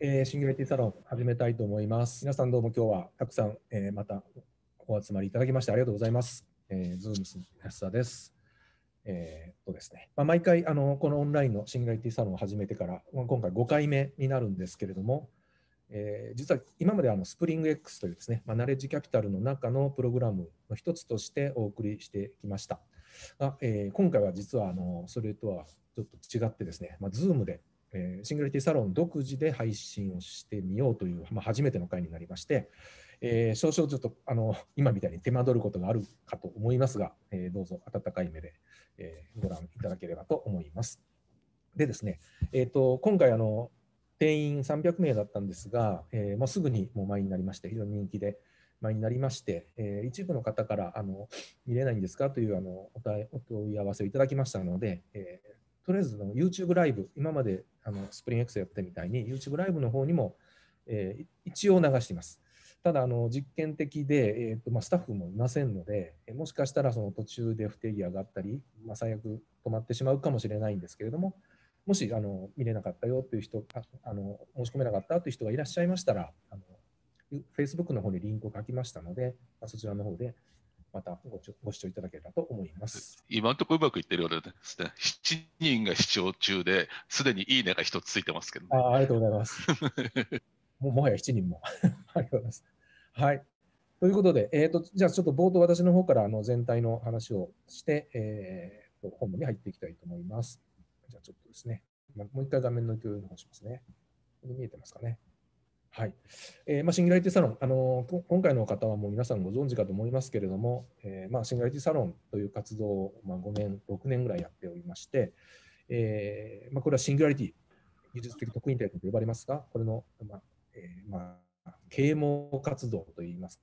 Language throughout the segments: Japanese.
えー、シンギュラティサロン始めたいと思います。皆さんどうも今日はたくさん、えー、またお集まりいただきましてありがとうございます。えー、ズームス安田です。えーとですねまあ、毎回あのこのオンラインのシンギュラリティサロンを始めてから、まあ、今回5回目になるんですけれども、えー、実は今まであのスプリング X というですね、まあ、ナレッジキャピタルの中のプログラムの一つとしてお送りしてきましたあえー、今回は実はあのそれとはちょっと違ってですね、まあ、Zoom でえー、シングルティサロン独自で配信をしてみようという、まあ、初めての回になりまして、えー、少々ちょっとあの今みたいに手間取ることがあるかと思いますが、えー、どうぞ温かい目で、えー、ご覧いただければと思います。でですね、えーと、今回あの定員300名だったんですが、えー、もうすぐにもう満員になりまして非常に人気で満員になりまして、えー、一部の方からあの見れないんですかというあのお問い合わせをいただきましたので、えー、とりあえずの YouTube ライブ、今まであのスプリン X やってみたいに YouTube ライブの方にも、えー、一応流しています。ただあの実験的で、えーとまあ、スタッフもいませんので、もしかしたらその途中で不手際があったり、まあ、最悪止まってしまうかもしれないんですけれども、もしあの見れなかったよという人ああの、申し込めなかったという人がいらっしゃいましたら、あの Facebook の方にリンクを書きましたので、そちらの方でまたごご視聴いただければと思います。今のところうまくいってるようですね。7人が視聴中で、すでにいいねが1つついてますけど、ね、あありがとうございます。ももはや7人も。ありがとうございます。はい。ということで、えーと、じゃあちょっと冒頭私の方からあの全体の話をして、えーと、本部に入っていきたいと思います。じゃあちょっとですね、もう一回画面の共有の方しますね。見えてますかね。はいえーまあ、シンギュラリティサロン、あの今回の方はもう皆さんご存知かと思いますけれども、えーまあ、シンギュラリティサロンという活動を、まあ、5年、6年ぐらいやっておりまして、えーまあ、これはシンギュラリティ技術的特異体と呼ばれますが、これの、まあえーまあ、啓蒙活動といいます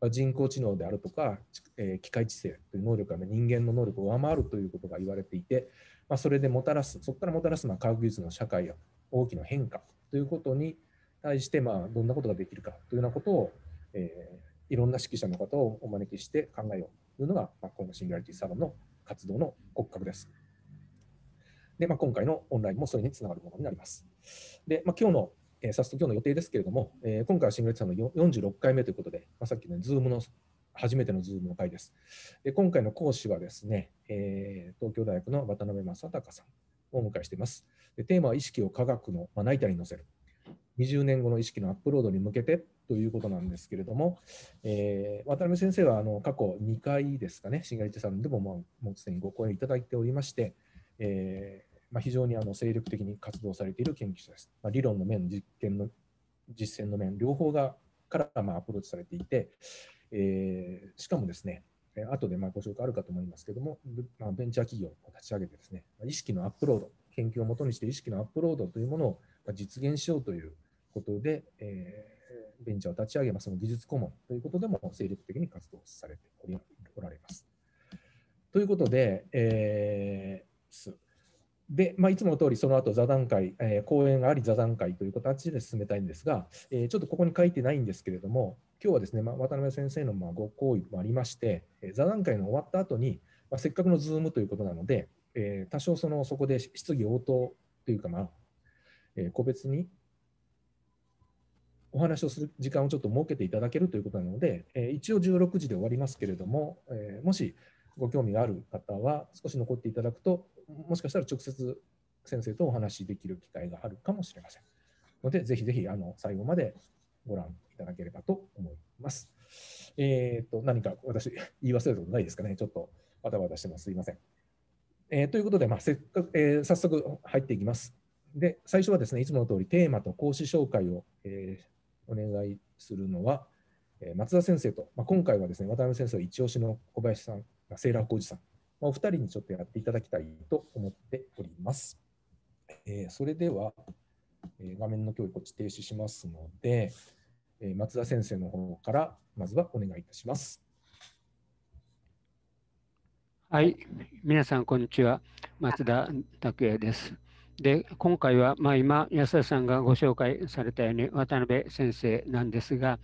か、人工知能であるとか、えー、機械知性という能力が、ね、人間の能力を上回るということが言われていて、まあ、それでもたらす、そこからもたらす、まあ、科学技術の社会や大きな変化ということに対して、まあ、どんなことができるかというようなことを、えー、いろんな指揮者の方をお招きして考えようというのが、まあ、今後シンギュラリティサロンの活動の骨格です。で、まあ、今回のオンラインもそれにつながるものになります。で、まあ、今日の、えー、早速今日の予定ですけれども、えー、今回はシンギュラリティサロンの46回目ということで、まあ、さっきの、ズームの初めての Zoom の回です。で今回の講師はですね、えー、東京大学の渡辺正隆さんをお迎えしています。でテーマは意識を科学のまな板に乗せる20年後の意識のアップロードに向けてということなんですけれども、えー、渡辺先生はあの過去2回ですかね、新垣さんでも、まあ、もうすでにご講演いただいておりまして、えーまあ、非常にあの精力的に活動されている研究者です。まあ、理論の面、実験の実践の面、両方がからまあアプローチされていて、えー、しかもですね、後でまあご紹介あるかと思いますけども、まあ、ベンチャー企業を立ち上げてですね、意識のアップロード、研究をもとにして意識のアップロードというものを実現しようということで、えー、ベンチャーを立ち上げます、その技術顧問ということでも精力的に活動されておられます。ということで、えー、でまあ、いつもの通り、その後座談会、えー、講演があり座談会という形で進めたいんですが、えー、ちょっとここに書いてないんですけれども、今日はですね、まあ、渡辺先生のまあご好意もありまして、え座談会の終わった後に、まあ、せっかくのズームということなので、えー、多少そのそこで質疑応答というか、まあえ個別にお話をする時間をちょっと設けていただけるということなので、え一応16時で終わりますけれども、えもしご興味がある方は少し残っていただくと、もしかしたら直接先生とお話しできる機会があるかもしれません。ので、ぜひぜひあの最後までご覧いただければと思います。えっ、ー、と、何か私、言い忘れたことないですかね。ちょっとバタバタしてます。すいません。えー、ということで、まあ、せっかく、えー、早速入っていきます。で、最初はですね、いつもの通りテーマと講師紹介を、えお願いするのは、えー、松田先生と、まあ、今回はですね渡辺先生一押しの小林さんセーラー浩二さん、まあ、お二人にちょっとやっていただきたいと思っております。えー、それでは、えー、画面のこっち停止しますので、えー、松田先生の方からまずはお願いいたします。はい、皆さんこんにちは。松田拓也です。で今回は、まあ、今安田さんがご紹介されたように渡辺先生なんですが、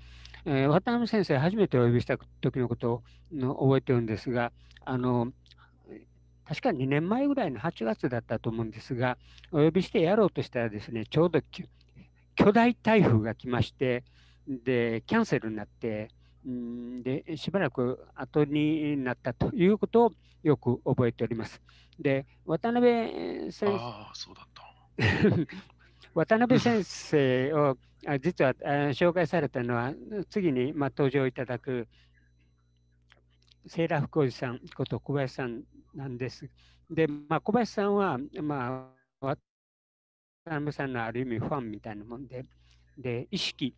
えー、渡辺先生初めてお呼びした時のことを覚えてるんですがあの確か2年前ぐらいの8月だったと思うんですがお呼びしてやろうとしたらですねちょうど巨大台風が来ましてでキャンセルになってでしばらく後になったということをよく覚えております。で渡辺先生 渡辺先生を実は紹介されたのは次にま登場いただくセーラー福士さんこと小林さんなんです。で、まあ、小林さんは、まあ、渡辺さんのある意味ファンみたいなもんで、で意識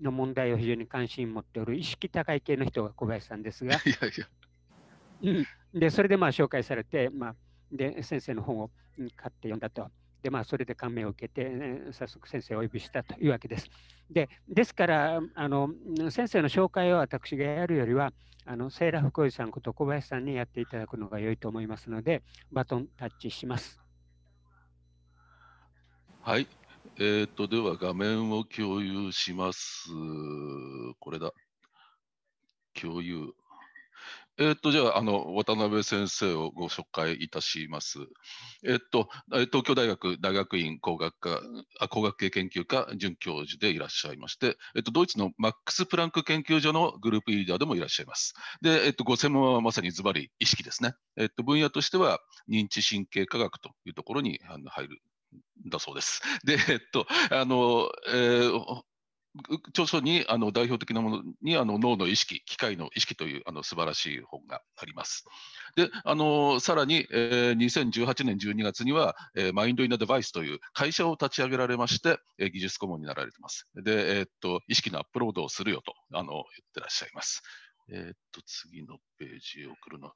の問題を非常に関心を持っておる意識高い系の人が小林さんですが、でそれでまあ紹介されて、まあ、で先生の本を買って読んだと。でまあ、それで感銘を受けて、ね、早速先生をお呼びしたというわけです。でですからあの先生の紹介を私がやるよりはあのセーラ・フコイさんこと小林さんにやっていただくのが良いと思いますのでバトンタッチします。はい、えーと、とでは画面を共有します。これだ。共有。えっ、と、じゃあ、あの、渡辺先生をご紹介いたします。えっ、と、東京大学大学院工学科、あ工学系研究科准教授でいらっしゃいまして、えっ、と、ドイツのマックス・プランク研究所のグループリーダーでもいらっしゃいます。で、えっと、ご専門はまさにズバリ意識ですね。えっと、分野としては認知神経科学というところに入るだそうです。で、えっと、あの、えー著書にあの代表的なものにあの脳の意識、機械の意識というあの素晴らしい本があります。で、あのさらに、えー、2018年12月には、えー、マインド・イン・ア・デバイスという会社を立ち上げられまして、えー、技術顧問になられてます。で、えー、っと、意識のアップロードをするよとあの言ってらっしゃいます。えー、っと、次のページを送るの。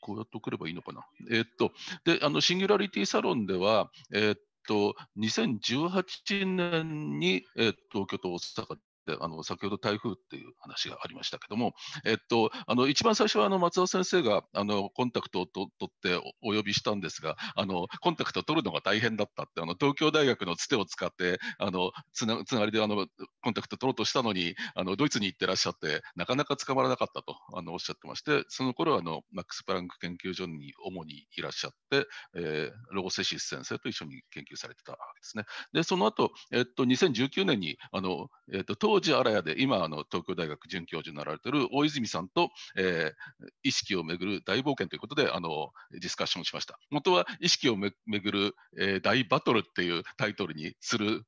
こうやって送ればいいのかな。えー、っと、で、あの、シンギュラリティサロンでは、えー、っと、2018年に、えー、東京と大阪、あの先ほど台風っていう話がありましたけども、えっと、あの一番最初はあの松尾先生があのコンタクトを取ってお呼びしたんですが、あのコンタクトを取るのが大変だったって、あの東京大学のつてを使ってあのつな、つながりであのコンタクト取ろうとしたのにあの、ドイツに行ってらっしゃって、なかなか捕まらなかったとあのおっしゃってまして、その頃はあのマックス・プランク研究所に主にいらっしゃって、えー、ロゴセシス先生と一緒に研究されてたわけですね。で、その後、えっと、2019年にあの、えっと、当当時、あらやで、今あの、東京大学准教授になられている大泉さんと、えー、意識をめぐる大冒険ということであのディスカッションしました。元は意識をめぐる、えー、大バトルっていうタイトルにする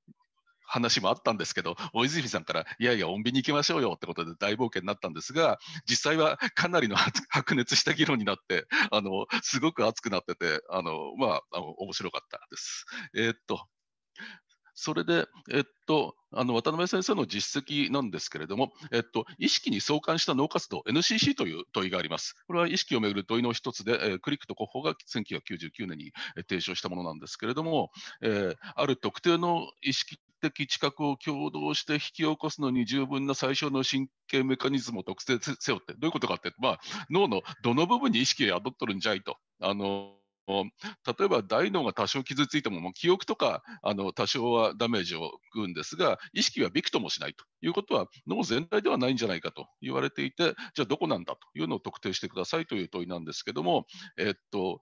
話もあったんですけど、大泉さんから、いやいや、穏便に行きましょうよってことで大冒険になったんですが、実際はかなりの白熱した議論になって、あの、すごく熱くなってて、あの、まあ、あの面白かったです。えー、っと、それで、えっと、あの渡辺先生の実績なんですけれども、えっと、意識に相関した脳活動、NCC という問いがあります。これは意識をめぐる問いの一つで、えー、クリックと国宝が1999年に提唱したものなんですけれども、えー、ある特定の意識的知覚を共同して引き起こすのに十分な最小の神経メカニズムを特性せよって、どういうことかって、まあ、脳のどの部分に意識を宿っとるんじゃいと。あの例えば大脳が多少傷ついても、もう記憶とかあの多少はダメージを食うんですが、意識はびくともしないということは、脳全体ではないんじゃないかと言われていて、じゃあどこなんだというのを特定してくださいという問いなんですけども、えっと、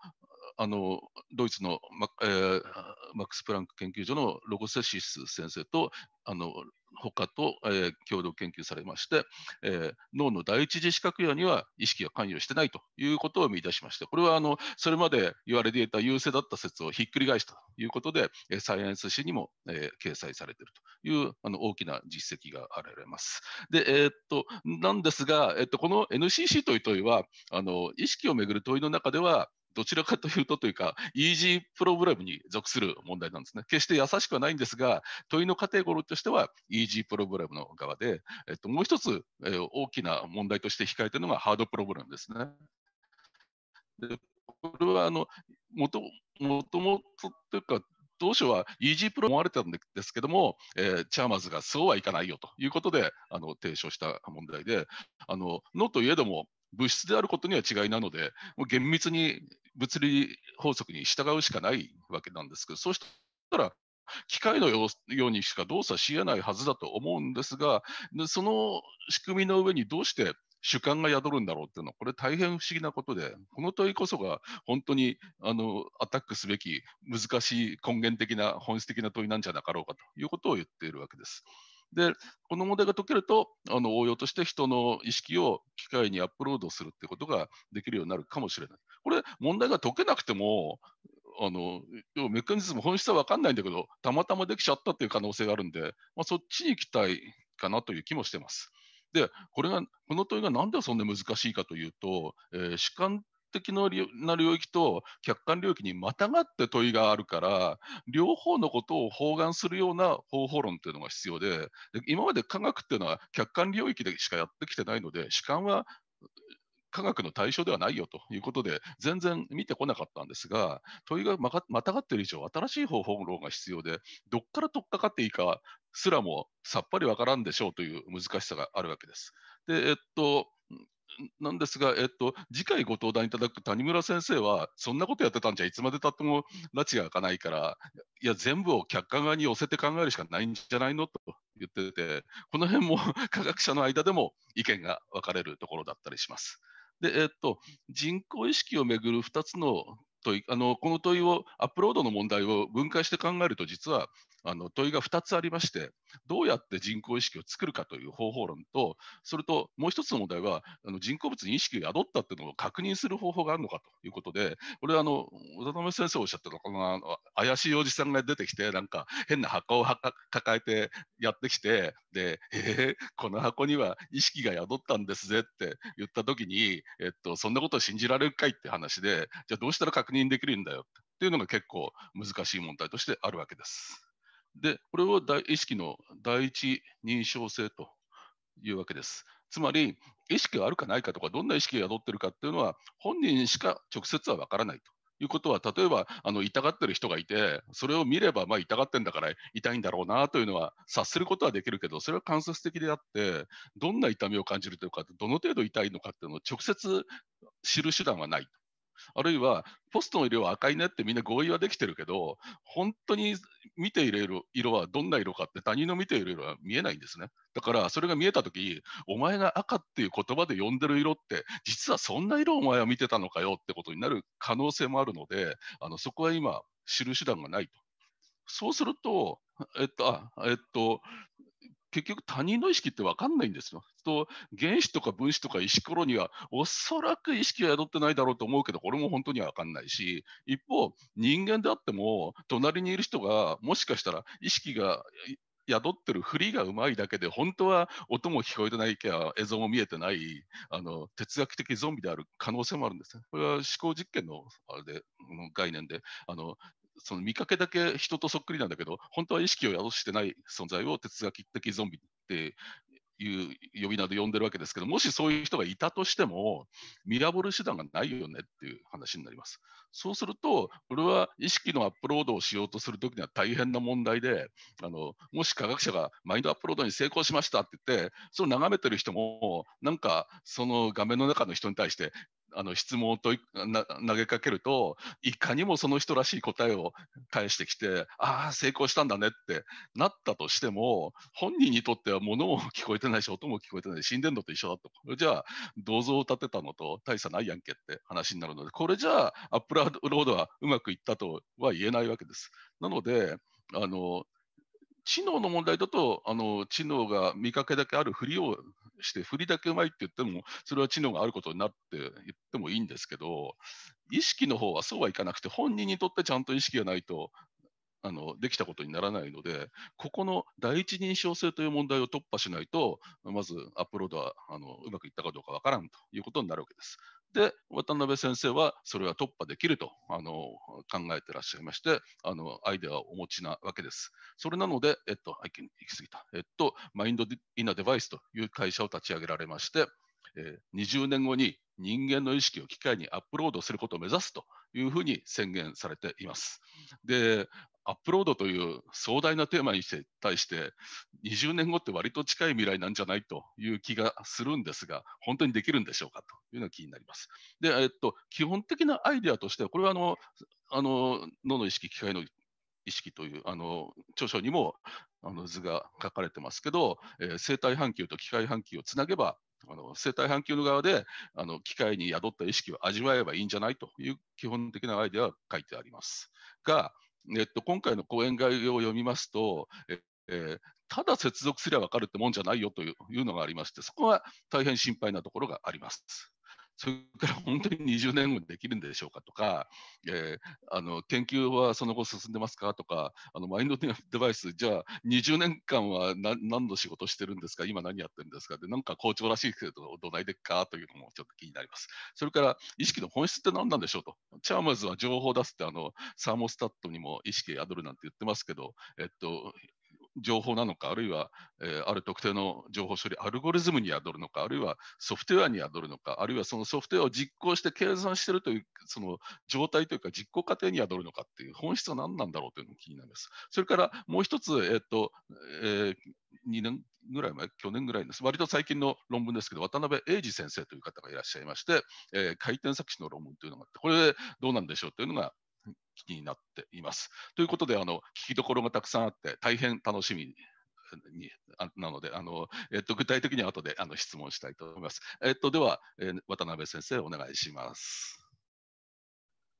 あのドイツのマ,、えー、マックス・プランク研究所のロゴセシス先生とあの他と、えー、共同研究されまして、えー、脳の第一次視覚野には意識が関与してないということを見出しまして、これはあのそれまで言われていた優勢だった説をひっくり返したということで、えサイエンス誌にも、え掲載されているというあの大きな実績があられます。で、えっと、なんですが、えっと、この NCC という問いは、あの意識をめぐる問いの中では、どちらかというとというか、イージープログラムに属する問題なんですね。決して優しくはないんですが、問いのカテゴリーとしては、イージープログラムの側で、えっと、もう一つ、え大きな問題として控えているのがハードプログラムですね。でこれはあのもともとというか、当初はイージープロ思われたんですけども、えー、チャーマーズがそうはいかないよということであの提唱した問題で、あののといえども、物質であることには違いなので、もう厳密に物理法則に従うしかないわけなんですけど、そうしたら、機械のようにしか動作し得ないはずだと思うんですが、その仕組みの上にどうして主観が宿るんだろうっていうのは、これ大変不思議なことで、この問いこそが本当にあのアタックすべき難しい根源的な本質的な問いなんじゃなかろうかということを言っているわけです。で、この問題が解けると、あの応用として人の意識を機械にアップロードするってことができるようになるかもしれない。これ、問題が解けなくても、あの要はメカニズム、本質は分かんないんだけど、たまたまできちゃったっていう可能性があるんで、まあ、そっちに行きたいかなという気もしてます。で、これが、この問いがなんでそんな難しいかというと、えー、主観的な領域と客観領域にまたがって問いがあるから両方のことを包含するような方法論というのが必要で今まで科学っていうのは客観領域でしかやってきてないので主観は科学の対象ではないよということで全然見てこなかったんですが問いがまたがっている以上新しい方法論が必要でどっから取っかかっていいかすらもさっぱりわからんでしょうという難しさがあるわけです。でえっとなんですが、えっと、次回ご登壇いただく谷村先生は、そんなことやってたんじゃいつまでたっても拉致が開かないから、いや、全部を客観側に寄せて考えるしかないんじゃないのと言ってて、この辺も科学者の間でも意見が分かれるところだったりします。で、えっと、人工意識をめぐる2つの問いあのこの問いをアップロードの問題を分解して考えると実はあの問いが2つありまして、どうやって人工意識を作るかという方法論と、それともう1つの問題は、あの人工物に意識が宿ったというのを確認する方法があるのかということで、これはあの小田留先生おっしゃったのあの怪しいおじさんが出てきて、なんか変な箱を抱えてやってきて、で、えー、この箱には意識が宿ったんですぜって言ったときに、えっと、そんなことを信じられるかいって話で、じゃあどうしたら確認できるんだよっていうのが結構難しい問題としてあるわけです。で、これを意識の第一認証性というわけです。つまり、意識があるかないかとか、どんな意識が宿ってるかっていうのは、本人しか直接は分からないと。いうことは、例えば、あの、痛がってる人がいて、それを見れば、まあ、痛がってんだから痛いんだろうなというのは察することはできるけど、それは間接的であって、どんな痛みを感じるというか、どの程度痛いのかっていうのを直接知る手段はないあるいはポストの色は赤いねってみんな合意はできてるけど、本当に見ている色はどんな色かって他人の見ている色は見えないんですね。だからそれが見えた時、お前が赤っていう言葉で呼んでる色って、実はそんな色をお前は見てたのかよってことになる可能性もあるので、あのそこは今知る手段がないと。そうすると、えっと、あ、えっと、結局他人の意識って分かんないんですよ。と原子とか分子とか石ころにはおそらく意識は宿ってないだろうと思うけど、これも本当には分かんないし、一方、人間であっても、隣にいる人がもしかしたら意識が宿ってるふりがうまいだけで、本当は音も聞こえてないきゃ、映像も見えてない、あの、哲学的ゾンビである可能性もあるんですね。これは思考実験の、あれで、概念で、あの、その見かけだけ人とそっくりなんだけど、本当は意識を宿してない存在を哲学的ゾンビっていう呼び名で呼んでるわけですけど、もしそういう人がいたとしても、見破る手段がないよねっていう話になります。そうすると、これは意識のアップロードをしようとするときには大変な問題であの、もし科学者がマインドアップロードに成功しましたって言って、それを眺めてる人も、なんかその画面の中の人に対して、あの質問と投げかけるといかにもその人らしい答えを返してきてああ成功したんだねってなったとしても本人にとっては物も聞こえてないし音も聞こえてないし死んでんのと一緒だとこれじゃあ銅像を建てたのと大差ないやんけって話になるのでこれじゃあアップロードはうまくいったとは言えないわけです。なのであの知能の問題だと、あの知能が見かけだけあるふりをして、振りだけうまいって言っても、それは知能があることになって言ってもいいんですけど、意識の方はそうはいかなくて、本人にとってちゃんと意識がないと、あのできたことにならないので、ここの第一人称性という問題を突破しないと、まずアップロードはあのうまくいったかどうかわからんということになるわけです。で、渡辺先生はそれは突破できるとあの考えてらっしゃいまして、あのアイデアをお持ちなわけです。それなので、えっと、行き過ぎた、えっと、マインドイナデバイスという会社を立ち上げられまして、えー、20年後に人間の意識を機械にアップロードすることを目指すというふうに宣言されています。で、アップロードという壮大なテーマに対して20年後って割と近い未来なんじゃないという気がするんですが本当にできるんでしょうかというのが気になります。で、えっと、基本的なアイデアとしてはこれはあのあの脳の意識機械の意識というあの著書にもあの図が書かれてますけど、えー、生体半球と機械半球をつなげばあの生体半球の側であの機械に宿った意識を味わえばいいんじゃないという基本的なアイデアが書いてありますが、えっと、今回の講演概要を読みますと、えー、ただ接続すれば分かるってもんじゃないよというのがありまして、そこは大変心配なところがあります。それから本当に20年後にできるんでしょうかとか、えー、あの研究はその後進んでますかとかあのマインドデバイスじゃあ20年間は何の仕事してるんですか今何やってるんですかでなんか校長らしいけどどないでっかというのもちょっと気になりますそれから意識の本質って何なんでしょうとチャームズは情報を出すってあのサーモスタットにも意識宿るなんて言ってますけど、えっと、情報なのか、あるいは、えー、ある特定の情報処理アルゴリズムに宿るのか、あるいはソフトウェアに宿るのか、あるいはそのソフトウェアを実行して計算しているというその状態というか実行過程に宿るのかっていう本質は何なんだろうというのも気になります。それからもう一つ、えっ、ー、と、えー、2年ぐらい前、去年ぐらいです。割と最近の論文ですけど、渡辺英二先生という方がいらっしゃいまして、えー、回転作詞の論文というのがあって、これでどうなんでしょうというのが気になっています。ということで、あの、聞きどころがたくさんあって、大変楽しみにあなのであの、えっと、具体的に後であの質問したいと思います。えっと、では、えー、渡辺先生、お願いします。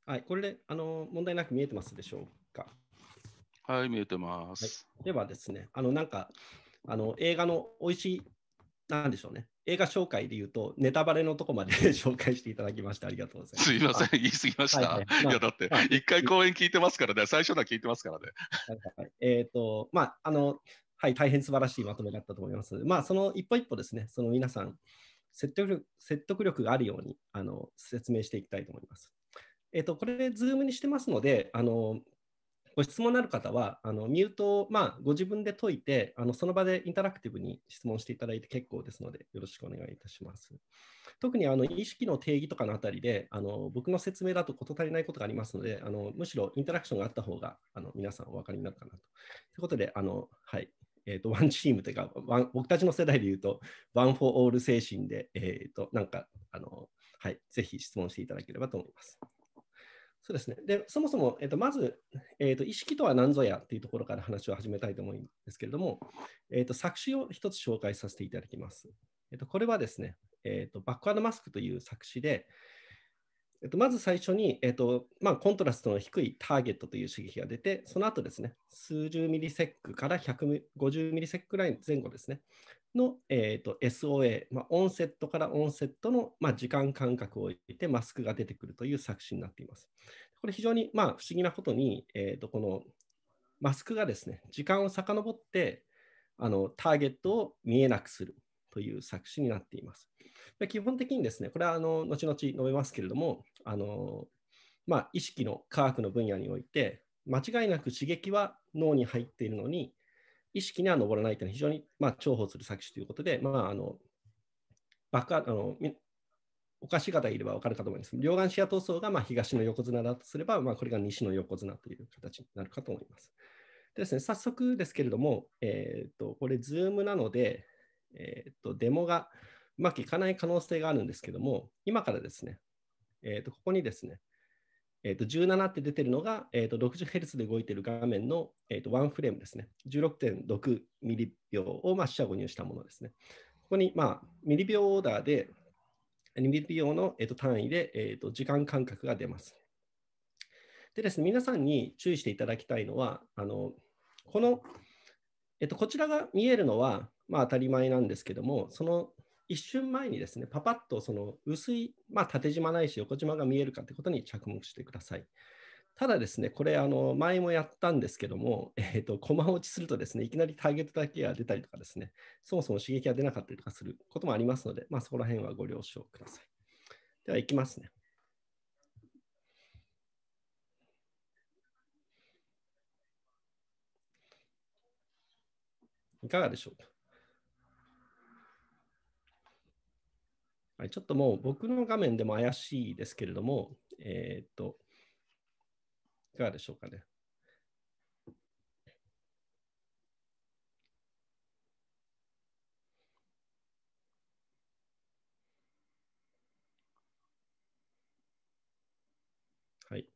はい、これであの問題なく見えてますでしょうか。はい、見えてます。はい、ではですね、あのなんかあの映画の美味しい、なんでしょうね、映画紹介で言うと、ネタバレのとこまで 紹介していただきまして、ありがとうございます。すいません、言い過ぎました。はいはい、いや、だって、一回講演聞いてますからね、最初のは聞いてますからね。はいはい、えっ、ー、と、まあ、あの、はい、大変素晴らしいまとめだったと思います。まあ、その一歩一歩ですね、その皆さん、説得力説得力があるようにあの説明していきたいと思います。えっ、ー、と、これ、ズームにしてますので、あのご質問のある方は、あのミュートを、まあ、ご自分で解いてあの、その場でインタラクティブに質問していただいて結構ですので、よろしくお願いいたします。特にあの意識の定義とかのあたりであの、僕の説明だと事足りないことがありますので、あのむしろインタラクションがあった方があの皆さんお分かりになるかなと。ということで、あのはいえーと、ワンチームというかワン、僕たちの世代で言うと、ワン・フォー・オール精神で、えーと、となんかあの、はい、ぜひ質問していただければと思います。そうですね。で、そもそも、えっと、まず、えっと、意識とは何ぞやっていうところから話を始めたいと思うんですけれども、えっと、作詞を一つ紹介させていただきます。えっと、これはですね、えっと、バックアドマスクという作詞で、えっと、まず最初に、えっとまあ、コントラストの低いターゲットという刺激が出て、その後ですね、数十ミリセックから150ミリセックラらい前後ですね、の、えーと、SOA、まあ、オンセットからオンセットの、まあ、時間間隔を置いてマスクが出てくるという作詞になっています。これ非常に、まあ、不思議なことに、えーと、とこのマスクがですね、時間を遡ってあのターゲットを見えなくするという作詞になっています。で基本的にですね、これはあの後々述べますけれども、あのまあ、意識の科学の分野において、間違いなく刺激は脳に入っているのに、意識には上らないというのは非常に、まあ、重宝する作詞ということで、まあ、あのバカあのおかし方いれば分かるかと思います。両岸視野闘争がまあ東の横綱だとすれば、まあ、これが西の横綱という形になるかと思います。でですね、早速ですけれども、えーと、これ、ズームなので、えーと、デモがうまくいかない可能性があるんですけども、今からですね、えーとここにですね、えー、と17って出てるのが、えー、と 60Hz で動いてる画面の、えー、とンフレームですね。16.6ミリ秒を、まあ、四捨五入したものですね。ここに、まあ、ミリ秒オーダーで、ミリ秒の、えと単位で、えと時間間隔が出ます。でですね、皆さんに注意していただきたいのは、あのこの、えっと、こちらが見えるのは、まあ、当たり前なんですけども、その一瞬前にですね、パパッとその薄い、まあ、縦縞ないし横縞が見えるかということに着目してください。ただですね、これ、あの前もやったんですけども、えーと、駒落ちするとですね、いきなりターゲットだけが出たりとかですね、そもそも刺激が出なかったりとかすることもありますので、まあ、そこら辺はご了承ください。では、いきますね。いかがでしょうかはい、ちょっともう僕の画面でも怪しいですけれども、えー、っと、いかがでしょうかね。はい。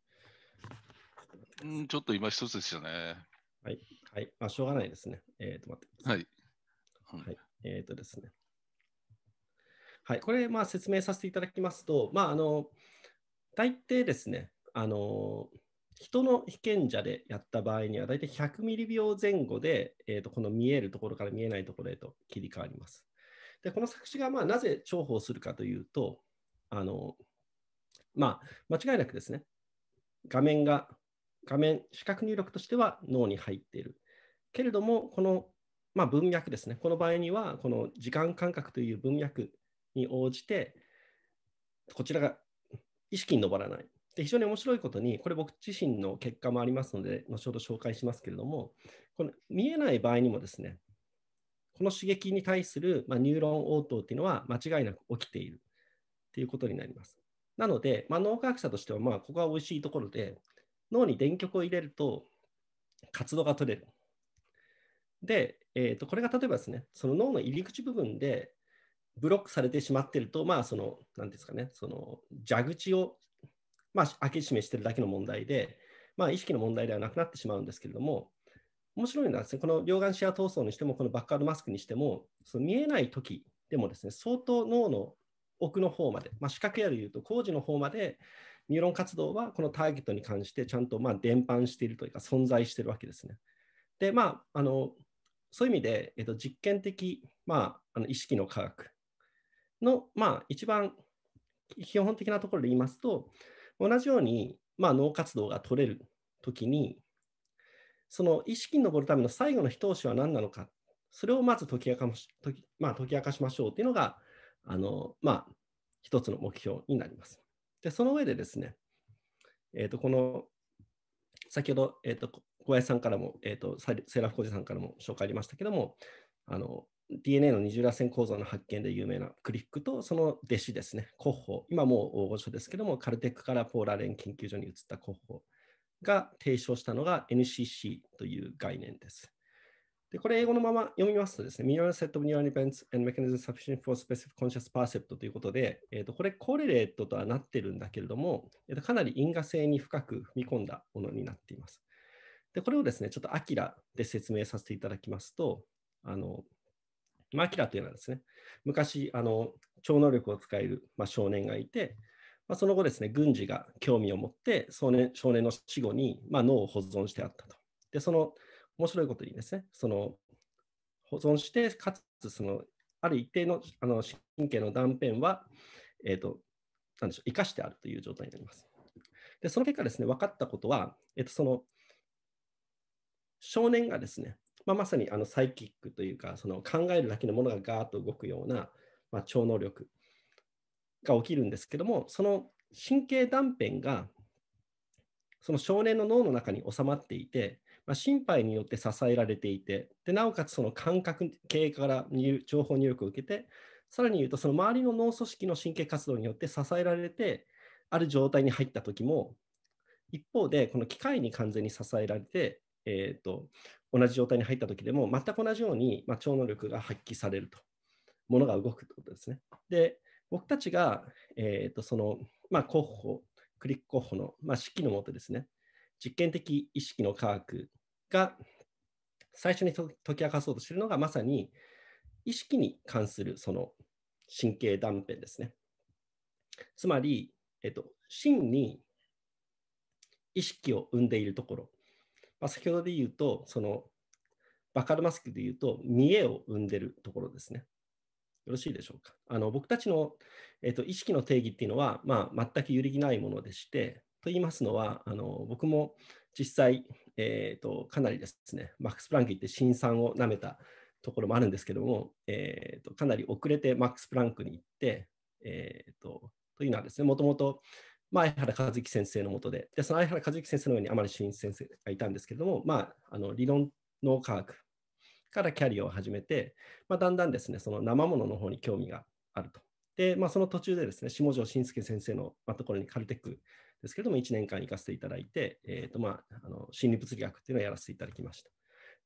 んちょっと今一つですよね。はい。はい。あ、しょうがないですね。えー、っと、待ってはい。はい。えー、っとですね。はい、これ、まあ、説明させていただきますと、まあ、あの大抵ですね、あの人の被験者でやった場合には、大体100ミリ秒前後で、えーと、この見えるところから見えないところへと切り替わります。でこの作詞が、まあ、なぜ重宝するかというと、あのまあ、間違いなくですね、画面が、画面、視覚入力としては脳に入っている。けれども、この、まあ、文脈ですね、この場合には、この時間感覚という文脈に応じて、こちらが意識に上らない。で非常に面白いことに、これ僕自身の結果もありますので、後ほど紹介しますけれども、この見えない場合にもですね、この刺激に対する、まニューロン応答っていうのは間違いなく起きているっていうことになります。なので、まあ、脳科学者としては、まあ、ここは美味しいところで、脳に電極を入れると活動が取れる。で、えー、とこれが例えばですね、その脳の入り口部分でブロックされてしまってると、まあ、その、なんですかね、その蛇口を、まあ、開け閉めしてるだけの問題で、まあ、意識の問題ではなくなってしまうんですけれども、面白いのはですね、この両眼視野闘争にしても、このバックアドマスクにしても、その見えない時でもですね、相当脳の奥の方まで、まあ、視覚やでいうと工事の方まで、ニューロン活動はこのターゲットに関してちゃんとまあ伝播しているというか存在しているわけですね。で、まあ、あのそういう意味で、えっと、実験的、まあ、あの意識の科学の、まあ、一番基本的なところで言いますと、同じように、まあ、脳活動が取れるときに、その意識に上るための最後の一押しは何なのか、それをまず解き明かし解き,、まあ、解き明かしましょうというのが、あのまあ、一つの目標になります。で、その上でですね、えー、とこの先ほど、えー、と小林さんからも、えー、とセラフ・コジさんからも紹介ありましたけども、あの DNA の二重らせん構造の発見で有名なクリックと、その弟子ですね、コッホ、今もう大御所ですけども、カルテックからポーラレン研究所に移ったコッホが提唱したのが NCC という概念です。でこれ英語のまま読みますとですね、ミニュアルセット e t of Neural e ン e n t s a シフ Mechanism s u f f i c i e n ということで、えー、とこれコレレートとはなってるんだけれども、えー、とかなり因果性に深く踏み込んだものになっています。でこれをですね、ちょっとアキラで説明させていただきますと、あのマキラというのはですね、昔、あの超能力を使える、まあ、少年がいて、まあ、その後ですね、軍事が興味を持って少年少年の死後に、まあ、脳を保存してあったと。で、その面白いことにですね、その保存して、かつそのある一定のあの神経の断片は、えーと、なんでしょう、生かしてあるという状態になります。で、その結果ですね、分かったことは、えー、とその少年がですね、まあ、まさにあのサイキックというかその考えるだけのものがガーッと動くような、まあ、超能力が起きるんですけどもその神経断片がその少年の脳の中に収まっていて、まあ、心肺によって支えられていてでなおかつその感覚系から情報入力を受けてさらに言うとその周りの脳組織の神経活動によって支えられてある状態に入った時も一方でこの機械に完全に支えられて、えーと、同じ状態に入った時でも、全く同じように、まあ、超能力が発揮されると、ものが動くということですね。で、僕たちが、えー、とその、まあ、候補、クリック候補の、まあ、指揮のもとですね、実験的意識の科学が最初に解き明かそうとしているのが、まさに意識に関するその神経断片ですね。つまり、えっと、真に意識を生んでいるところまあ、先ほどで言うと、そのバカルマスクで言うと、見栄を生んでるところですね。よろしいでしょうか。あの僕たちの、えーと、意識の定義っていうのは、まあ、全く揺るぎないものでして、と言いますのは、あの僕も実際、えーと、かなりですね、マックス・プランクって新酸をなめたところもあるんですけども、えーと、かなり遅れてマックス・プランクに行って、えーとというのはですね、もともとまあ、相原和樹先生のもとでで、その相原和樹先生のように天野俊一先生がいたんですけども、まあ、あの理論の科学からキャリアを始めて、まあ、だんだんですね、その生ものの方に興味があると。で、まあ、その途中でですね、下條信介先生のところにカルテックですけども、1年間行かせていただいて、えーとまあ、あの心理物理学っていうのをやらせていただきました。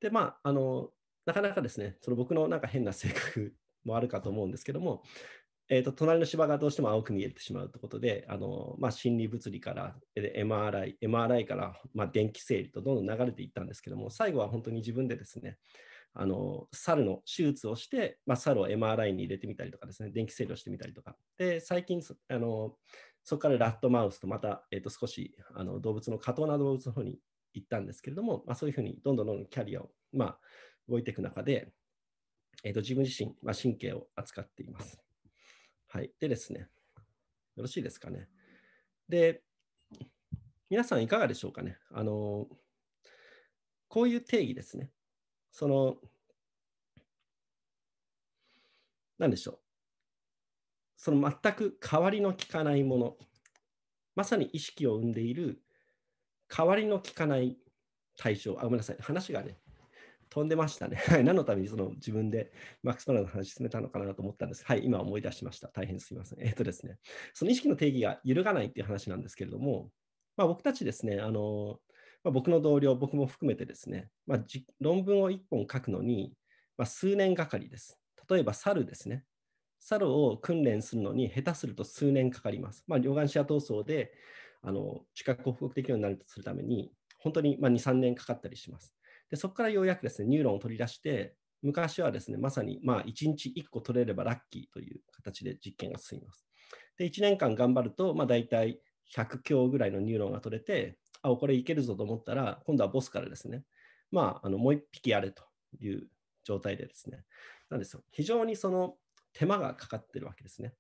で、まあ、あのなかなかですね、その僕のなんか変な性格もあるかと思うんですけども、えーと、隣の芝がどうしても青く見えてしまうということで、あのまあ、心理物理から MRI、MRI から、まあ、電気整理とどんどん流れていったんですけども、最後は本当に自分でですね、あの猿の手術をして、まあ、猿を MRI に入れてみたりとかですね、電気整理をしてみたりとか、で最近あの、そこからラットマウスとまた、えー、と少しあの動物の過当な動物の方に行ったんですけれども、まあ、そういうふうにどんどんどんどんキャリアを、まあ、動いていく中で、えー、と自分自身、まあ、神経を扱っています。はい。でですね、よろしいですかね。で、皆さんいかがでしょうかね。あの、こういう定義ですね。その、何でしょう。その全く変わりの効かないもの、まさに意識を生んでいる代わりの効かない対象、あ、ごめんなさい、話がね、飛んでましたね。はい、何のためにその自分でマックス・トラの話進めたのかなと思ったんですはい、今思い出しました。大変すみません。えっ、ー、とですね、その意識の定義が揺るがないっていう話なんですけれども、まあ、僕たちですね、あのまあ、僕の同僚、僕も含めてですね、まあ、論文を1本書くのに、まあ、数年がかりです。例えば猿ですね。猿を訓練するのに下手すると数年かかります。まあ、両眼視野闘争であの知覚克服できるようになるとするために、本当にまあ2、3年かかったりします。でそこからようやくですねニューロンを取り出して昔はですねまさにまあ1日1個取れればラッキーという形で実験が進みます。で1年間頑張ると、まあ、大体100強ぐらいのニューロンが取れてあこれいけるぞと思ったら今度はボスからですね、まあ、あのもう1匹やれという状態でですねなんですよ非常にその手間がかかってるわけですね。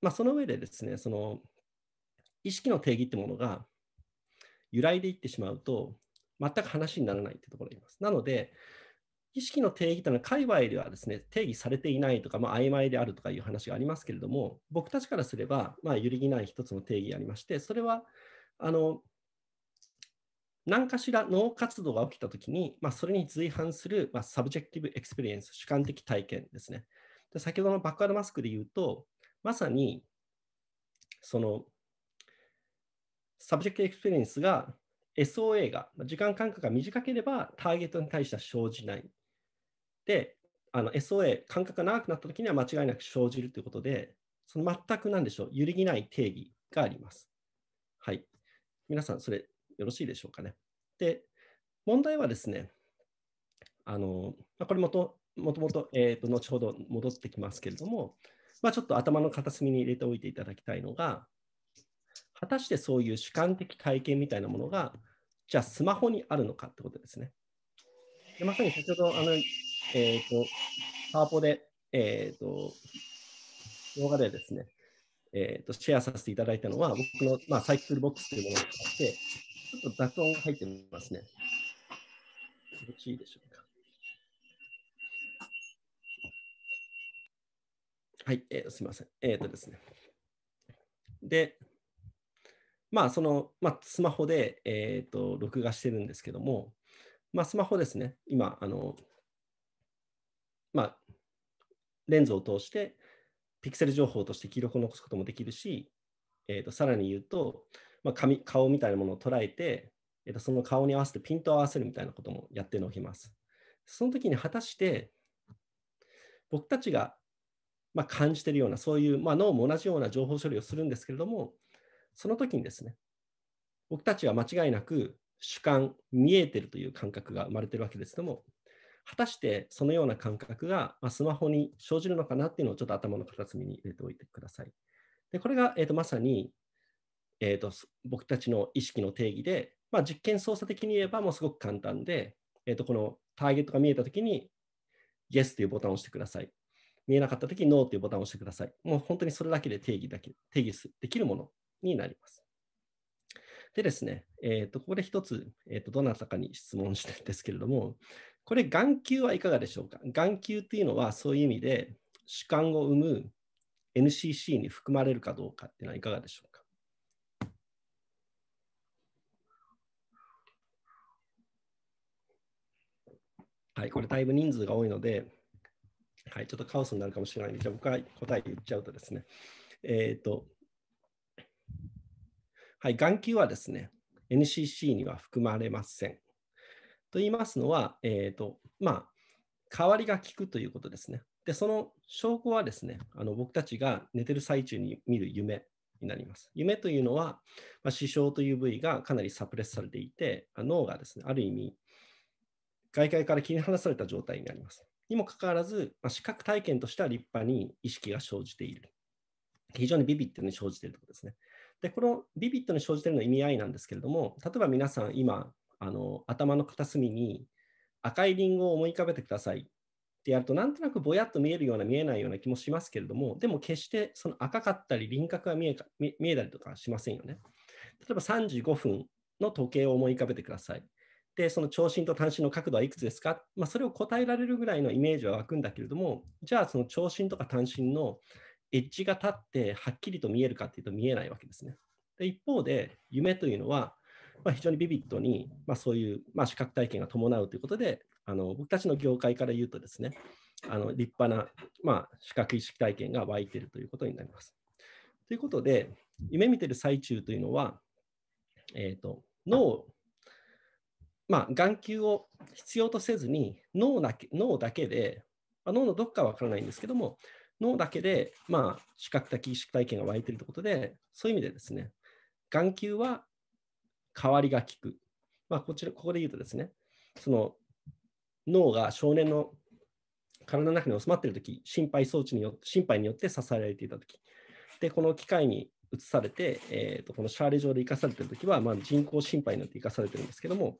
まあ、その上でですねその意識の定義ってものが揺らいでいってしまうと全く話にならないってところがいます。なので、意識の定義というのは、界隈ではですね、定義されていないとか、まあ、曖昧であるとかいう話がありますけれども、僕たちからすれば、まあ、揺るぎない一つの定義がありまして、それは、あの、何かしら脳活動が起きたときに、まあ、それに随伴する、まあ、サブジェクティブエクスペリエンス、主観的体験ですね。で先ほどのバックアドマスクで言うと、まさに、その、サブジェクトエクスペリエンスが SOA が、時間間隔が短ければターゲットに対しては生じない。で、SOA、間隔が長くなった時には間違いなく生じるということで、その全く何でしょう、揺るぎない定義があります。はい。皆さん、それよろしいでしょうかね。で、問題はですね、あのこれもともともと、えーと、と後ほど戻ってきますけれども、まあ、ちょっと頭の片隅に入れておいていただきたいのが、果たしてそういう主観的体験みたいなものがじゃあスマホにあるのかってことですね。でまさに先ほど、あの、えっ、ー、と、パワポで、えっ、ー、と、動画でですね、えーと、シェアさせていただいたのは、僕の、まあ、サイクルボックスというものがあって、ちょっと雑音が入ってますね。気持ちいいでしょうか。はい、えー、すみません。えっ、ー、とですね。で、まあ、その、まあ、スマホで、えっ、ー、と、録画してるんですけども、まあ、スマホですね、今、あの、まあ、レンズを通して、ピクセル情報として記録を残すこともできるし、えーと、さらに言うと、まあ顔みたいなものを捉えて、えーと、その顔に合わせてピントを合わせるみたいなこともやってのきます。その時に果たして、僕たちが、まあ、感じているような、そういう、まあ、脳も同じような情報処理をするんですけれども、その時にですね、僕たちは間違いなく主観、見えてるという感覚が生まれてるわけですけども、果たしてそのような感覚が、まスマホに生じるのかなっていうのをちょっと頭の片隅に入れておいてください。でこれが、えーと、まさに、えーと、僕たちの意識の定義で、まあ、実験操作的に言えばもうすごく簡単で、えーと、このターゲットが見えたときに Yes というボタンを押してください。見えなかったときに No というボタンを押してください。もう本当にそれだけで定義だけ定義できるものになります。でですね、えー、とここで一つ、えー、とどなたかに質問したんですけれども、これ、眼球はいかがでしょうか眼球っていうのはそういう意味で主観を生む NCC に含まれるかどうかっていうのはいかがでしょうかはい、これだいぶ人数が多いので、はい、ちょっとカオスになるかもしれないので、じゃあ僕は答え言っちゃうとですね、えっ、ー、と、はい、眼球はですね、NCC には含まれません。と言いますのは、えーとまあ、代わりが効くということですね。で、その証拠はですね、あの僕たちが寝てる最中に見る夢になります。夢というのは、まあ、視床という部位がかなりサプレスされていて、脳がですね、ある意味、外界から切り離された状態になります。にもかかわらず、まあ、視覚体験としては立派に意識が生じている。非常にビビッドに生じているとことですね。で、このビビットに生じてるの意味合いなんですけれども、例えば皆さん今、あの頭の片隅に赤いリンゴを思い浮かべてくださいってやると、なんとなくぼやっと見えるような見えないような気もしますけれども、でも決してその赤かったり輪郭が見え見えたりとかしませんよね。例えば35分の時計を思い浮かべてください。で、その長針と短針の角度はいくつですか、まあ、それを答えられるぐらいのイメージは湧くんだけれども、じゃあその長針とか短針のエッジが立ってはっきりと見えるかっていうと見えないわけですね。で一方で夢というのは、まあ、非常にビビッドに、まあ、そういう、まあ、視覚体験が伴うということであの僕たちの業界から言うとですねあの立派な、まあ、視覚意識体験が湧いているということになります。ということで夢見てる最中というのは、えーと、脳まあ、眼球を必要とせずに脳だけ脳だけで、まあ、脳のどっかは分からないんですけども脳だけで、まあ、視覚的意識体験が湧いてるということで、そういう意味でですね、眼球は変わりが効く。まあ、こちら、ここで言うとですね、その脳が少年の体の中に収まっているとき、心肺装置によって、心肺によって支えられていたとき、で、この機械に移されて、えーと、このシャーレ状で生かされているときは、まあ、人工心肺によって生かされているんですけども、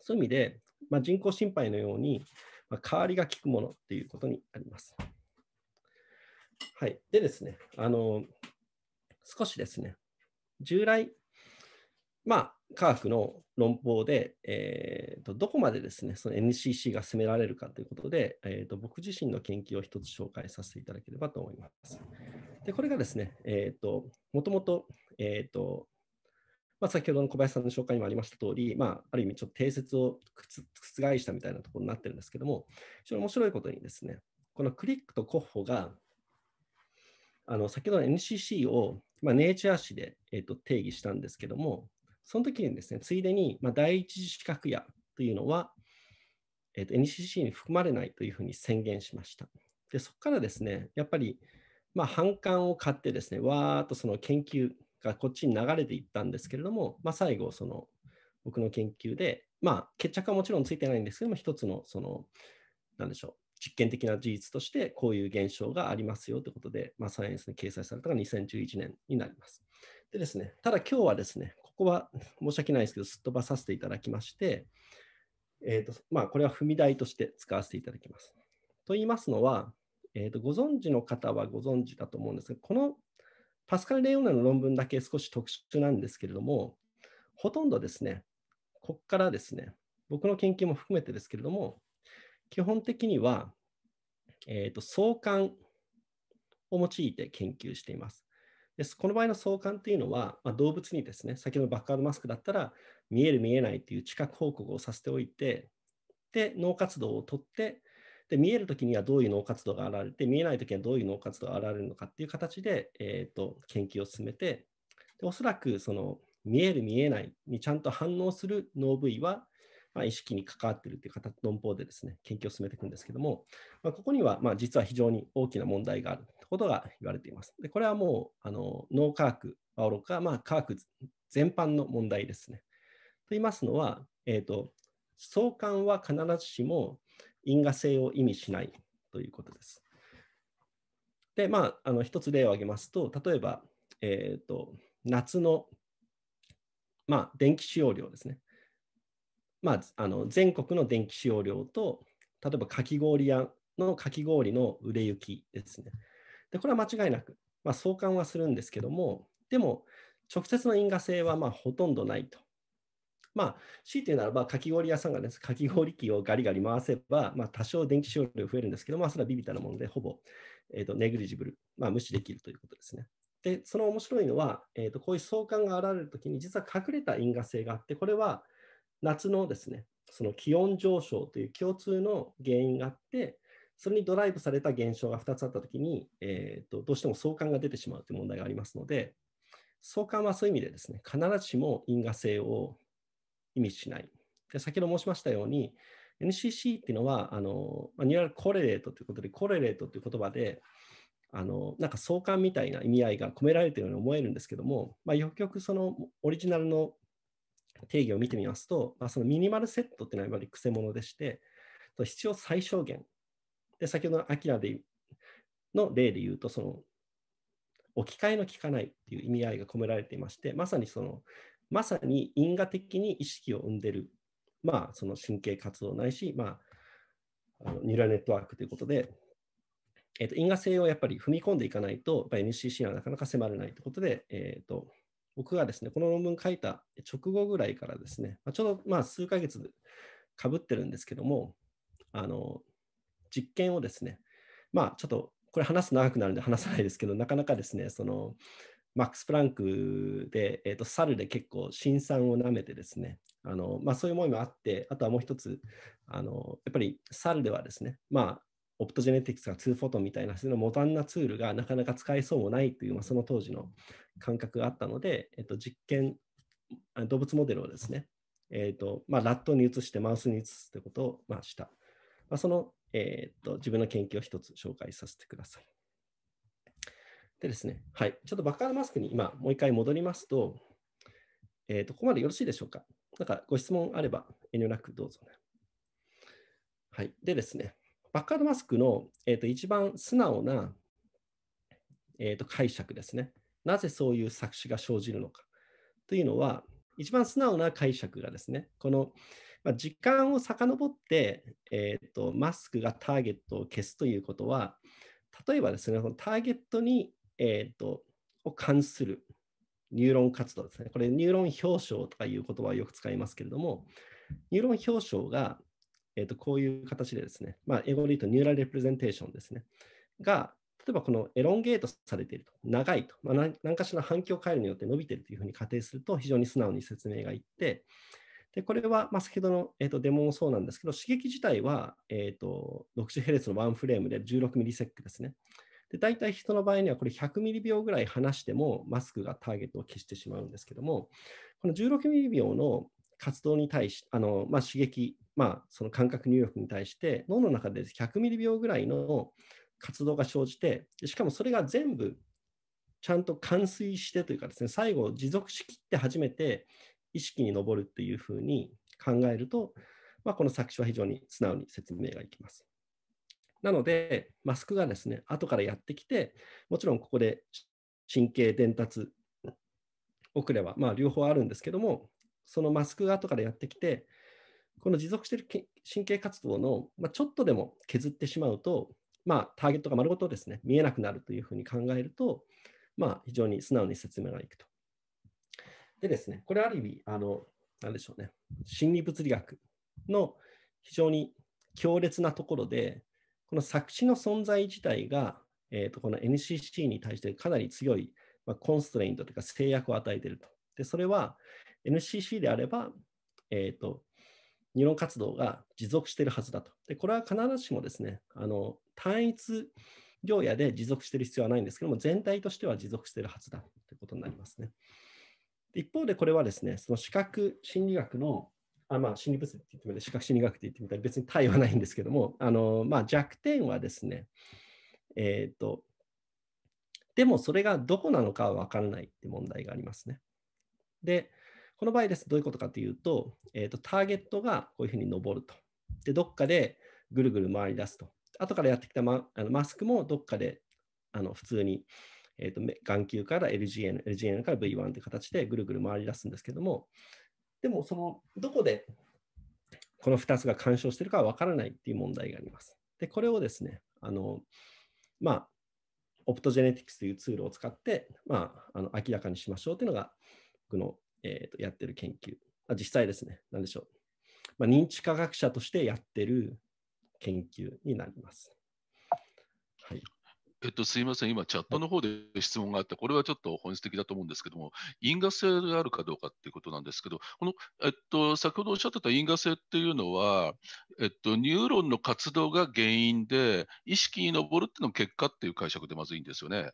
そういう意味で、まあ、人工心肺のように、まあ、代わりが効くものっていうことになります。はい。でですね、あの、少しですね、従来、まあ、科学の論法で、えーと、どこまでですね、その NCC が攻められるかということで、えーと、僕自身の研究を一つ紹介させていただければと思います。で、これがですね、えーと、もともと、えーと、まあ、先ほどの小林さんの紹介にもありました通り、まあ、ある意味ちょっと定説を覆したみたいなところになってるんですけども、非常に面白いことにですね、このクリックとコッホがあの先ほどの NCC を、まあ、ネイチャー誌で、えーと、定義したんですけども、その時にですね、ついでに、まあ、第一次資格やというのは、えーと、NCC に含まれないというふうに宣言しました。で、そこからですね、やっぱり、まあ、反感を買ってですね、わーっとその研究がこっちに流れていったんですけれども、まあ、最後、その僕の研究で、まあ、決着はもちろんついてないんですけども、一つの、その、なんでしょう、実験的な事実としてこういう現象がありますよということで、まあ、サイエンスに掲載されたのが2011年になります。でですね、ただ今日はですね、ここは申し訳ないですけど、すっ飛ばさせていただきまして、えーとまあ、これは踏み台として使わせていただきます。と言いますのは、えーと、ご存知の方はご存知だと思うんですが、このパスカル・レオナの論文だけ少し特殊なんですけれども、ほとんどですね、ここからですね、僕の研究も含めてですけれども、基本的には、えーと、相関を用いて研究しています。です。この場合の相関というのは、まあ、動物にですね、先ほどのバックアードマスクだったら、見える見えないという知覚報告をさせておいて、で、脳活動をとって、で見えるときにはどういう脳活動が現れて、見えないときにはどういう脳活動が現れるのかっていう形で、えーと研究を進めて、でおそらくその見える見えないにちゃんと反応する脳部位はまあ、意識に関わっているというの論法でですね、研究を進めていくんですけども、まあ、ここには、まあ、実は非常に大きな問題があるということが言われています。でこれはもう、あの脳科学はおろか、まあ、科学全般の問題ですね。と言いますのは、えーと、相関は必ずしも因果性を意味しないということです。で、まあ、あの一つ例を挙げますと、例えば、えーと、と夏の、まあ、電気使用量ですね。まあ、あの全国の電気使用量と、例えばかき氷屋のかき氷の売れ行きですね。でこれは間違いなく、まあ、相関はするんですけども、でも直接の因果性はまあほとんどないと。まあ、強いて言うならば、かき氷屋さんがです、かき氷機をガリガリ回せば、まあ、多少電気使用量増えるんですけど、まあ、それはビビたなもので、ほぼ、えーと、ネグリジブル、まあ、無視できるということですね。で、その面白いのは、えーと、とこういう相関が現れるときに、実は隠れた因果性があって、これは、夏のですね、その気温上昇という共通の原因があって、それにドライブされた現象が2つあったときに、えーと、どうしても相関が出てしまうという問題がありますので、相関はそういう意味でですね、必ずしも因果性を意味しない。で先ほど申しましたように、NCC っていうのは、あのニューラルコレレートということで、コレレートという言葉で、あのなんか相関みたいな意味合いが込められているように思えるんですけども、まあ、よくよくそのオリジナルの定義を見てみますと、まあ、そのミニマルセットっていうのはやっぱり癖せ者でして、必要最小限。で、先ほどのアキラでの例で言うと、その置き換えの効かないっていう意味合いが込められていまして、まさにその、まさに因果的に意識を生んでる、まあ、その神経活動ないし、まあ、あのニューラルネットワークということで、えっと因果性をやっぱり踏み込んでいかないと、やっぱ NCC はなかなか迫れないということで、えっと僕がですね、この論文書いた直後ぐらいからですね、まちょうどまあ数ヶ月かぶってるんですけども、あの実験をですね、まあ、ちょっとこれ話すと長くなるんで話さないですけど、なかなかですね、そのマックス・プランクで、えーと、と猿で結構、辛酸をなめてですね、あのまあ、そういう思いもあって、あとはもう一つ、あのやっぱり猿ではですね、まあ、オプトジェネティクスが2フォトンみたいな、そのモダンなツールがなかなか使えそうもないという、まあ、その当時の感覚があったので、えっと、実験、動物モデルをですね、えっとまあ、ラットに移してマウスに移すということを、まあ、した。まあ、その、えっと自分の研究を一つ紹介させてください。でですね、はい、ちょっとバッカーマスクに今、もう一回戻りますと、えっとここまでよろしいでしょうか。なんかご質問あれば、遠慮なくどうぞ、ね。はい。でですね、バッカードマスクの、えーと、一番素直な、えーと、解釈ですね。なぜそういう作詞が生じるのかというのは、一番素直な解釈がですね、この、まあ、時間を遡って、えーと、マスクがターゲットを消すということは、例えばですね、このターゲットに、えーと、とを関するニューロン活動ですね。これ、ニューロン表彰とかいう言葉をよく使いますけれども、ニューロン表彰がえー、とこういう形でですね、まあ、英語で言うとニューラルレプレゼンテーションですね、が、例えばこのエロンゲートされていると、長いと、まあ、何かしら反響回路によって伸びているというふうに仮定すると、非常に素直に説明がいって、でこれは、まあ、先ほどの、えー、とデモもそうなんですけど、刺激自体は、えー、と 60Hz のワンフレームで 16ms ですね。で大体人の場合にはこれ100ミリ秒ぐらい離してもマスクがターゲットを消してしまうんですけども、この16ミリ秒の活動に対し、あのまあ、刺激まあ、その感覚入力に対して脳の中で100ミリ秒ぐらいの活動が生じてしかもそれが全部ちゃんと完遂してというかですね最後持続しきって初めて意識に上るというふうに考えると、まあ、この作詞は非常に素直に説明がいきます。なのでマスクがですね後からやってきてもちろんここで神経伝達遅れは、まあ、両方あるんですけどもそのマスクが後からやってきてこの持続している神経活動の、まあ、ちょっとでも削ってしまうと、まあ、ターゲットが丸ごとですね見えなくなるというふうに考えると、まあ、非常に素直に説明がいくと。でですね、これある意味、あの、なんでしょうね、心理物理学の非常に強烈なところで、この作詞の存在自体が、えーと、この NCC に対してかなり強い、まあ、コンストレイントというか制約を与えていると。で、それは NCC であれば、えーと、ニューロン活動が持続しているはずだと。でこれは必ずしもですねあの単一業野で持続している必要はないんですけども全体としては持続しているはずだということになりますね。一方でこれはですねその視覚心理学のあまあ、心理物理って言ってみた視覚心理学って言ってみたら別に対はないんですけどもあの、まあ、弱点はですね、えーと、とでもそれがどこなのかは分からないって問題がありますね。でこの場合ですどういうことかというと,、えーと、ターゲットがこういうふうに登ると。で、どっかでぐるぐる回り出すと。後からやってきたマあのマスクもどっかであの普通に、えーと、眼球から LGN、LGN から V1 という形でぐるぐる回り出すんですけども、でもそのどこでこの2つが干渉しているかは分からないっていう問題があります。で、これをですね、あのまあ、オプトジェネティクスというツールを使って、まあ、あの明らかにしましょうというのが、僕のえー、とやってる研究、あ実際ですね、なんでしょう、まあ、認知科学者としてやってる研究になります。はいえっと、すみません、今、チャットの方で質問があって、これはちょっと本質的だと思うんですけども、因果性があるかどうかっていうことなんですけど、この、えっと、先ほどおっしゃってた因果性っていうのは、えっと、ニューロンの活動が原因で、意識に上るっていうの結果っていう解釈でまずいんですよね。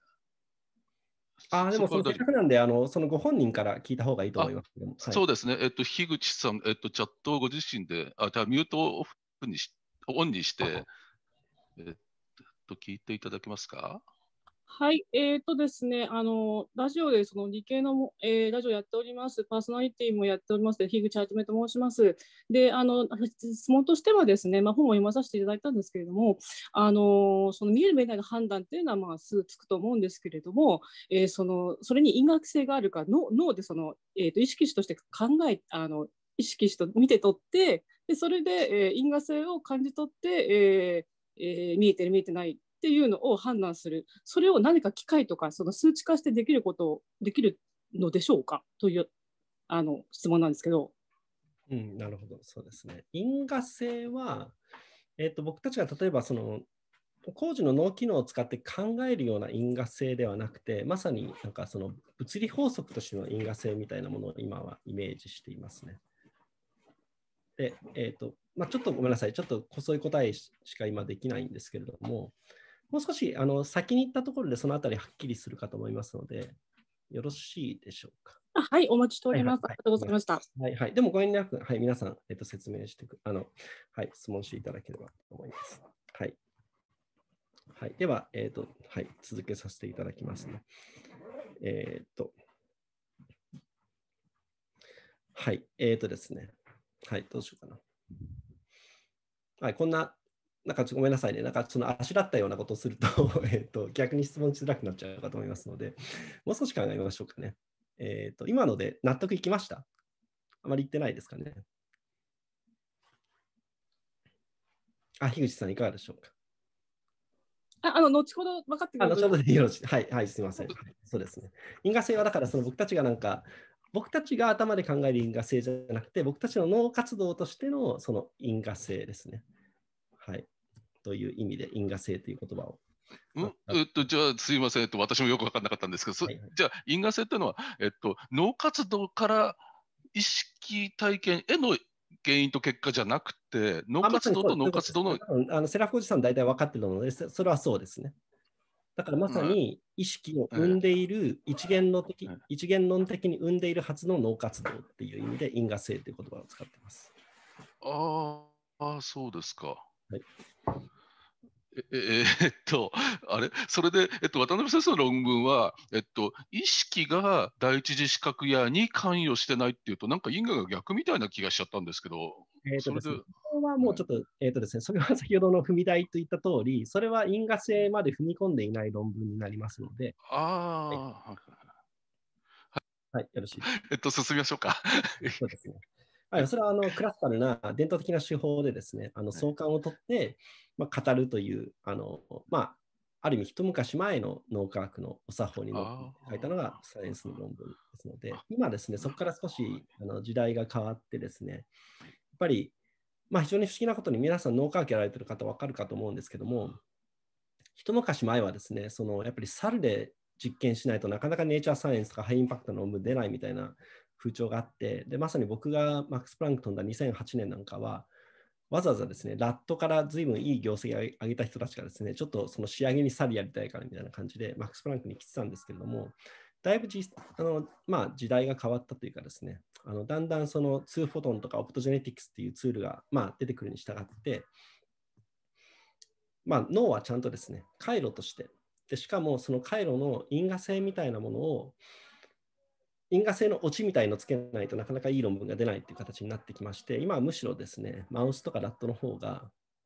あでもそのせっかくなんであの、そのご本人から聞いたほうがいいと思いますけどはい、そうですね、えっと、樋口さん、えっと、チャットをご自身で、あじゃミュートオフにしオンにして、えっと、聞いていただけますか。はい、えっ、ー、とですね、あの、ラジオでその理系の、えー、ラジオやっております、パーソナリティもやっております、樋口はじめと申します。で、あの、質問としてはですね、まあ、本を読まさせていただいたんですけれども、あの、その見える見えないの判断っていうのは、まあ、すぐつくと思うんですけれども、えー、その、それに因果性があるか、脳でその、えっ、と、意識として考え、あの、意識しと見て取って、で、それで、え因果性を感じ取って、ええー、見えてる見えてないっていうのを判断する、それを何か機械とかその数値化してできることをできるのでしょうかというあの質問なんですけど。うん、なるほど、そうですね。因果性は、えーと、僕たちが例えばその工事の脳機能を使って考えるような因果性ではなくて、まさになんかその物理法則としての因果性みたいなものを今はイメージしていますね。で、えーとまあ、ちょっとごめんなさい、ちょっと細い答えしか今できないんですけれども、もう少しあの先に行ったところでそのあたりはっきりするかと思いますので、よろしいでしょうか。はい、お待ちしております。はいはい、ありがとうございました。はい、はい、でもご遠慮なく、はい、皆さん、えっと、説明してあの、はい、質問していただければと思います。はい。はい、では、えっ、ー、と、はい、続けさせていただきますね。えっ、ー、と、はい、えっ、ー、とですね。はい、どうしようかな。はい、こんななんかごめんなさいね、なんかそのあしらったようなことをすると えっと、逆に質問しづらくなっちゃうかと思いますので、もう少し考えましょうかね。えっ、ー、と、今ので納得いきましたあまり言ってないですかね。あ、樋口さん、いかがでしょうか。ああの後ほど分かってくるあ後ほどでよろしい。はい、はい、すみません。そうですね。因果性はだからその僕たちがなんか、僕たちが頭で考える因果性じゃなくて、僕たちの脳活動としてのその因果性ですね。はい。という意味で因果性という言葉をうんえっと、じゃあすいません、えっと、私もよく分かんなかったんですけど、はいはい、じゃあ因果性というのは、えっと、脳活動から意識体験への原因と結果じゃなくて、脳活動と脳活動の。あのセラフおじさん大体分かってるので、それはそうですね。だからまさに意識を生んでいる、一元論的、一元論的に生んでいるはずの脳活動っていう意味で因果性という言葉を使ってます。ああ、そうですか。はいええっと、あれ、それで、えっと、渡辺先生の論文は、えっと、意識が第一次視覚やに関与してないっていうと、なんか因果が逆みたいな気がしちゃったんですけど、えっとですね、それはもうちょっと、えっとですね、それは先ほどの踏み台と言った通り、それは因果性まで踏み込んでいない論文になりますので。ああ、はい、はい、よろしいえっと、進みましょうか。そうですねい、それはあのクラスタルな伝統的な手法でですね、あの相関を取って、まあ、語るという、あのまあ、ある意味一昔前の脳科学のお作法に書いたのがサイエンスの論文ですので、今ですね、そこから少しあの時代が変わってですね、やっぱり、まあ、非常に不思議なことに皆さん脳科学やられてる方分かるかと思うんですけども、一昔前はですね、そのやっぱり猿で実験しないとなかなかネイチャーサイエンスとかハイインパクトの論文出ないみたいな風潮があってでまさに僕がマックス・プランクトンだ2008年なんかはわざわざですねラットから随分いい業績を上げた人たちがですねちょっとその仕上げにさりやりたいからみたいな感じでマックス・プランクに来てたんですけれどもだいぶじあの、まあ、時代が変わったというかですねあのだんだんその2フォトンとかオプトジェネティクスっていうツールが、まあ、出てくるに従ってまあ、脳はちゃんとですね回路としてでしかもその回路の因果性みたいなものを因果性のオチみたいのつけないとなかなかいい論文が出ないっていう形になってきまして、今はむしろですね、マウスとかラットの方が、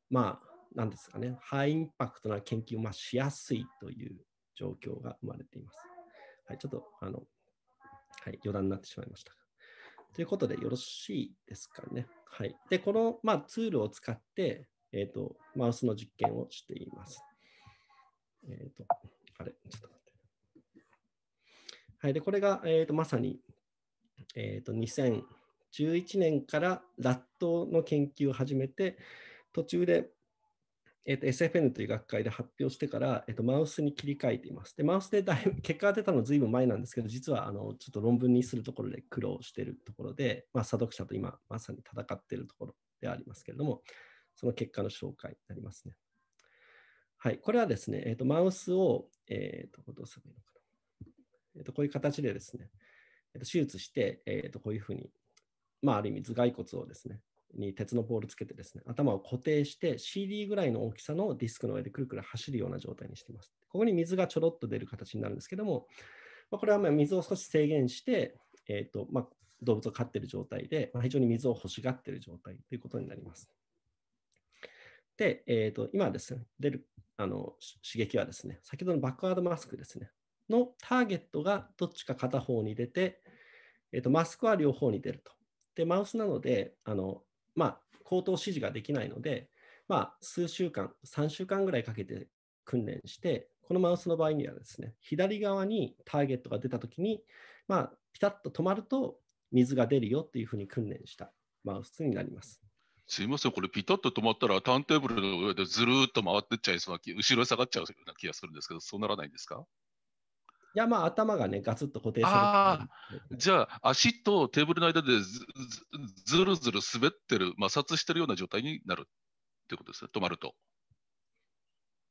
まあ、なんですかね、ハイインパクトな研究をしやすいという状況が生まれています。はい、ちょっと、あの、はい、余談になってしまいました。ということで、よろしいですかね。はい。で、この、まあ、ツールを使って、えっ、ー、と、マウスの実験をしています。えっ、ー、と、あれ、ちょっとはい、でこれが、えーと、まさに、えーと、2011年からラットの研究を始めて途中で、えーと、SFN という学会で発表してから、えー、とマウスに切り替えています。でマウスでだいぶ結果が出たのずいぶん前なんですけど実はあのちょっと論文にするところで苦労しているところで、まあ、査読者と今まさに戦っているところでありますけれどもその結果の紹介になりますね。はい、これはですね、えー、とマウスを、えー、とどうすればいいのかえー、とこういう形でですね、えー、と手術して、えー、とこういうふうに、まあ、ある意味頭蓋骨をですね、に鉄のポールつけてですね、頭を固定して CD ぐらいの大きさのディスクの上でくるくる走るような状態にしています。ここに水がちょろっと出る形になるんですけども、まあ、これはま水を少し制限して、えーとまあ、動物を飼っている状態で、まあ、非常に水を欲しがっている状態ということになります。で、えー、と今ですね、出るあの刺激はですね、先ほどのバックワードマスクですね、のターゲットがどっちか片方に出て、えーと、マスクは両方に出ると。で、マウスなので、あのまあ、口頭指示ができないので、まあ、数週間、3週間ぐらいかけて訓練して、このマウスの場合にはですね、左側にターゲットが出たときに、まあ、ピタッと止まると水が出るよっていうふうに訓練したマウスになります。すいません、これピタッと止まったらターンテーブルの上でずるっと回ってっちゃいそうな気、後ろへ下がっちゃうような気がするんですけど、そうならないんですかいや、まあ、頭がね、ガツッと固定されてじゃあ、足とテーブルの間でずずるずる滑ってる、摩擦してるような状態になるってことですね、止まると。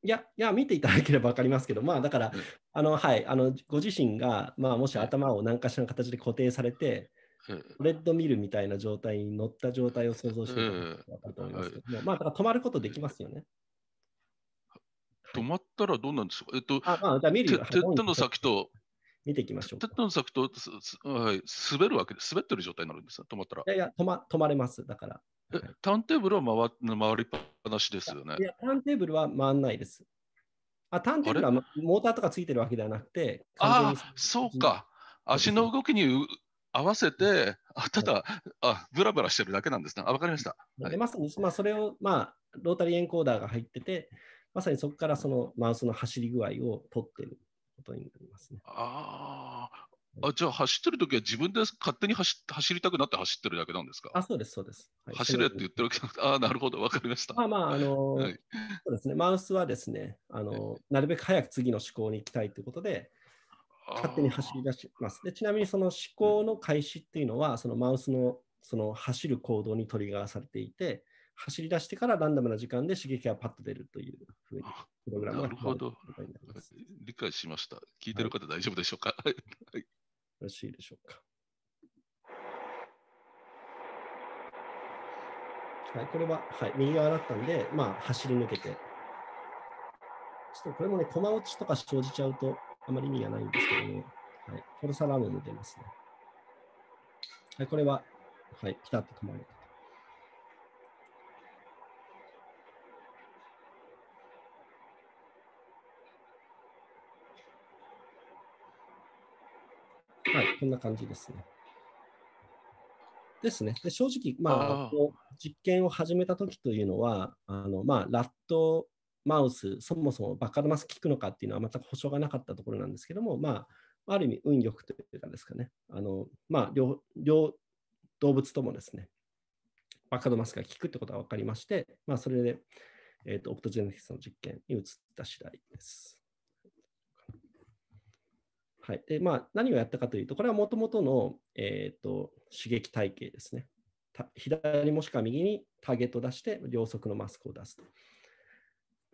いや、いや、見ていただければ分かりますけど、まあ、だから、うん、あの、はい、あの、ご自身が、まあ、もし頭を何かしらの形で固定されて、うん、レッドミルみたいな状態に乗った状態を想像してると分かると思いますけどうん、まあ、だから止まることできますよね。止まったらどうなんですかえっと、ああ見るよ手手の先と、見ていきましょう。手の先と、はい、滑るわけで、滑ってる状態になるんです止まったら。いやいや止ま、止まれます、だから。え、ターンテーブルは回回りっぱなしですよね。いや、ターンテーブルは回んないです。あ、ターンテーブルはモーターとかついてるわけではなくて、ああ、そうか。足の動きに合わせて、あただ、あ、ブラブラしてるだけなんですね。あ、わかりました。はい、まあ、それを、まあ、ロータリーエンコーダーが入ってて、まさにそこからそのマウスの走り具合を取ってることになりますね。ああ、じゃあ走ってる時は自分で勝手に走走りたくなって走ってるだけなんですかあそうです、そうです。はい、走れって言ってるわけじゃなくて、ああ、なるほど、わかりました。まあまあ、あのーはい、そうですね、マウスはですね、あのー、なるべく早く次の思考に行きたいということで、勝手に走り出します。でちなみにその思考の開始っていうのは、そのマウスのその走る行動にトリガーされていて、走り出してからランダムな時間で刺激がパッと出るというふうにプログラムがなるほど。理解しました。聞いてる方大丈夫でしょうか、はい、よろしいでしょうか。はい、これは、はい、右側だったんで、まあ、走り抜けて。ちょっとこれもね、駒落ちとか生じちゃうと、あまり意味がないんですけども、はい、フォルサラームも出ますね。はい、これは、はい、ピタッと止まると。こんな感じですね。ですね。で正直、まあ、あ実験を始めた時というのは、あのまあ、ラット、マウス、そもそもバカルマス効くのかっていうのは全く保証がなかったところなんですけども、まあ、ある意味、運良くというかですかね、あのまあ両、両動物ともですね、バカルマスが効くってことが分かりまして、まあ、それで、えーと、とオプトジェネティクスの実験に移った次第です。はい。で、まあ、何をやったかというと、これはもともとの、えと、刺激体系ですね。左もしくは右にターゲットを出して、両側のマスクを出すと。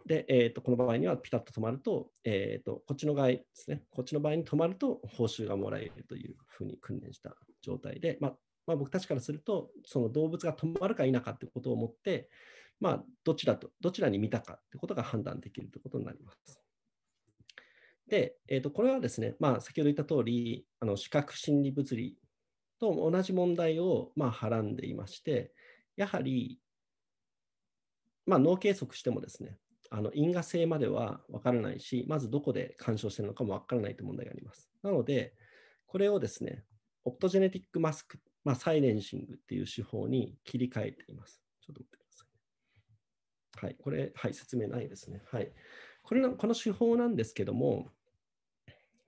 で、えーと、この場合にはピタッと止まると,、えーと、こっちの場合ですね、こっちの場合に止まると報酬がもらえるというふうに訓練した状態で、まあ、まあ、僕たちからすると、その動物が止まるか否かということを思って、まあ、どちらとどちらに見たかということが判断できるということになります。で、えー、とこれはですね、まあ、先ほど言った通り、あの視覚心理物理と同じ問題をまあはらんでいまして、やはり、まあ、脳計測してもですね、あの因果性までは分からないし、まずどこで干渉しているのかも分からないという問題があります。なので、これをですね、オプトジェネティックマスク、まあ、サイレンシングっていう手法に切り替えています。ちょっと待ってください、はい、これ、はい、説明ないですね。はい。これのこの手法なんですけども、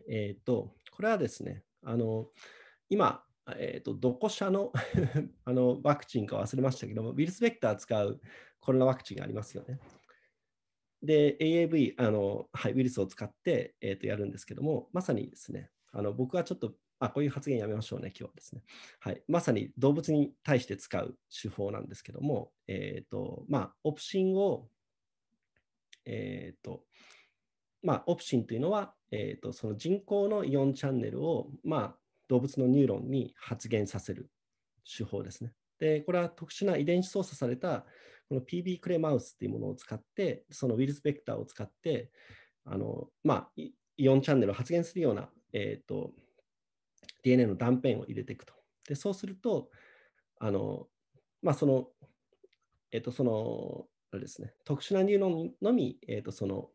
えっ、ー、と、これはですね、あの、今、えーと、どこ社の あのワクチンか忘れましたけども、ウィルスベクター使うコロナワクチンがありますよね。で、AAV、あのはい、ウイルスを使って、えーと、とやるんですけども、まさにですね、あの僕はちょっとあ、こういう発言やめましょうね、今日はですね。はい、まさに動物に対して使う手法なんですけども、えーとまあ、オプシンを、えーとまあ、オプシンというのは、えーと、その人工のイオンチャンネルを、まあ、動物のニューロンに発現させる手法ですね。で、これは特殊な遺伝子操作されたこの PB クレマウスというものを使って、そのウイルスベクターを使って、あのまあ、イオンチャンネルを発現するような、えーと、DNA の断片を入れていくと。でそうすると、あのまあ、その、えっ、ー、と、その、あれですね、特殊なニューロンのみ、えっ、ー、と、その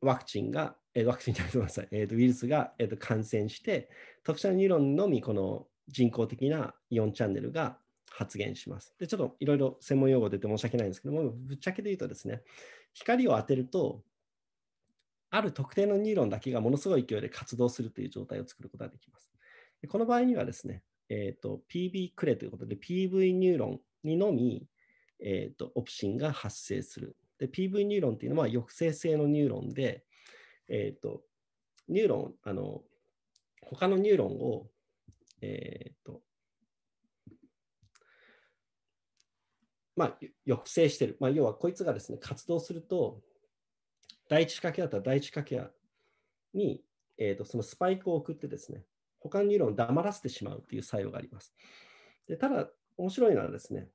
ワクチンがえー、ワクチンじゃないごめんなさい、えーと、ウイルスが、えーと、感染して、特殊なニューロンのみこの人工的なイオンチャンネルが発現します。で、ちょっといろいろ専門用語出て申し訳ないんですけども、ぶっちゃけで言うとですね、光を当てると、ある特定のニューロンだけがものすごい勢いで活動するという状態を作ることができます。でこの場合にはですね、えーと、PB クレということで、PV ニューロンにのみ、えーと、オプシンが発生する。で、PV ニューロンっていうのは抑制性のニューロンで、えっ、ー、と、ニューロン、あの、他のニューロンを、えっ、ー、と、まあ、抑制してる。まあ、要は、こいつがですね、活動すると、第一掛け合ったら第一掛け合に、えーと、とそのスパイクを送ってですね、他のニューロンを黙らせてしまうという作用があります。でただ、面白いのはですね、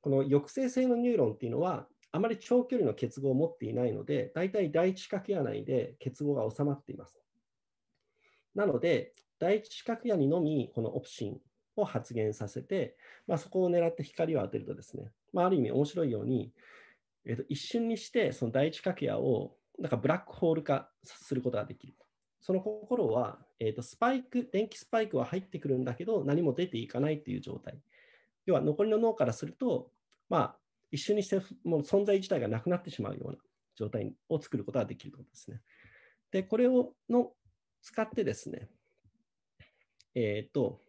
この抑制性のニューロンっていうのは、あまり長距離の結合を持っていないので、大体第一角野内で結合が収まっています。なので、第一角野にのみこのオプシンを発現させて、まあ、そこを狙って光を当てるとですね、まあ、ある意味面白いように、えー、と一瞬にしてその第一角野をなんかブラックホール化することができる。その心は、えー、とスパイク、電気スパイクは入ってくるんだけど、何も出ていかないという状態。要は残りの脳からすると、まあ、一瞬にしてもう存在自体がなくなってしまうような状態を作ることができるとですね。で、これをの使ってですね、えっ、ー、と、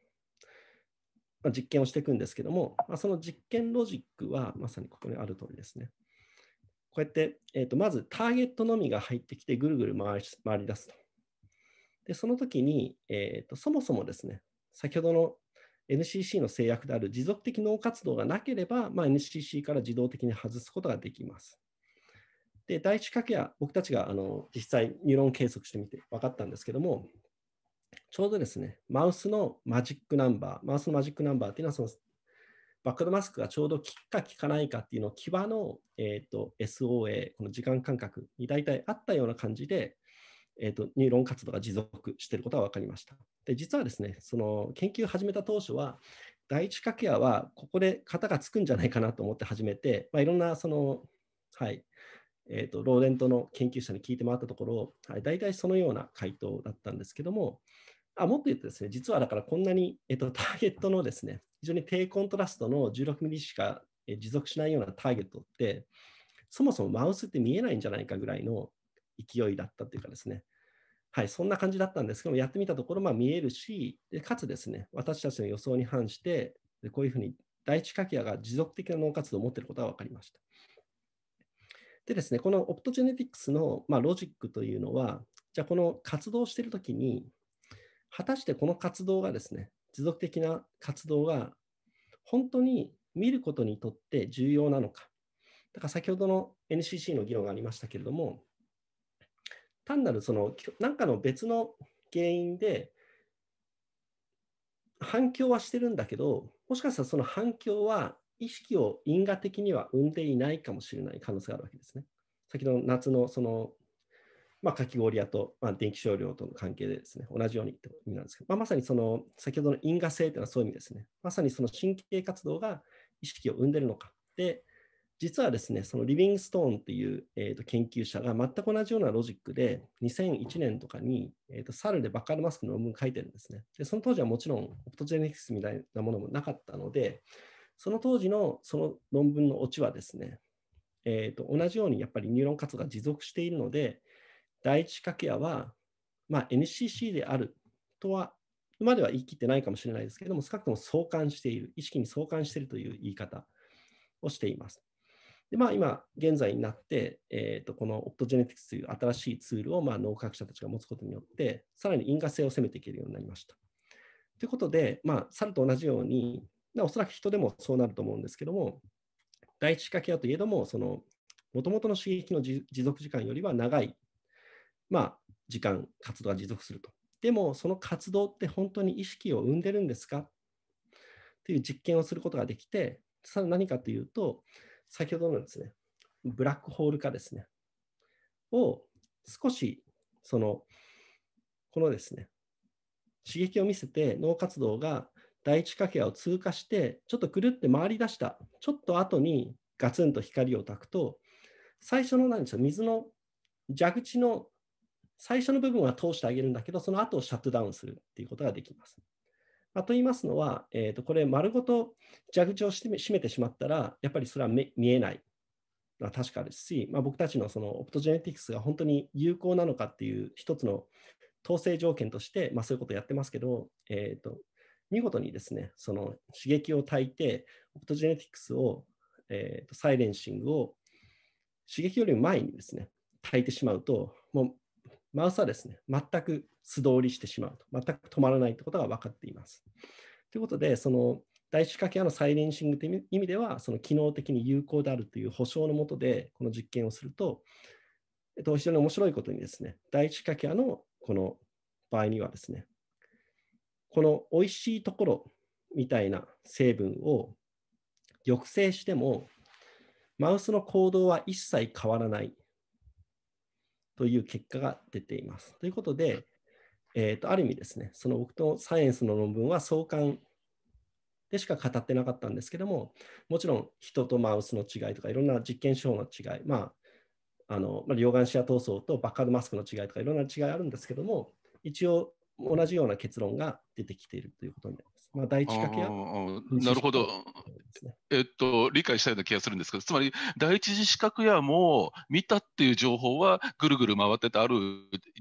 まあ、実験をしていくんですけども、まあ、その実験ロジックはまさにここにある通りですね。こうやって、えー、とまずターゲットのみが入ってきてぐるぐる回り回り出すと。で、その時に、えーとそもそもですね、先ほどの NCC の制約である持続的脳活動がなければ、まあ、NCC から自動的に外すことができます。で第一けや僕たちがあの実際ニューロン計測してみて分かったんですけどもちょうどですねマウスのマジックナンバーマウスのマジックナンバーっていうのはそのバックドマスクがちょうど効くか効かないかっていうのを際の、えーと SOA この時間間隔に大体あったような感じでえーと、ニューロン活動が持続していることは分かりました。で実はですねその研究を始めた当初は第一核アはここで型がつくんじゃないかなと思って始めて、まあ、いろんなその、はいえーと、ローレントの研究者に聞いて回ったところ、はい、大体そのような回答だったんですけどもあもっと言うとですね実はだからこんなに、えーと、ターゲットのですね非常に低コントラストの 16mm しか持続しないようなターゲットってそもそもマウスって見えないんじゃないかぐらいの勢いだったっていうかですね、はい、そんな感じだったんですけども、やってみたところ、まあ、見えるし、でかつですね、私たちの予想に反して、でこういうふうに第一キアが持続的な脳活動を持っていることが分かりました。でですね、このオプトジェネティクスの、まあ、ロジックというのは、じゃあこの活動しているときに、果たしてこの活動がですね、持続的な活動が本当に見ることにとって重要なのか。だから先ほどの NCC の議論がありましたけれども、単なるその何かの別の原因で反響はしてるんだけどもしかしたらその反響は意識を因果的には生んでいないかもしれない可能性があるわけですね。先ほど夏のその、まあ、かき氷屋と、まあ、電気少量との関係でですね同じようにって意味なんですけど、まあ、まさにその先ほどの因果性というのはそういう意味ですねまさにその神経活動が意識を生んでるのかで実はですね、そのリビングストーンっていう、えー、と研究者が全く同じようなロジックで、2001年とかに、えー、と猿でバカルマスクの論文書いてるんですねで。その当時はもちろんオプトジェネティクスみたいなものもなかったので、その当時のその論文のオチはですね、えー、と同じようにやっぱりニューロン活動が持続しているので、第一掛けは、まあ、NCC であるとはまでは言い切ってないかもしれないですけれども、少なくとも相関している、意識に相関しているという言い方をしています。で、まあ、今、現在になって、えー、とこのオプトジェネティクスという新しいツールを、まあ、脳科学者たちが持つことによって、さらに因果性を攻めていけるようになりました。ということで、まあ、猿と同じように、おそらく人でもそうなると思うんですけども、第一仕掛けはといえども、そのもとの刺激の持続時間よりは長い、まあ、時間、活動が持続すると。でも、その活動って本当に意識を生んでるんですかっていう実験をすることができて、さらに何かというと、先ほどのですね、ブラックホール化ですね、を少し、その、このですね、刺激を見せて脳活動が第一かけを通過して、ちょっとくるって回り出した、ちょっと後にガツンと光を焚くと、最初の何でしょう、水の蛇口の最初の部分は通してあげるんだけど、その後をシャットダウンするっていうことができます。あと言いますのは、えー、とこれ丸ごと蛇口を閉めてしまったら、やっぱりそれは見えない確かですし、まあ、僕たちのそのオプトジェネティクスが本当に有効なのかっていう一つの統制条件として、まあ、そういうことをやってますけど、えー、と見事にですね、その刺激を焚いて、オプトジェネティクスを、えー、とサイレンシングを刺激より前にですね、焚いてしまうと、もうマウスはですね、全く素通りしてしまうと、全く止まらないということが分かっています。ということで、その第一掛けのサイレンシングという意味では、その機能的に有効であるという保証のもとで、この実験をすると、えっと、非常に面白いことにですね、第一掛けのこの場合にはですね、この美味しいところみたいな成分を抑制しても、マウスの行動は一切変わらないという結果が出ています。ということで、えー、とある意味ですね、その僕とサイエンスの論文は相関でしか語ってなかったんですけども、もちろん人とマウスの違いとか、いろんな実験手法の違い、まあ、あの両眼視野闘争とバッカードマスクの違いとか、いろんな違いあるんですけども、一応同じような結論が出てきているということになります。まあ、第一かけなるほど、えっと、理解したような気がするんですけど、つまり第一次資格やも見たっていう情報はぐるぐる回ってて、ある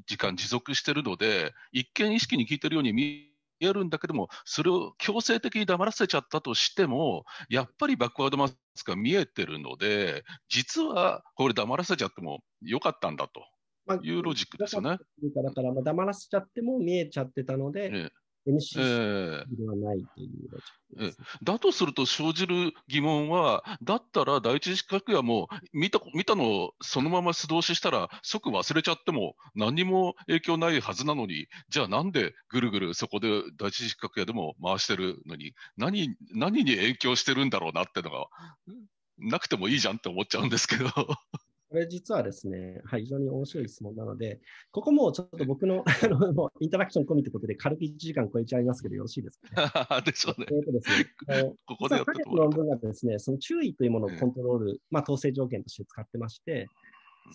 時間持続してるので、一見意識に聞いてるように見えるんだけども、それを強制的に黙らせちゃったとしても、やっぱりバックワードマスクが見えてるので、実はこれ黙らせちゃってもよかったんだと。いうロジックですよね。だから、黙らせちゃっても見えちゃってたので、ええ、NCC ではないという、えー、だとすると生じる疑問は、だったら第一次格やもう見た見たのをそのまま素通ししたら即忘れちゃっても何も影響ないはずなのに、じゃあなんでぐるぐるそこで第一次格やでも回してるのに、何何に影響してるんだろうなってのが、なくてもいいじゃんって思っちゃうんですけどこれ実はですね、はい、非常に面白い質問なので、ここもちょっと僕の インタラクション込みということで、軽く1時間超えちゃいますけど、よろしいですか、ね、でしょうね。えとですねここでやったところ。論文がですね、その注意というものをコントロール、まあ、統制条件として使ってまして、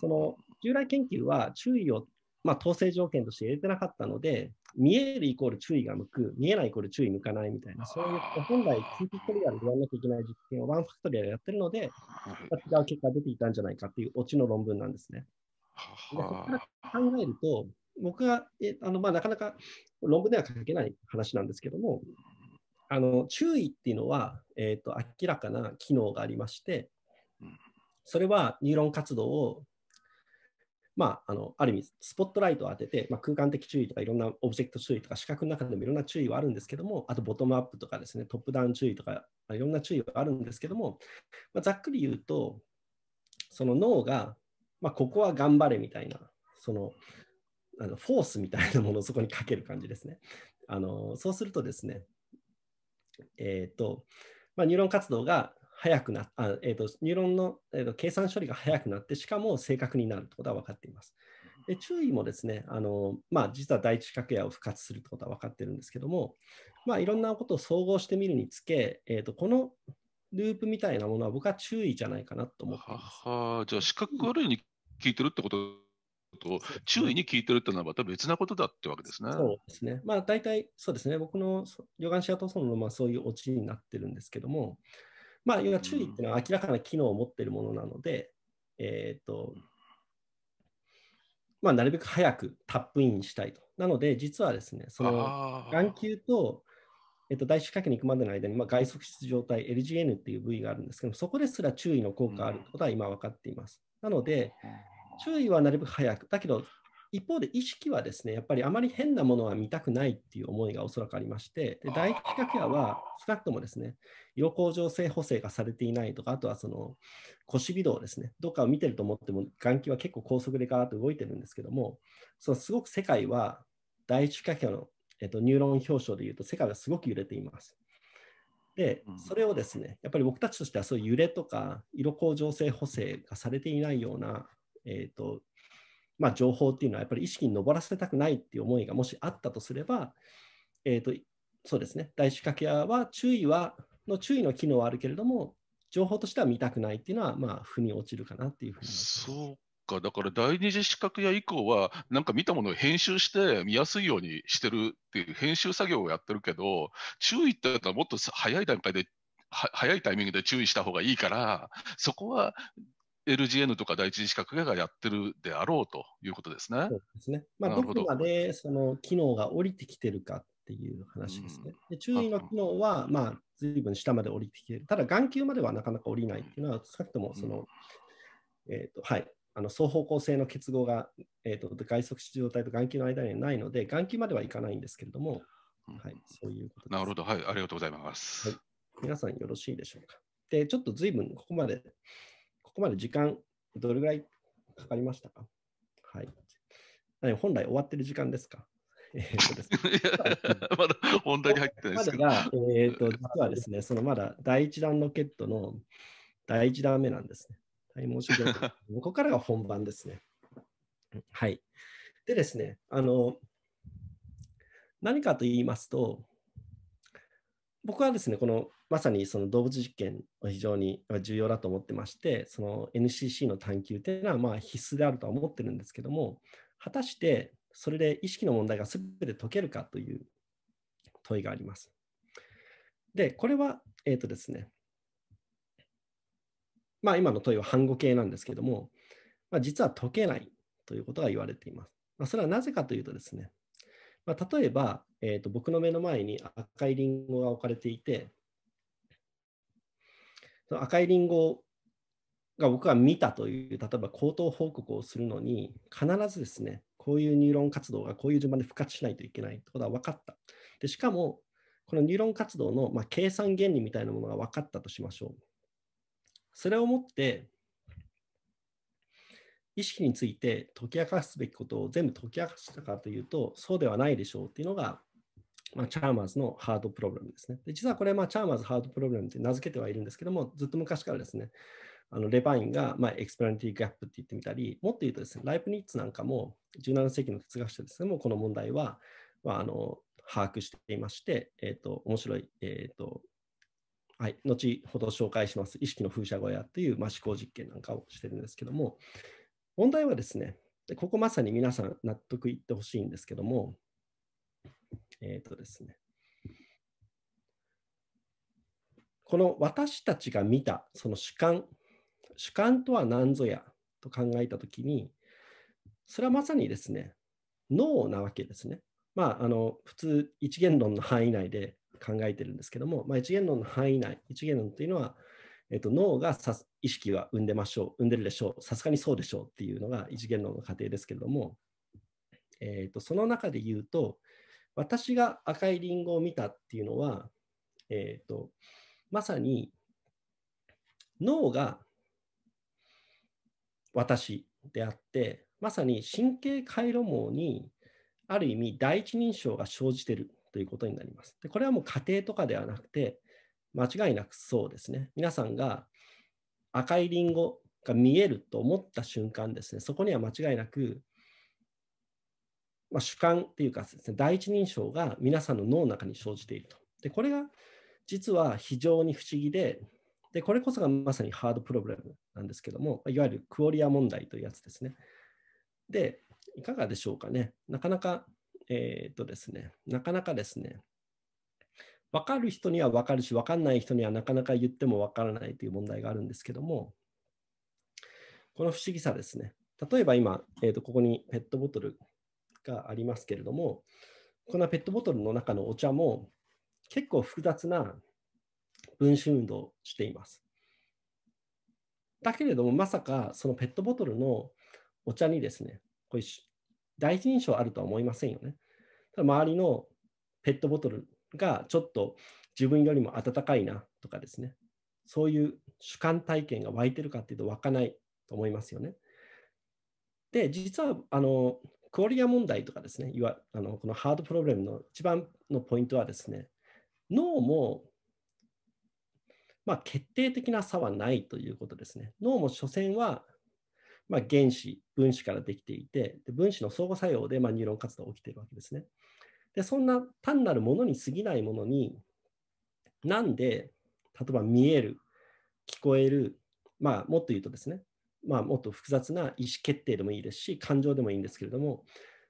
その従来研究は注意をまあ、統制条件として入れてなかったので、見えるイコール注意が向く、見えないイコール注意向かないみたいな、そういう本来、ツーピクトリアルでやらなきゃいけない実験をワンファクトリアルやってるので、違う結果が出ていたんじゃないかっていうオチの論文なんですね。でそこから考えると、僕は、えあの、まあ、なかなか論文では書けない話なんですけども、あの注意っていうのは、えーと明らかな機能がありまして、それはニューロン活動をまあ、あのある意味、スポットライトを当てて、まあ、空間的注意とかいろんなオブジェクト注意とか視覚の中でもいろんな注意はあるんですけども、あとボトムアップとかですね、トップダウン注意とかいろんな注意はあるんですけども、まあ、ざっくり言うと、その脳が、まあ、ここは頑張れみたいな、そのあのフォースみたいなものをそこにかける感じですね。あのそうするとですね、えっ、ー、とまあ、ニューロン活動が速くなあ、えーと、ニューロンの、えーと、計算処理が速くなって、しかも正確になるということは分かっています。で注意もですね、あのまあ、実は第一格野を復活するということは分かってるんですけども、まあ、いろんなことを総合してみるにつけ、えーと、このループみたいなものは僕は注意じゃないかなと思ってます。ははじゃあ、視覚悪いに聞いてるってことと注意に聞いてるっていうのはまた別なことだってわけですね。そうですね。まあ大体そうですね。僕の魚眼視野塗装のまあそういうオチになってるんですけども、まあ、要は注意っていうのは明らかな機能を持っているものなので、えーとまあ、なるべく早くタップインしたいと。なので、実はですね、その眼球と、えっと、大視覚に行くまでの間に、まあ、外側室状態 LGN っていう部位があるんですけどそこですら注意の効果があることは今分かっています。なので、注意はなるべく早く、だけど一方で意識はですね、やっぱりあまり変なものは見たくないっていう思いがおそらくありまして、で第一企画屋は少なくともですね、色向上性補正がされていないとか、あとはその腰微動ですね、どっかを見てると思っても眼球は結構高速でガーッと動いてるんですけども、そのすごく世界は第一企画屋の、えっと、ニューロン表彰でいうと世界がすごく揺れています。で、それをですね、やっぱり僕たちとしてはそういう揺れとか色向上性補正がされていないような、えっとまあ、情報っていうのはやっぱり意識に上らせたくないっていう思いがもしあったとすれば、えーと、そうですね、大仕掛け屋は注意はの注意の機能はあるけれども、情報としては見たくないっていうのは、まあ、腑に落ちるかなっていうふうにそうか、だから第二次資格や以降は、なんか見たものを編集して見やすいようにしてるっていう、編集作業をやってるけど、注意ってたら、もっと早い段階では早いタイミングで注意した方がいいから、そこは LGN とか第一次資格がやってるであろうということですね。そうですね。まあ、どこまでその機能が降りてきてるかっていう話ですね。で注意の機能は、まあ、随分下まで降りてきてる。ただ、眼球まではなかなか降りないっていうのは、少なくともその、うん、えっ、ー、と、はい。あの双方向性の結合が、えーと、外側視状態と眼球の間にはないので、眼球まではいかないんですけれども、うん、はい、そういうことなるほど、はい、ありがとうございます。はい、皆さんよろしいでしょうか。で、ちょっとぶんここまでここまで時間、どれぐらいかかりましたかはい。本来終わってる時間ですか えー、とですね、まだ本題に入ってないですまだ、えーと、実はですね、そのまだ第1弾ロケットの第1弾目なんですね。はい、申し訳ない。ここからが本番ですね。はい。でですね、あの、何かと言いますと、僕はですね、このまさにその動物実験は非常に重要だと思ってまして、その NCC の探求というのはま必須であるとは思ってるんですけども、果たしてそれで意識の問題が全て解けるかという問いがあります。で、これは、えっ、ー、とですね、まあ、今の問いは反語形なんですけども、まあ、実は解けないということが言われています。まあ、それはなぜかというとですね、まあ、例えば、えーと僕の目の前に赤いリンゴが置かれていて、赤いリンゴが僕は見たという例えば口頭報告をするのに必ずですねこういうニューロン活動がこういう順番で復活しないといけないってことは分かったでしかもこのニューロン活動の、まあ、計算原理みたいなものが分かったとしましょうそれをもって意識について解き明かすべきことを全部解き明かしたかというとそうではないでしょうっていうのがまあ、チャーマーズのハードプログラムですね。で実はこれ、まあ、チャーマーズハードプログラムって名付けてはいるんですけども、ずっと昔からですね、あのレバインが、まあ、エクスペランティーギャップって言ってみたり、もっと言うとですね、ライプニッツなんかも17世紀の哲学者ですけども、この問題は、まあ、あの把握していまして、えっ、ー、と、面白い、えっ、ー、と、はい、後ほど紹介します、意識の風車小屋という、まあ、思考実験なんかをしてるんですけども、問題はですね、ここまさに皆さん納得いってほしいんですけども、えっ、ー、とですね、この私たちが見たその主観、主観とは何ぞやと考えたときに、それはまさにですね、脳なわけですね。まあ、あの普通、一元論の範囲内で考えてるんですけども、まあ、一元論の範囲内、一元論というのは、えっと、脳がさ意識は生んでましょう、生んでるでしょう、さすがにそうでしょうっていうのが一元論の過程ですけれども、えっと、その中で言うと、私が赤いリンゴを見たっていうのは、えーと、まさに脳が私であってまさに神経回路網にある意味第一人称が生じてるということになります。でこれはもう家庭とかではなくて間違いなくそうですね。皆さんが赤いリンゴが見えると思った瞬間ですねそこには間違いなくまあ、主観っていうかです、ね、第一人称が皆さんの脳の中に生じていると。でこれが実は非常に不思議ででこれこそがまさにハードプログラムなんですけどもいわゆるクオリア問題というやつですね。でいかがでしょうかねなかなかえー、っとですねなかなかですね分かる人には分かるし分かんない人にはなかなか言っても分からないという問題があるんですけどもこの不思議さですね例えば今、えー、とここにペットボトルがありますけれども、このペットボトルの中のお茶も結構複雑な分子運動をしています。だけれども、まさかそのペットボトルのお茶にですね、こう第一印象あるとは思いませんよね。ただ周りのペットボトルがちょっと自分よりも暖かいなとかですね、そういう主観体験が湧いてるかっていうと湧かないと思いますよね。で、実はあのクオリア問題とかですね、いわあのこのハードプログラムの一番のポイントはですね、脳も、まあ、決定的な差はないということですね。脳も所詮は、まあ、原子、分子からできていて、で分子の相互作用で、まあ、ニューロン活動が起きているわけですね。でそんな単なるものに過ぎないものに、なんで、例えば見える、聞こえる、まあ、もっと言うとですね、まあ、もっと複雑な意思決定でもいいですし、感情でもいいんですけれども、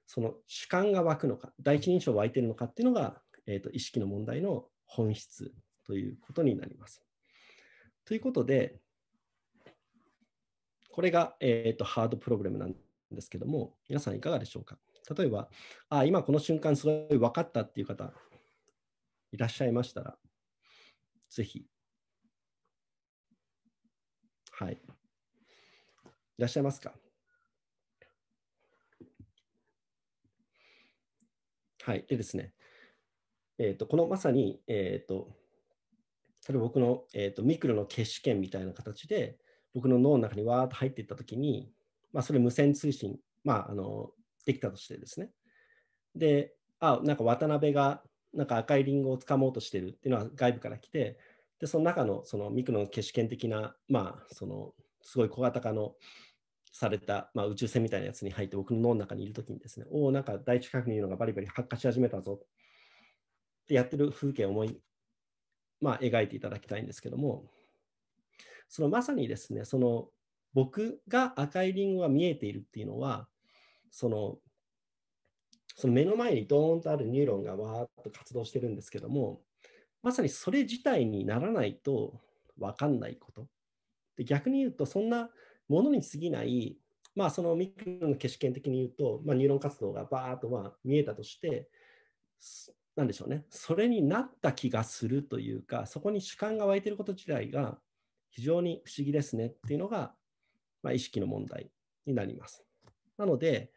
その主観が湧くのか、第一印象湧いてるのかっていうのが、えーと、意識の問題の本質ということになります。ということで、これが、えーと、とハードプログラムなんですけども、皆さんいかがでしょうか例えば、あ今この瞬間すごい分かったっていう方、いらっしゃいましたら、ぜひ、はい、いらっしゃいますかはい。でですね、えーと、このまさに、えーと、それ僕の、えーと、ミクロの結試験みたいな形で、僕の脳の中にわーっと入っていったときに、まあ、それ無線通信、まあ、あのできたとしてですね。で、あ、なんか渡辺がなんか赤いリンゴをつかもうとしてるっていうのは外部から来て、で、その中のそのミクロの結試験的な、まあ、そのすごい小型化のされた、まあ、宇宙船みたいなやつに入って僕の脳の中にいるときにですね、おお、なんか第一核にいるのがバリバリ発火し始めたぞってやってる風景を思い、まあ、描いていただきたいんですけども、そのまさにですね、その僕が赤いリンゴが見えているっていうのは、そのその目の前にドーンとあるニューロンがわーっと活動してるんですけども、まさにそれ自体にならないと分かんないことで逆に言うとそんなものに過ぎない、まあ、そのミクロの消し験的に言うと、まあ、ニューロン活動がバーッとまあ見えたとしてなんでしょうねそれになった気がするというかそこに主観が湧いてること自体が非常に不思議ですねっていうのが、まあ、意識の問題になります。なので、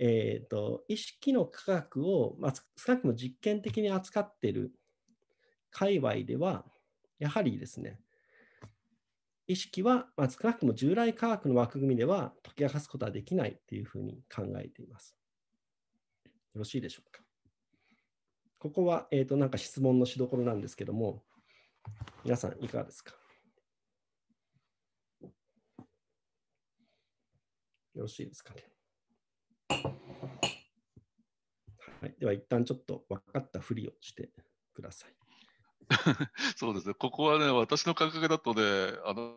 えーと意識の科学を、まあ、少なくとも実験的に扱っている界隈ではやはりですね意識は、まあ、少なくとも従来科学の枠組みでは解き明かすことはできないというふうに考えています。よろしいでしょうか。ここは、えーと、なんか質問のしどころなんですけども、皆さんいかがですかよろしいですかね。はい、では一旦ちょっと分かったふりをしてください。そうですね、ここはね、私の感覚だとね、あの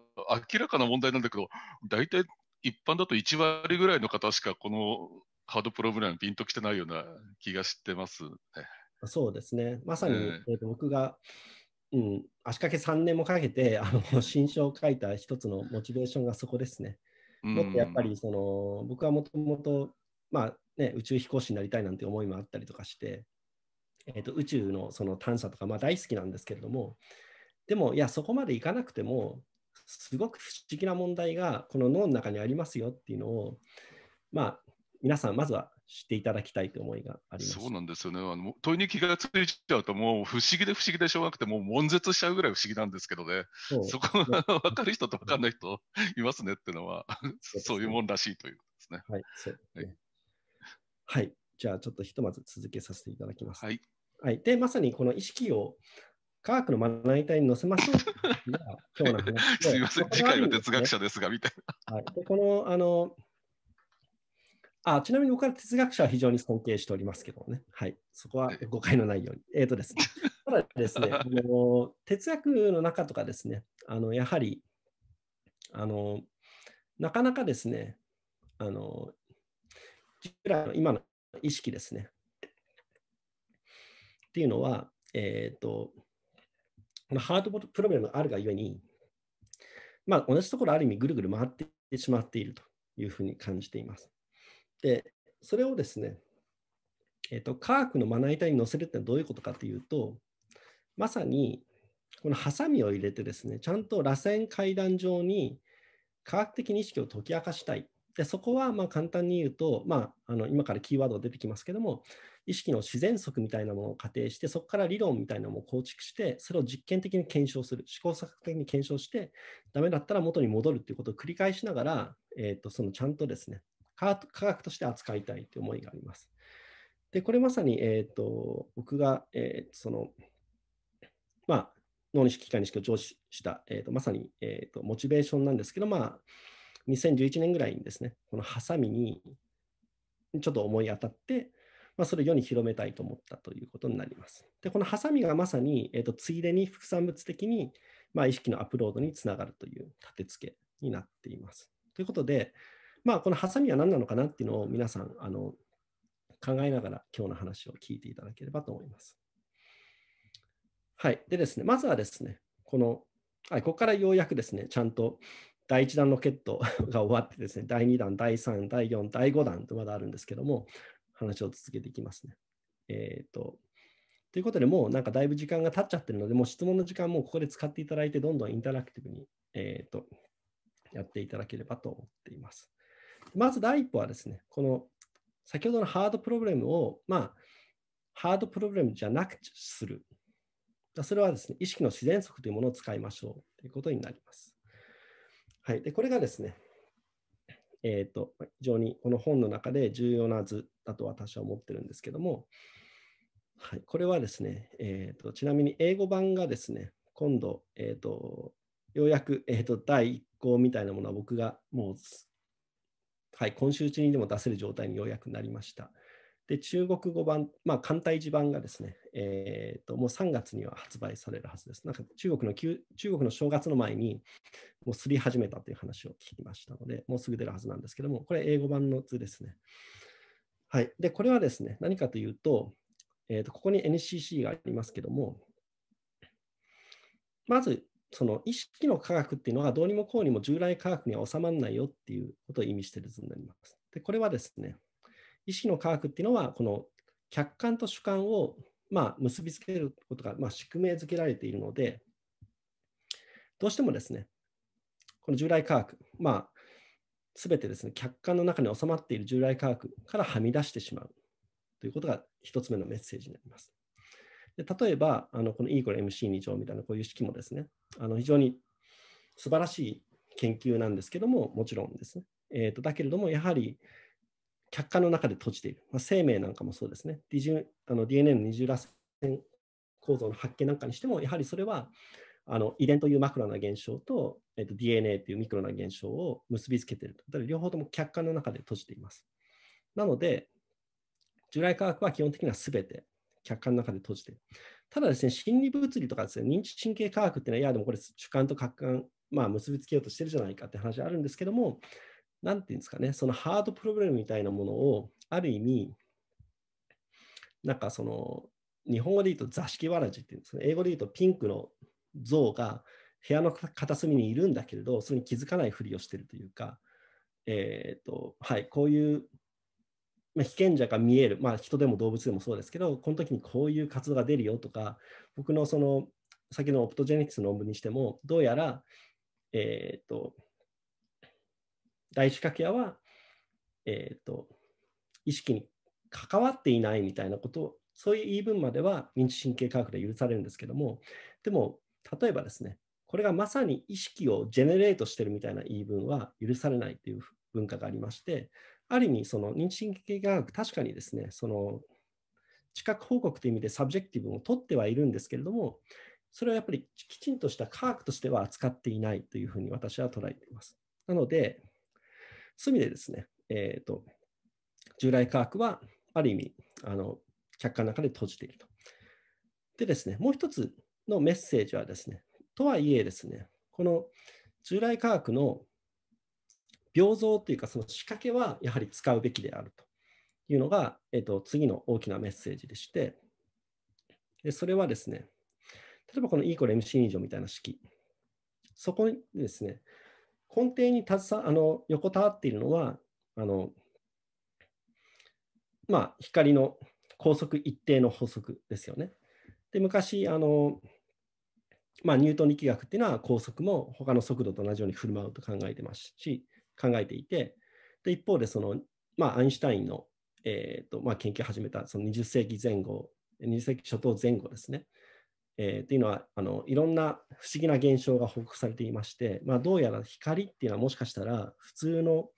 明らかな問題なんだけど、大体一般だと1割ぐらいの方しか、このハードプログラム、ピンときてないような気がしてますね。そうですね、まさに、えー、と僕が、うん、足掛け3年もかけて、あの新書を書いた一つのモチベーションがそこですね。もっとやっぱりその、僕はもともと、まあね、宇宙飛行士になりたいなんて思いもあったりとかして、えーと、宇宙のその探査とか、まあ、大好きなんですけれどもでもいやそこまでいかなくてもすごく不思議な問題がこの脳の中にありますよっていうのをまあ皆さんまずは知っていただきたいという思いがありますそうなんですよねあの問いに気がついちゃうともう不思議で不思議でしょうがなくてもう悶絶しちゃうぐらい不思議なんですけどねそこが分かる人と分かんない人いますねっていうのはそう、いうもんらしいということですね。はい、ね、はいはい、じゃあちょっとひとまず続けさせていただきます。はい。はい、で、まさにこの意識を科学のまな板に載せましょう今日の話 すみません、次回は哲学者ですが、みたいな。はい、でこのあのあちなみに僕は哲学者は非常に尊敬しておりますけどね、はい、そこは誤解のないように。えっ、ー、とですね、ただですね、あの哲学の中とかですね、あのやはりあのなかなかですね、あの従来の今の意識ですね。っていうのは、えっ、ー、と、ハートプロブレムがあるがゆえに、まあ、同じところある意味ぐるぐる回ってしまっているというふうに感じています。で、それをですね、えっ、ー、と、科学のまな板に乗せるってのはどういうことかというと、まさにこのハサミを入れてですね、ちゃんと螺旋階段上に科学的に意識を解き明かしたいでそこはまあ簡単に言うと、まあ、あの今からキーワード出てきますけども意識の自然則みたいなものを仮定してそこから理論みたいなものを構築してそれを実験的に検証する試行錯誤的に検証してダメだったら元に戻るっていうことを繰り返しながら、えー、とそのちゃんとですね科学として扱いたいという思いがあります。でこれまさに、えーと、僕が、えー、その、まあ、脳に識機械に識を上司した、えーと、まさに、えーと、とモチベーションなんですけど、まあ2011年ぐらいにですね、このハサミにちょっと思い当たって、まあ、それを世に広めたいと思ったということになります。で、このハサミがまさに、えーと、ついでに副産物的に、まあ、意識のアップロードにつながるという立て付けになっています。ということで、まあ、このハサミは何なのかなっていうのを皆さんあの考えながら今日の話を聞いていただければと思います。はい。でですね、まずはですね、この、はい、ここからようやくですね、ちゃんと第1弾ロケット が終わってですね、第2弾、第3、第4、第5弾とまだあるんですけども、話を続けていきますね。えっ、ー、と、ということで、もうなんかだいぶ時間が経っちゃってるので、もう質問の時間もここで使っていただいて、どんどんインタラクティブに、えーと、とやっていただければと思っています。まず第一歩はですね、この先ほどのハードプログラムを、まあ、ハードプログラムじゃなくする。それはですね、意識の自然則というものを使いましょうということになります。はい、でこれがですね、えーと、非常にこの本の中で重要な図だと私は思ってるんですけども、はい、これはですね、えーと、ちなみに英語版がですね、今度、えーと、ようやく、えーと、と第1項みたいなものは僕がもう、はい、今週中にでも出せる状態にようやくなりました。で中国語版、まあ、簡体字版がですね、えーと、もう3月には発売されるはずです。なんか中国の中国の正月の前に、もうすり始めたという話を聞きましたので、もうすぐ出るはずなんですけども、これ、英語版の図ですね。はい、でこれはですね、何かというと、えーと、とここに NCC がありますけども、まず、その意識の科学っていうのがどうにもこうにも従来科学には収まらないよっていうことを意味している図になります。で、これはですね、意識の科学っていうのは、この客観と主観をまあ結びつけることがまあ宿命づけられているので、どうしてもですね、この従来科学、まあ、全てですね、客観の中に収まっている従来科学からはみ出してしまうということが1つ目のメッセージになります。で例えば、あのこの E MC2 乗みたいなこういう式もですね、あの非常に素晴らしい研究なんですけども、もちろんですね。えーとだけれども、やはり客観の中で閉じている、まあ、生命なんかもそうですね、あの DNA の二重らせん構造の発見なんかにしても、やはりそれはあの遺伝というマクロな現象と,、えー、と DNA というミクロな現象を結びつけていると、両方とも客観の中で閉じています。なので、従来科学は基本的にはすべて客観の中で閉じている。ただですね、心理物理とかですね、認知神経科学っていうのは、いや、でもこれ主観と客観、まあ、結びつけようとしてるじゃないかって話あるんですけども、何て言うんですかね、そのハードプログラムみたいなものを、ある意味、なんかその、日本語で言うと座敷わらじっていうんですね。英語で言うとピンクの像が部屋の片隅にいるんだけれど、それに気づかないふりをしてるというか、えーとはい、こういう、まあ、被験者が見える、まあ、人でも動物でもそうですけど、この時にこういう活動が出るよとか、僕のその先のオプトジェネティクスの論文にしても、どうやら、えーと第一掛け屋は、えっ、ー、と、意識に関わっていないみたいなことを、そういう言い分までは認知神経科学で許されるんですけども、でも、例えばですね、これがまさに意識をジェネレートしてるみたいな言い分は許されないという文化がありまして、ある意味、その認知神経科学、確かにですね、その知覚報告という意味でサブジェクティブを取ってはいるんですけれども、それはやっぱりきちんとした科学としては扱っていないというふうに私は捉えています。なので、そういう意味でですね、えーと、従来科学はある意味あの客観の中で閉じていると。でですね、もう一つのメッセージはですね、とはいえですね、この従来科学の病像というかその仕掛けはやはり使うべきであるというのが、えーと、次の大きなメッセージでして、でそれはですね、例えばこの E イコレ MC 以上みたいな式、そこにですね、根底にたあの横たわっているのはあの、まあ、光の高速一定の法則ですよね。で昔あの、まあ、ニュートン力学っていうのは高速も他の速度と同じように振る舞うと考えてますし考えていてで一方でその、まあ、アインシュタインの、えーとまあ、研究を始めたその20世紀前後20世紀初頭前後ですねえー、というのはあのいろんな不思議な現象が報告されていまして、まあ、どうやら光っていうのはもしかしたら普通の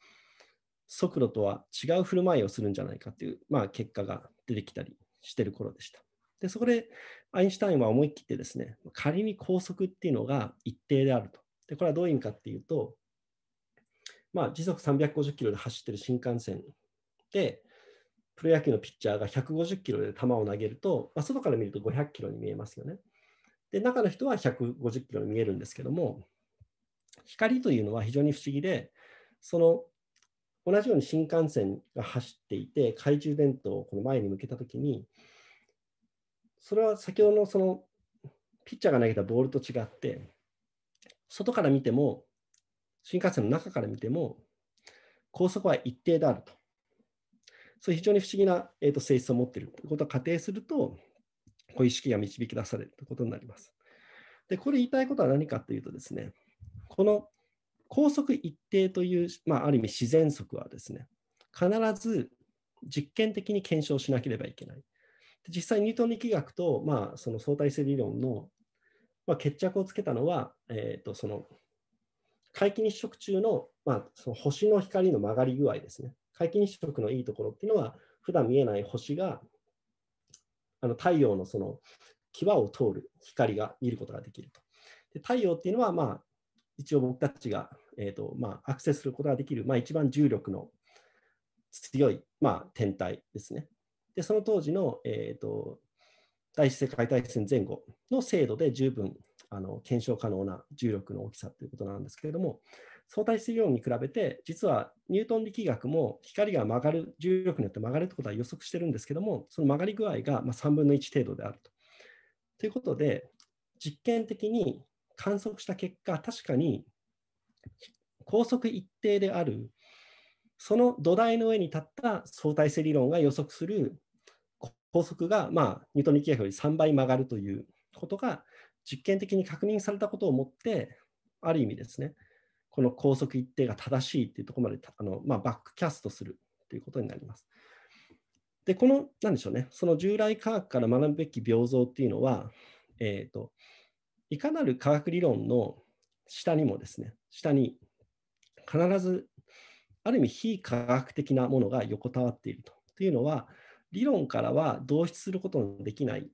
速度とは違う振る舞いをするんじゃないかという、まあ、結果が出てきたりしてる頃でした。でそこでアインシュタインは思い切ってですね仮に高速っていうのが一定であると。でこれはどういう意味かっていうと、まあ、時速350キロで走ってる新幹線でプロ野球のピッチャーが150キロで球を投げると、まあ、外から見ると500キロに見えますよね。で中の人は150キロに見えるんですけども光というのは非常に不思議でその同じように新幹線が走っていて懐中電灯をこの前に向けたときにそれは先ほどのそのピッチャーが投げたボールと違って外から見ても新幹線の中から見ても高速は一定であるとそういう非常に不思議な、えー、と性質を持っているということを仮定すると、こういう識が導き出されるということになります。で、これ言いたいことは何かというとですね、この高速一定という、まあ、ある意味自然則はですね、必ず実験的に検証しなければいけない。実際、ニュートン力学と、まあ、その相対性理論の、まあ、決着をつけたのは、えー、とその皆既日食中の,、まあその星の光の曲がり具合ですね。皆既日食のいいところっていうのは、普段見えない星が、あの太陽のその際を通る光が見ることができると。で太陽っていうのは、まあ、一応僕たちが、えーとまあ、アクセスすることができる、まあ、一番重力の強い、まあ、天体ですね。で、その当時の、えーと、第一次世界大戦前後の精度で十分あの検証可能な重力の大きさということなんですけれども、相対性理論に比べて、実はニュートン力学も光が曲がる、重力によって曲がるということは予測してるんですけども、その曲がり具合がま3分の1程度であると。ということで、実験的に観測した結果、確かに高速一定である、その土台の上に立った相対性理論が予測する高速が、まあ、ニュートン力学より3倍曲がるということが実験的に確認されたことをもってある意味ですねこの高速一定が正しいっていうところまであの、まあ、バックキャストするということになります。で、この、なんでしょうね、その従来科学から学ぶべき病像っていうのは、えーと、といかなる科学理論の下にもですね、下に必ずある意味非科学的なものが横たわっていると。というのは、理論からは導出することのできない、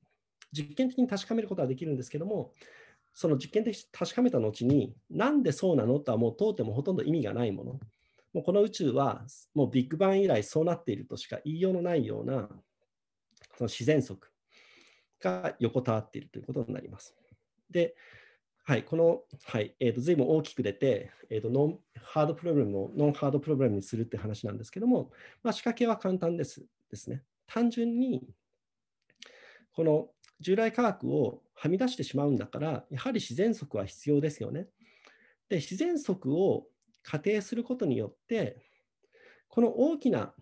実験的に確かめることはできるんですけども、その実験で確かめた後に、なんでそうなのとはもう問うてもほとんど意味がないもの。もうこの宇宙はもうビッグバン以来そうなっているとしか言いようのないようなその自然則が横たわっているということになります。で、はい、この、はいえーと、と随分大きく出て、えーとノン、ハードプログラムをノンハードプログラムにするって話なんですけども、まあ、仕掛けは簡単ですですね。単純にこの従来科学をはみ出してしまうんだから、やはり自然則は必要ですよね。で、自然則を仮定することによって、この大きな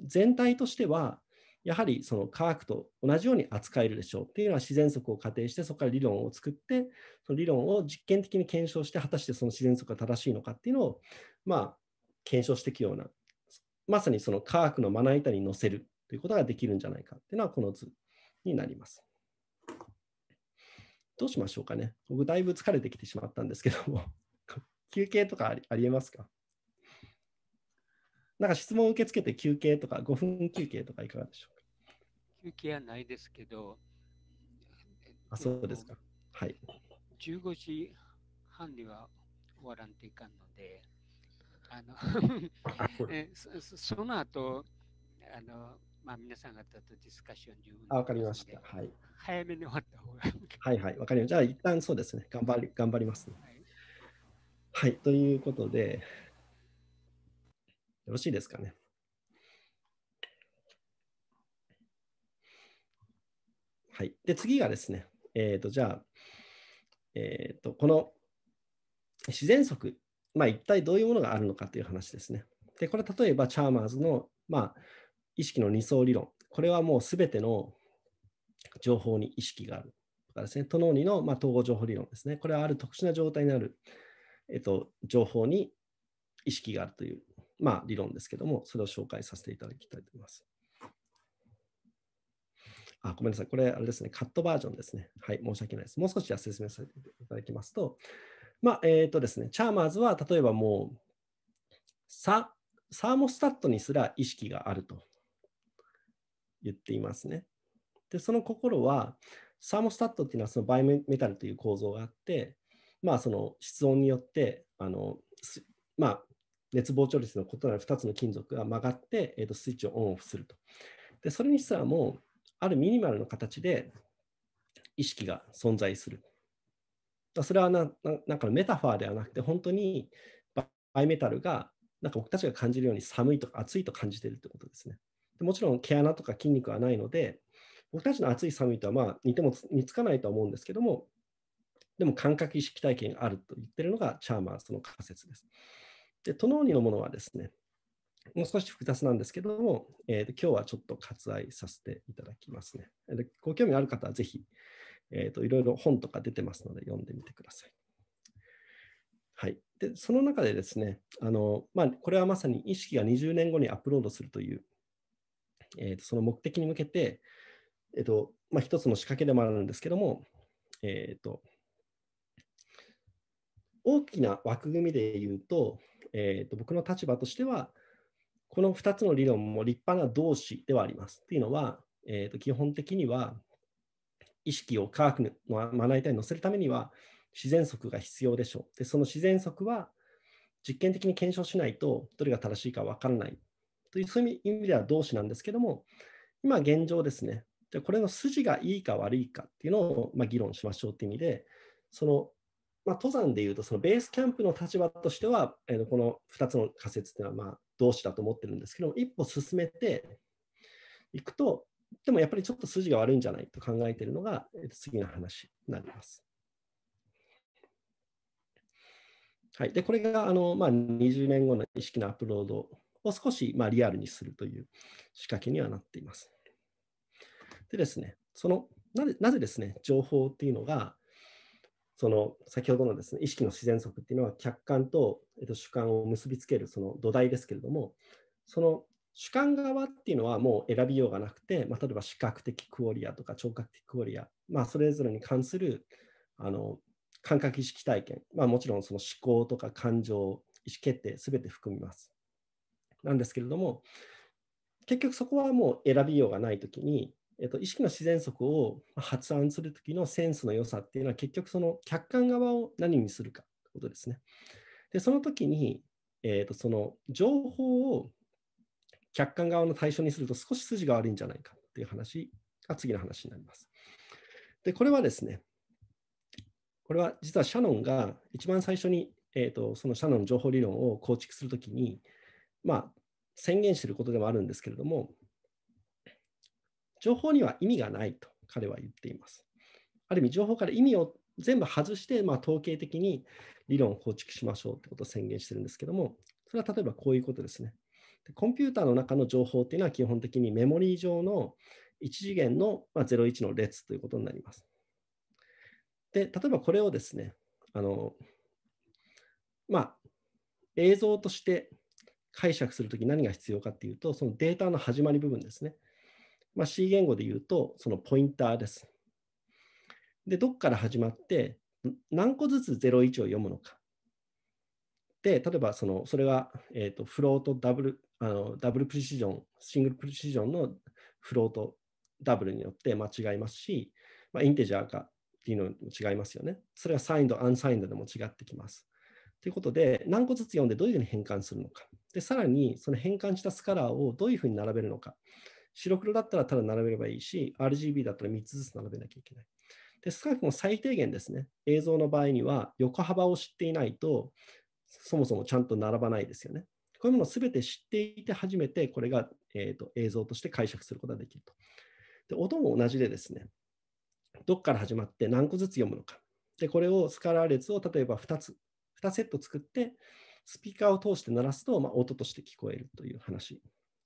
全体としては、やはりその科学と同じように扱えるでしょうっていうのは自然則を仮定してそこから理論を作ってその理論を実験的に検証して果たしてその自然則が正しいのかっていうのをまあ検証していくようなまさにその科学のまな板に乗せるということができるんじゃないかっていうのはこの図になります。どうしましょうかね。僕、だいぶ疲れてきてしまったんですけども 休憩とかありありえますかなんか質問を受け付けて休憩とか、5分休憩とかいかがでしょうか休憩はないですけど、あ、そうですか。はい。15時半には終わらんといかんので、あのそ その後あのまあ、皆さん方とディスカッションあ、わかりました。はい。早めに終わった方が。はいはい、わかりました。じゃあ、一旦そうですね。頑張り、頑張ります、ねはい、はい、ということで、よろしいですかね。はい。で、次がですね、えっ、ー、と、じゃあ、えっ、ー、と、この自然則、まあ、一体どういうものがあるのかという話ですね。で、これ、例えば、チャーマーズの、まあ、意識の二層理論。これはもうすべての情報に意識がある。とかですね、トノーニの、まあ、統合情報理論ですね。これはある特殊な状態になる、えっと、情報に意識があるという、まあ、理論ですけども、それを紹介させていただきたいと思います。あ、ごめんなさい。これ、あれですね。カットバージョンですね。はい、申し訳ないです。もう少し説明させていただきますと、まあ、えっ、ー、とですね、チャーマーズは例えばもう、ササーモスタットにすら意識があると言っていますね。で、その心は、サーモスタットっていうのはそのバイメタルという構造があって、まあ、その室温によって、あのまあ、熱膨張率の異なる2つの金属が曲がって、えー、とスイッチをオンオフすると。で、それにすらも、う、あるミニマルの形で意識が存在する。それはななんかメタファーではなくて、本当にバイメタルがなんか僕たちが感じるように寒いとか暑いと感じているということですね。でもちろん毛穴とか筋肉はないので、僕たちの暑い寒いとはまあ似ても似つかないとは思うんですけども、でも感覚意識体験があると言ってるのがチャーマーズの仮説です。で、トノーニのものはですね、もう少し複雑なんですけども、えー、今日はちょっと割愛させていただきますね。でご興味ある方はぜひ、えーと、いろいろ本とか出てますので読んでみてください。はい、でその中でですねあの、まあ、これはまさに意識が20年後にアップロードするというえーと、その目的に向けて、えーとまあ、一つの仕掛けでもあるんですけども、えーと、大きな枠組みで言うと,、えーと、僕の立場としてはこの2つの理論も立派な同志ではあります。というのは、えー、と基本的には意識を科学のまな板に乗せるためには自然則が必要でしょう。でその自然則は実験的に検証しないとどれが正しいか分からないという意味では同志なんですけども、今現状ですね、じゃこれの筋がいいか悪いかっていうのをま議論しましょうっていう意味で、そのま登山でいうと、そのベースキャンプの立場としては、えー、この2つの仮説っていうのはまあ同志だと思ってるんですけども、一歩進めていくと、でもやっぱりちょっと筋が悪いんじゃないと考えているのが、えー、次の話になります。はい、でこれがあの、まあ、20年後の意識のアップロードを少しまあリアルにするという仕掛けにはなっています。でですね、そのなぜなぜですね、情報っていうのが、その先ほどのですね、意識の自然則っていうのは客観と、えっと、主観を結びつけるその土台ですけれども、その主観側っていうのはもう選びようがなくて、まあ、例えば視覚的クオリアとか聴覚的クオリア、まあ、それぞれに関するあの感覚意識体験、まあ、もちろんその思考とか感情、意思決定、すべて含みます。なんですけれども、結局そこはもう選びようがないときに、えっと、意識の自然則を発案するときのセンスの良さっていうのは結局その客観側を何にするかってことですね。でその時に、えっとその情報を客観側の対象にすると少し筋が悪いんじゃないかっていう話が次の話になります。でこれはですねこれは実はシャノンが一番最初に、えっと、とそのシャノン情報理論を構築するときに、まあ、宣言していることではあるんですけれども、情報には意味がないと彼は言っています。ある意味、情報から意味を全部外して、まあ、統計的に理論を構築しましょうということを宣言してるんですけども、それは例えばこういうことですね。コンピューターの中の情報っていうのは基本的にメモリー上の1次元の、まあ、01の列ということになります。で、例えばこれをですね、あのまあ、映像として解釈するとき何が必要かっていうと、そのデータの始まり部分ですね。まあ、C 言語で言うと、そのポインターです。で、どこから始まって、何個ずつ01を読むのか。で、例えばその、それは、えーと、フロートダブルあの、ダブルプレシジョン、シングルプレシジョンのフロートダブルによって間違いますし、まあ、インテジャーかっていうのも違いますよね。それはサインド、アンサインドでも違ってきます。ということで、何個ずつ読んでどういうふうに変換するのか。で、さらにその変換したスカラーをどういうふうに並べるのか。白黒だったらただ並べればいいし、RGB だったら3つずつ並べなきゃいけない。で、少なくとも最低限ですね、映像の場合には横幅を知っていないと、そもそもちゃんと並ばないですよね。こういうものを全て知っていて初めてこれが、えーと、と映像として解釈することができると。で音も同じでですね、どっから始まって何個ずつ読むのか。で、これをスカラー列を例えば2つ、2セット作って、スピーカーを通して鳴らすと、まあ、音として聞こえるという話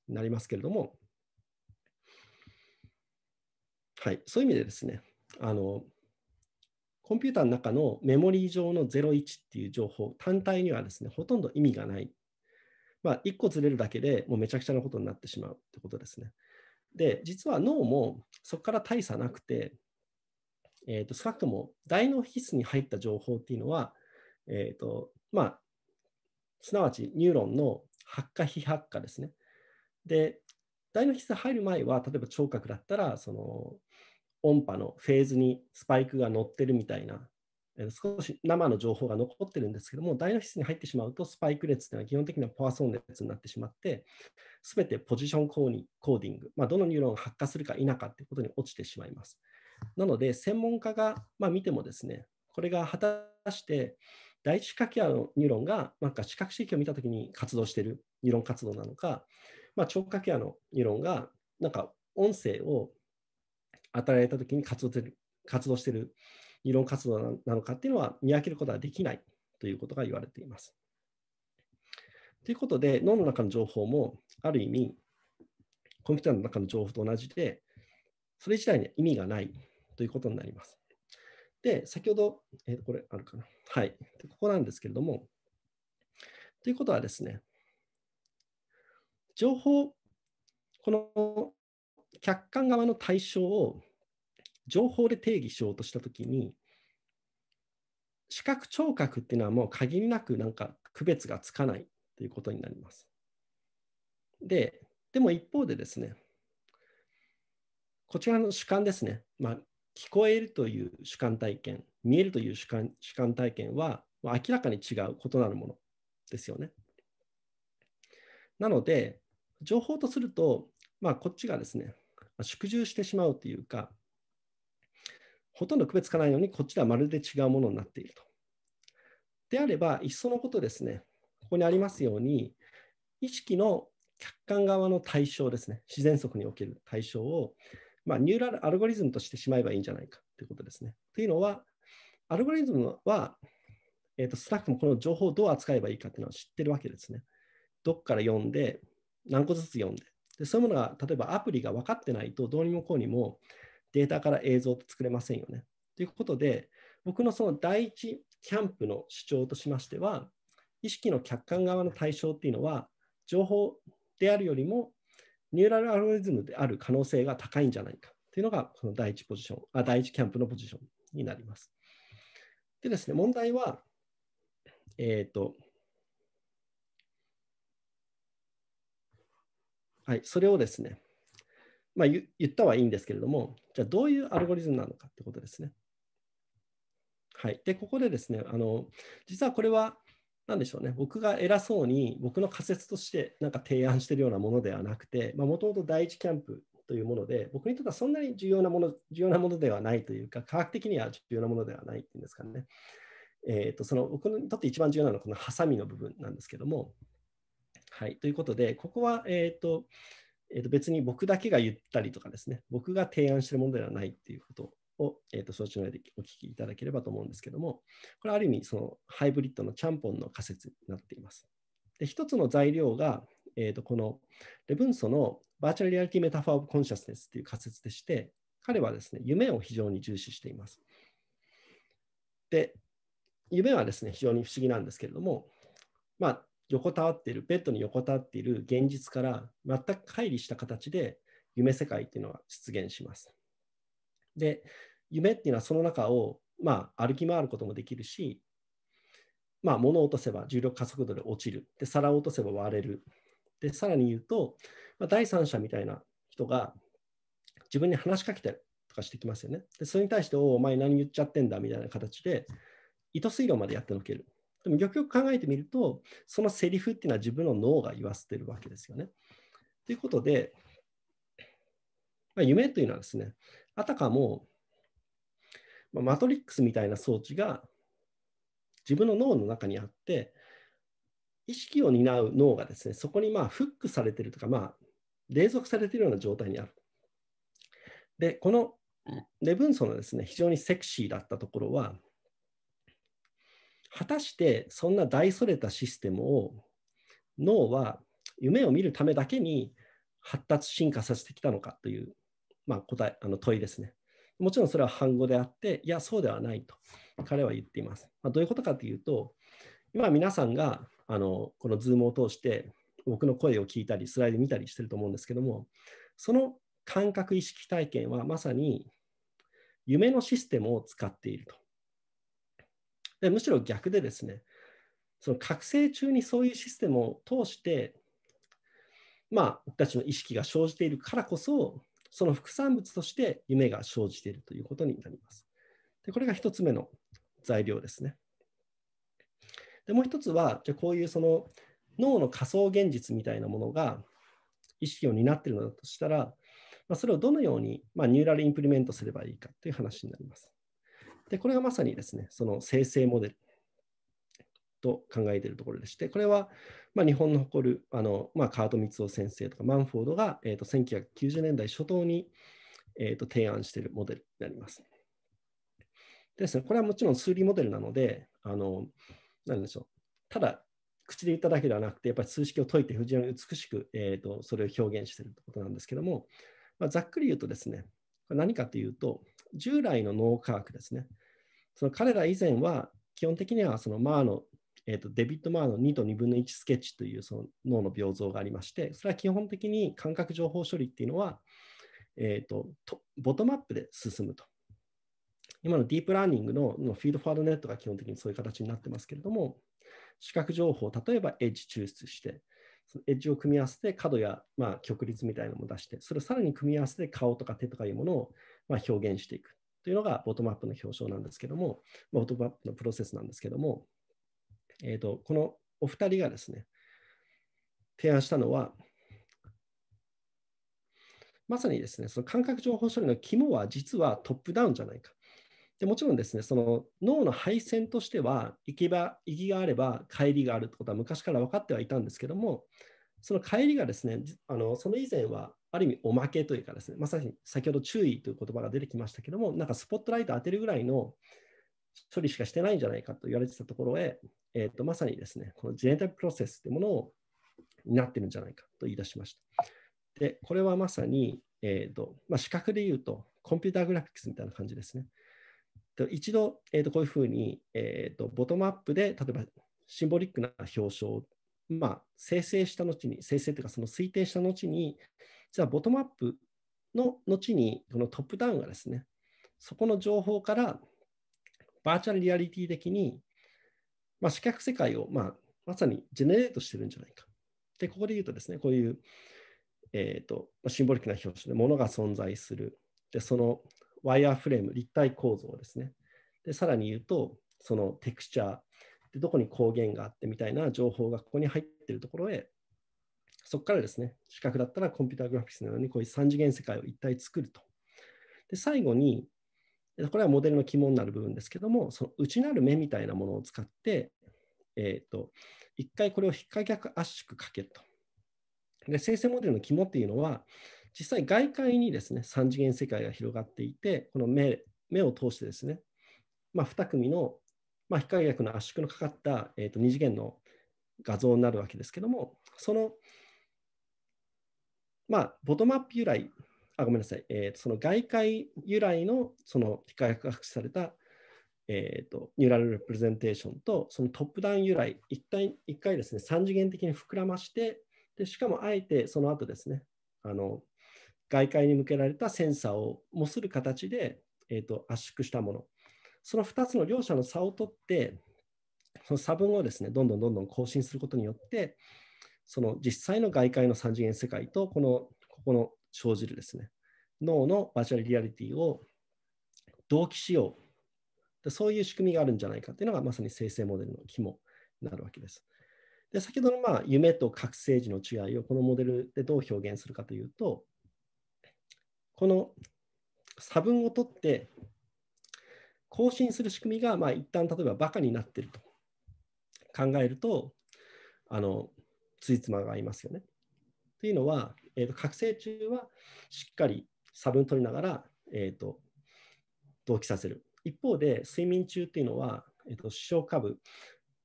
になりますけれども、はい、そういう意味でですね、あのコンピューターの中のメモリー上の01っていう情報単体にはですね、ほとんど意味がない。まあ、1個ずれるだけでもうめちゃくちゃなことになってしまうってことですね。で、実は脳もそこから大差なくて、えーと、少なくとも大脳皮質に入った情報っていうのは、えーとまあ、すなわちニューロンの発火非発火ですね。で、大脳皮質入る前は、例えば聴覚だったら、その音波のフェーズにスパイクが乗ってるみたいな、少し生の情報が残ってるんですけども、大脳皮質に入ってしまうと、スパイク列っていうのは基本的にはポアソン列になってしまって、すべてポジションコーディング、まあ、どのニューロンが発火するか否かっていうことに落ちてしまいます。なので、専門家が、まあ、見てもですね、これが果たして、第一かきのニューロンがなんか視覚刺激を見たときに活動しているニューロン活動なのか、まあ、聴覚ケアのニューロンがなんか音声を与えられたときに活動してる活動しているニューロン活動なのかっていうのは見分けることはできないということが言われています。ということで脳の中の情報もある意味コンピューターの中の情報と同じでそれ自体に意味がないということになります。で、先ほど、えー、これあるかな。はい。ここなんですけれども、ということはですね、情報、この客観側の対象を情報で定義しようとしたときに、視覚聴覚っていうのはもう限りなくなんか区別がつかないということになります。で、でも一方でですね、こちらの主観ですね、まあ、聞こえるという主観体験、見えるという主観主観体験は、まあ、明らかに違う異なるものですよね。なので、情報とすると、まあ、こっちがですね、縮充してしまうというか、ほとんど区別つかないのに、こっちではまるで違うものになっていると。であれば、いっそのことですね、ここにありますように、意識の客観側の対象ですね、自然則における対象をまあ、ニューラルアルゴリズムとしてしまえばいいんじゃないかということですね。というのは、アルゴリズムは、えーと、少なくともこの情報をどう扱えばいいかっていうのを知ってるわけですね。どっから読んで、何個ずつ読んで。でそういうものが、例えばアプリが分かってないと、どうにもこうにもデータから映像って作れませんよね。ということで、僕のその第一キャンプの主張としましては、意識の客観側の対象っていうのは、情報であるよりもニューラルアルゴリズムである可能性が高いんじゃないかというのが、この第一ポジションあ、第一キャンプのポジションになります。でですね、問題は、えっ、ー、と、はい、それをですね、まあ、言ったはいいんですけれども、じゃあどういうアルゴリズムなのかってことですね。はい、でここでですねあの、実はこれはなんでしょうね、僕が偉そうに、僕の仮説としてなんか提案してるようなものではなくて、もともと第一キャンプというもので、僕にとってはそんなに重要なもの重要なものではないというか、科学的には重要なものではないっていうんですかね。えーと、その僕にとって一番重要なのはこのハサミの部分なんですけども。はい、ということで、ここは、えーとえー、と別に僕だけが言ったりとかですね、僕が提案してるものではないっていうことを、えーと、そちらでお聞きいただければと思うんですけども、これある意味そのハイブリッドのちゃんぽんの仮説になっています。で一つの材料が、えーと、このレブンソのバーチャルリアリティメタファーオブコンシャスネスという仮説でして、彼はですね、夢を非常に重視しています。で、夢はですね、非常に不思議なんですけれども、まあ、横たわっている、ベッドに横たわっている現実から全く乖離した形で夢世界っていうのは出現します。で、夢っていうのはその中を、まあ、歩き回ることもできるし、まあ、物を落とせば重力加速度で落ちる。で、皿を落とせば割れる。で、さらに言うと、まあ、第三者みたいな人が自分に話しかけてとかしてきますよね。で、それに対して、おお、お前何言っちゃってんだみたいな形で、糸水路までやってのける。でも、よくよく考えてみると、そのセリフっていうのは自分の脳が言わせてるわけですよね。ということで、まあ、夢というのはですね、あたかもまあ、マトリックスみたいな装置が自分の脳の中にあって意識を担う脳がですねそこにまあフックされてるとか、まあ、冷蔵されてるような状態にある。でこのレブンソのですね非常にセクシーだったところは果たしてそんな大それたシステムを脳は夢を見るためだけに発達進化させてきたのかという、まあ、答えあの問いですね。もちろんそれは反語であって、いや、そうではないと彼は言っています。まあ、どういうことかというと、今皆さんがあのこの Zoom を通して僕の声を聞いたり、スライド見たりしてると思うんですけども、その感覚意識体験はまさに夢のシステムを使っていると。でむしろ逆でですね、その覚醒中にそういうシステムを通して、まあ、僕たちの意識が生じているからこそ、その副産物として夢が生じているということになります。でこれが1つ目の材料ですね。でもう1つは、じゃこういうその脳の仮想現実みたいなものが意識を担っているのだとしたら、まあ、それをどのように、まあ、ニューラルインプリメントすればいいかという話になります。でこれがまさにですね、その生成モデルと考えているところでして、これは、まあ、日本の誇るあの、まあ、川戸光夫先生とかマンフォードが、えーと、1990年代初頭に、えーと、提案しているモデルになります。ですね、これはもちろん数理モデルなので、あのなんでしょうただ口で言っただけではなくて、やっぱり数式を解いて非常に美しく、えーと、とそれを表現しているということなんですけども、まあ、ざっくり言うとですね、何かというと、従来の脳科学ですね、その彼ら以前は基本的にはそのマーのえーと、デビッド・マーの2と2分の1スケッチというその脳の病像がありましてそれは基本的に感覚情報処理っていうのは、えーと、とボトムアップで進むと今のディープラーニングののフィードフォワードネットが基本的にそういう形になってますけれども視覚情報例えばエッジ抽出してそのエッジを組み合わせて角や、まあ、曲率みたいなのも出してそれをさらに組み合わせて顔とか手とかいうものを、まあ、表現していくというのがボトムアップの表彰なんですけども、まあ、ボトムアップのプロセスなんですけども、えーと、このお二人がですね、提案したのは、まさにですね、その感覚情報処理の肝は実はトップダウンじゃないか。でもちろんですね、その脳の配線としては、行けば、行きがあれば帰りがあるってことは昔から分かってはいたんですけども、その帰りがですね、あのその以前はある意味おまけというかですね、まさに先ほど注意という言葉が出てきましたけども、なんかスポットライト当てるぐらいの処理しかしてないんじゃないかと言われてたところへ、えーと、まさにですね、このジェネタルプロセスというものをなってるんじゃないかと言い出しました。で、これはまさに、えーとまあ、視覚で言うと、コンピューターグラフィックスみたいな感じですね。で一度、えー、とこういうふうに、えーと、ボトムアップで、例えばシンボリックな表彰、まあ、生成した後に、生成というかその推定した後に、実はボトムアップの後に、このトップダウンがですね、そこの情報からバーチャルリアリティ的に、まあ、視覚世界を、まあ、まさにジェネレートしてるんじゃないか。で、ここで言うとですね、こういう、えーと、とシンボリックな表紙で物が存在する。で、そのワイヤーフレーム、立体構造ですね。で、さらに言うと、そのテクスチャー、でどこに光源があってみたいな情報がここに入ってるところへ、そこからですね、視覚だったらコンピューターグラフィックスのようにこういう3次元世界を一体作ると。で、最後に、これはモデルの肝になる部分ですけども、その内なる目みたいなものを使って、えっ、ー、と、一回これを非可逆圧縮かけると。で、生成モデルの肝っていうのは、実際外界にですね、3次元世界が広がっていて、この目目を通してですね、まあ、2組の、まあ、非解約の圧縮のかかった、えー、と2次元の画像になるわけですけども、その、まあ、ボトムアップ由来あごめんなさい、えー、その外界由来のその幾何学された、えーと、ニューラルレプレゼンテーションとそのトップダウン由来一体一回ですね3次元的に膨らましてでしかもあえてその後ですねあの外界に向けられたセンサーを模する形で、えーと、と圧縮したものその2つの両者の差を取ってその差分をですねどんどんどんどん更新することによってその実際の外界の3次元世界とこのここの生じるですね、脳のバーチャルリアリティを同期しよう。そういう仕組みがあるんじゃないかっていうのがまさに生成モデルの肝になるわけです。で先ほどのまあ夢と覚醒時の違いをこのモデルでどう表現するかというと、この差分を取って更新する仕組みがまあ一旦例えばバカになってると考えると、あの、ついつまが合いますよね。というのは、えーと、覚醒中はしっかり差分取りながら、えーと、同期させる。一方で、睡眠中っていうのは、えーと、視床下部、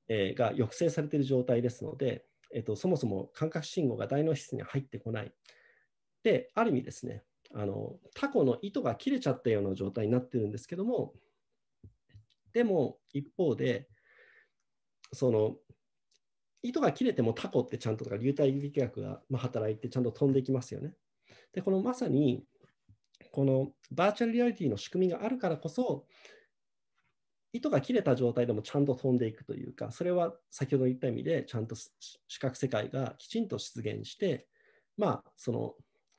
えー、が抑制されている状態ですので、えーと、そもそも感覚信号が大脳室に入ってこない。で、ある意味ですね、あのタコの糸が切れちゃったような状態になってるんですけども、でも一方で、その糸が切れてもタコってちゃんとか流体力学が働いてちゃんと飛んでいきますよね。でこのまさにこのバーチャルリアリティの仕組みがあるからこそ糸が切れた状態でもちゃんと飛んでいくというかそれは先ほど言った意味でちゃんと視覚世界がきちんと出現してまあその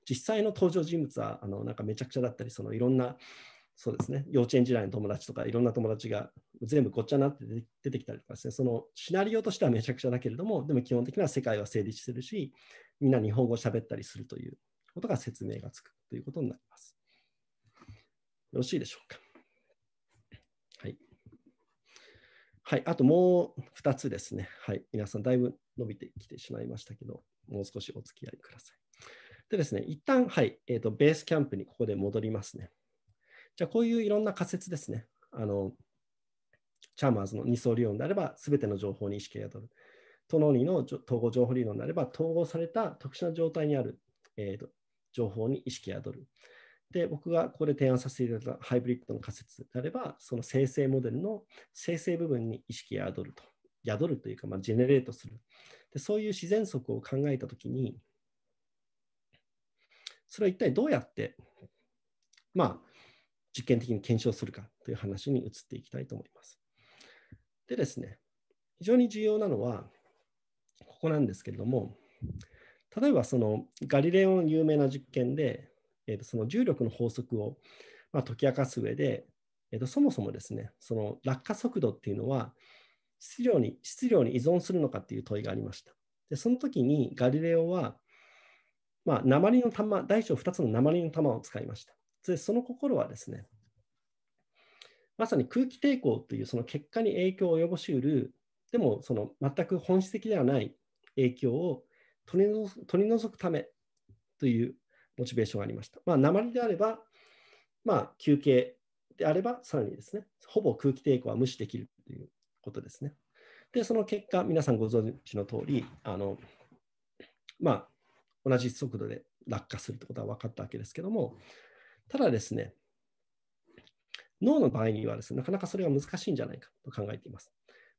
実際の登場人物はあのなんかめちゃくちゃだったりそのいろんなそうですね、幼稚園時代の友達とかいろんな友達が全部ごっちゃになって出てきたりとかですね、そのシナリオとしてはめちゃくちゃだけれども、でも基本的には世界は成立してるし、みんな日本語を喋ったりするということが説明がつくということになります。よろしいでしょうか。はい。はい、あともう2つですね。はい、皆さんだいぶ伸びてきてしまいましたけど、もう少しお付き合いください。でですね、一旦、はい、えっ、ー、と、ベースキャンプにここで戻りますね。じゃあこういういろんな仮説ですね。あのチャーマーズの二層理論であれば、すべての情報に意識が宿る。トノーニの統合情報理論であれば、統合された特殊な状態にある、えーと、と情報に意識が宿る。で、僕がここで提案させていただいたハイブリッドの仮説であれば、その生成モデルの生成部分に意識が宿ると。宿るというか、まあ、ジェネレートする。で、そういう自然則を考えたときに、それは一体どうやって、まあ、実験的に検証するかという話に移っていきたいと思います。でですね、非常に重要なのは、ここなんですけれども、例えばそのガリレオの有名な実験で、えー、とその重力の法則をま解き明かす上で、えー、とそもそもですね、その落下速度っていうのは質量に質量に依存するのかっていう問いがありました。でその時にガリレオは、まあ、鉛の玉大小2つの鉛の玉を使いました。でその心はですね、まさに空気抵抗というその結果に影響を及ぼしうる、でもその全く本質的ではない影響を取り取り除くためというモチベーションがありました。まあ、鉛であれば、まあ、休憩であれば、さらにですね、ほぼ空気抵抗は無視できるということですね。で、その結果、皆さんご存知の通り、あのまあ、同じ速度で落下するということは分かったわけですけども、ただですね、脳の場合にはですね、なかなかそれが難しいんじゃないかと考えています。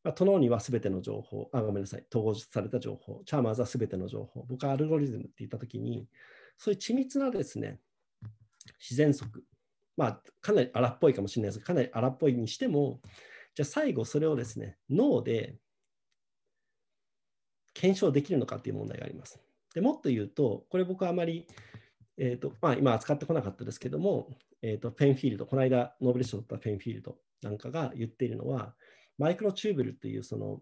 まあ、トノーには全ての情報、あ、ごめんなさい、統合された情報、チャーマーズは全ての情報、僕はアルゴリズムって言ったときに、そういう緻密なですね、自然則、まあ、かなり荒っぽいかもしれないですが、かなり荒っぽいにしても、じゃあ最後それをですね、脳で検証できるのかっていう問題があります。でもっと言うと、これ僕はあまりえーとまあ、今扱ってこなかったですけども、えーと、ペンフィールド、この間ノーベル賞を取ったペンフィールドなんかが言っているのは、マイクロチューブルっていうその、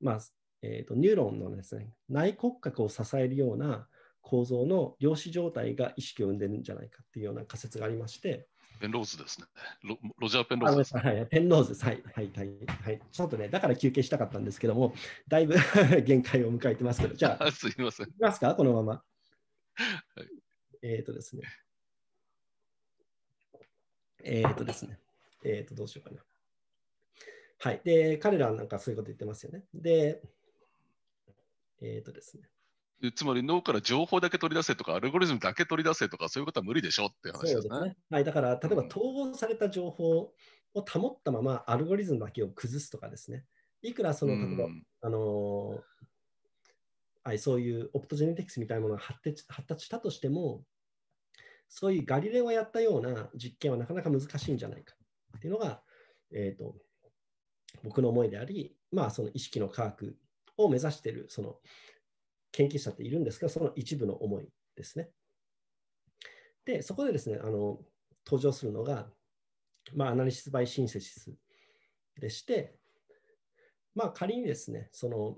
まあえーと、ニューロンのです、ね、内骨格を支えるような構造の量子状態が意識を生んでるんじゃないかっていうような仮説がありまして、ペンローズですね。ロロジャー・ペンローズです、はい。ペンローズはい。はい。はい。はい。ちょっとね、だから休憩したかったんですけども、だいぶ 限界を迎えてますけど、じゃあ、すみません。いきますか、このまま。えっとですね。えっ、ー、とですね。えっ、ー、と、どうしようかな。はい。で、彼らなんかそういうこと言ってますよね。で、えっ、ー、とですね。つまり脳から情報だけ取り出せとか、アルゴリズムだけ取り出せとか、そういうことは無理でしょって話ですね。ですねはい、だから、例えば統合された情報を保ったまま、アルゴリズムだけを崩すとかですね。いくらその、例えば、うん、あのあそういうオプトジェネティクスみたいなものが発達したとしても、そういうガリレオがやったような実験はなかなか難しいんじゃないかっていうのが、えーと、と僕の思いであり、まあ、その意識の科学を目指しているその研究者っているんですが、その一部の思いですね。で、そこでですね、あの登場するのが、まあ、アナリシス・バイ・シンセシスでして、まあ、仮にですね、その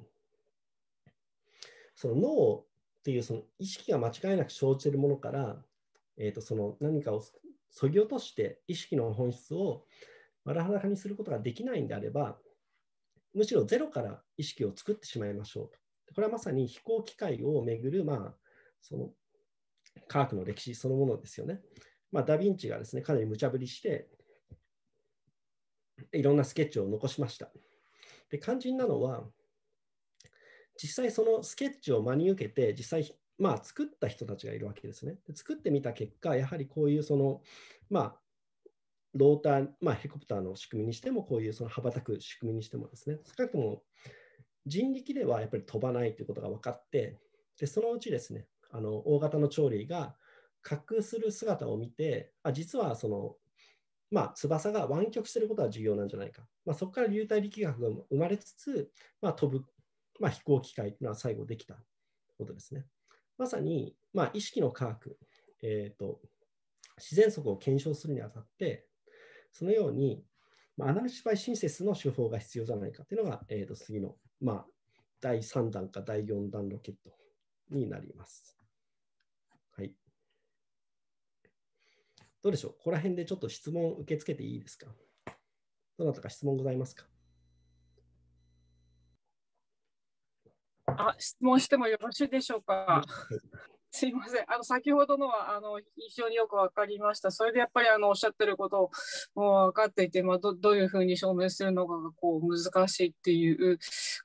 その脳っていうその意識が間違いなく生じているものから、えー、とその何かをそぎ落として意識の本質を丸裸にすることができないんであればむしろゼロから意識を作ってしまいましょうこれはまさに飛行機械をめぐる、まあ、その科学の歴史そのものですよね、まあ、ダ・ヴィンチがですねかなり無茶ぶりしていろんなスケッチを残しましたで肝心なのは実際そのスケッチを真に受けて、実際、まあ、作った人たちがいるわけですね。で作ってみた結果、やはりこういうその、まあ、ローター、まあ、ヘリコプターの仕組みにしても、こういうその羽ばたく仕組みにしてもですね、少なくとも人力ではやっぱり飛ばないということが分かって、でそのうちですね、あの大型の鳥類が滑空する姿を見て、あ実はその、まあ、翼が湾曲してることは重要なんじゃないか、まあ、そこから流体力学が生まれつつ、まあ、飛ぶまあ、飛行機会というのは最後できたことですね。まさに、まあ、意識の科学、えーと、自然速を検証するにあたって、そのように、まあ、アナルシバイシンセスの手法が必要じゃないかというのが、えー、と次の、まあ、第3弾か第4弾ロケットになります。はい。どうでしょうここら辺でちょっと質問受け付けていいですかどなたか質問ございますかあ質問してもよろしいでしょうか。すいません。あの、先ほどのは、あの、非常によく分かりました。それでやっぱり、あの、おっしゃってることをもう分かっていて、まあ、ど、どういうふうに証明するのかが、こう、難しいっていう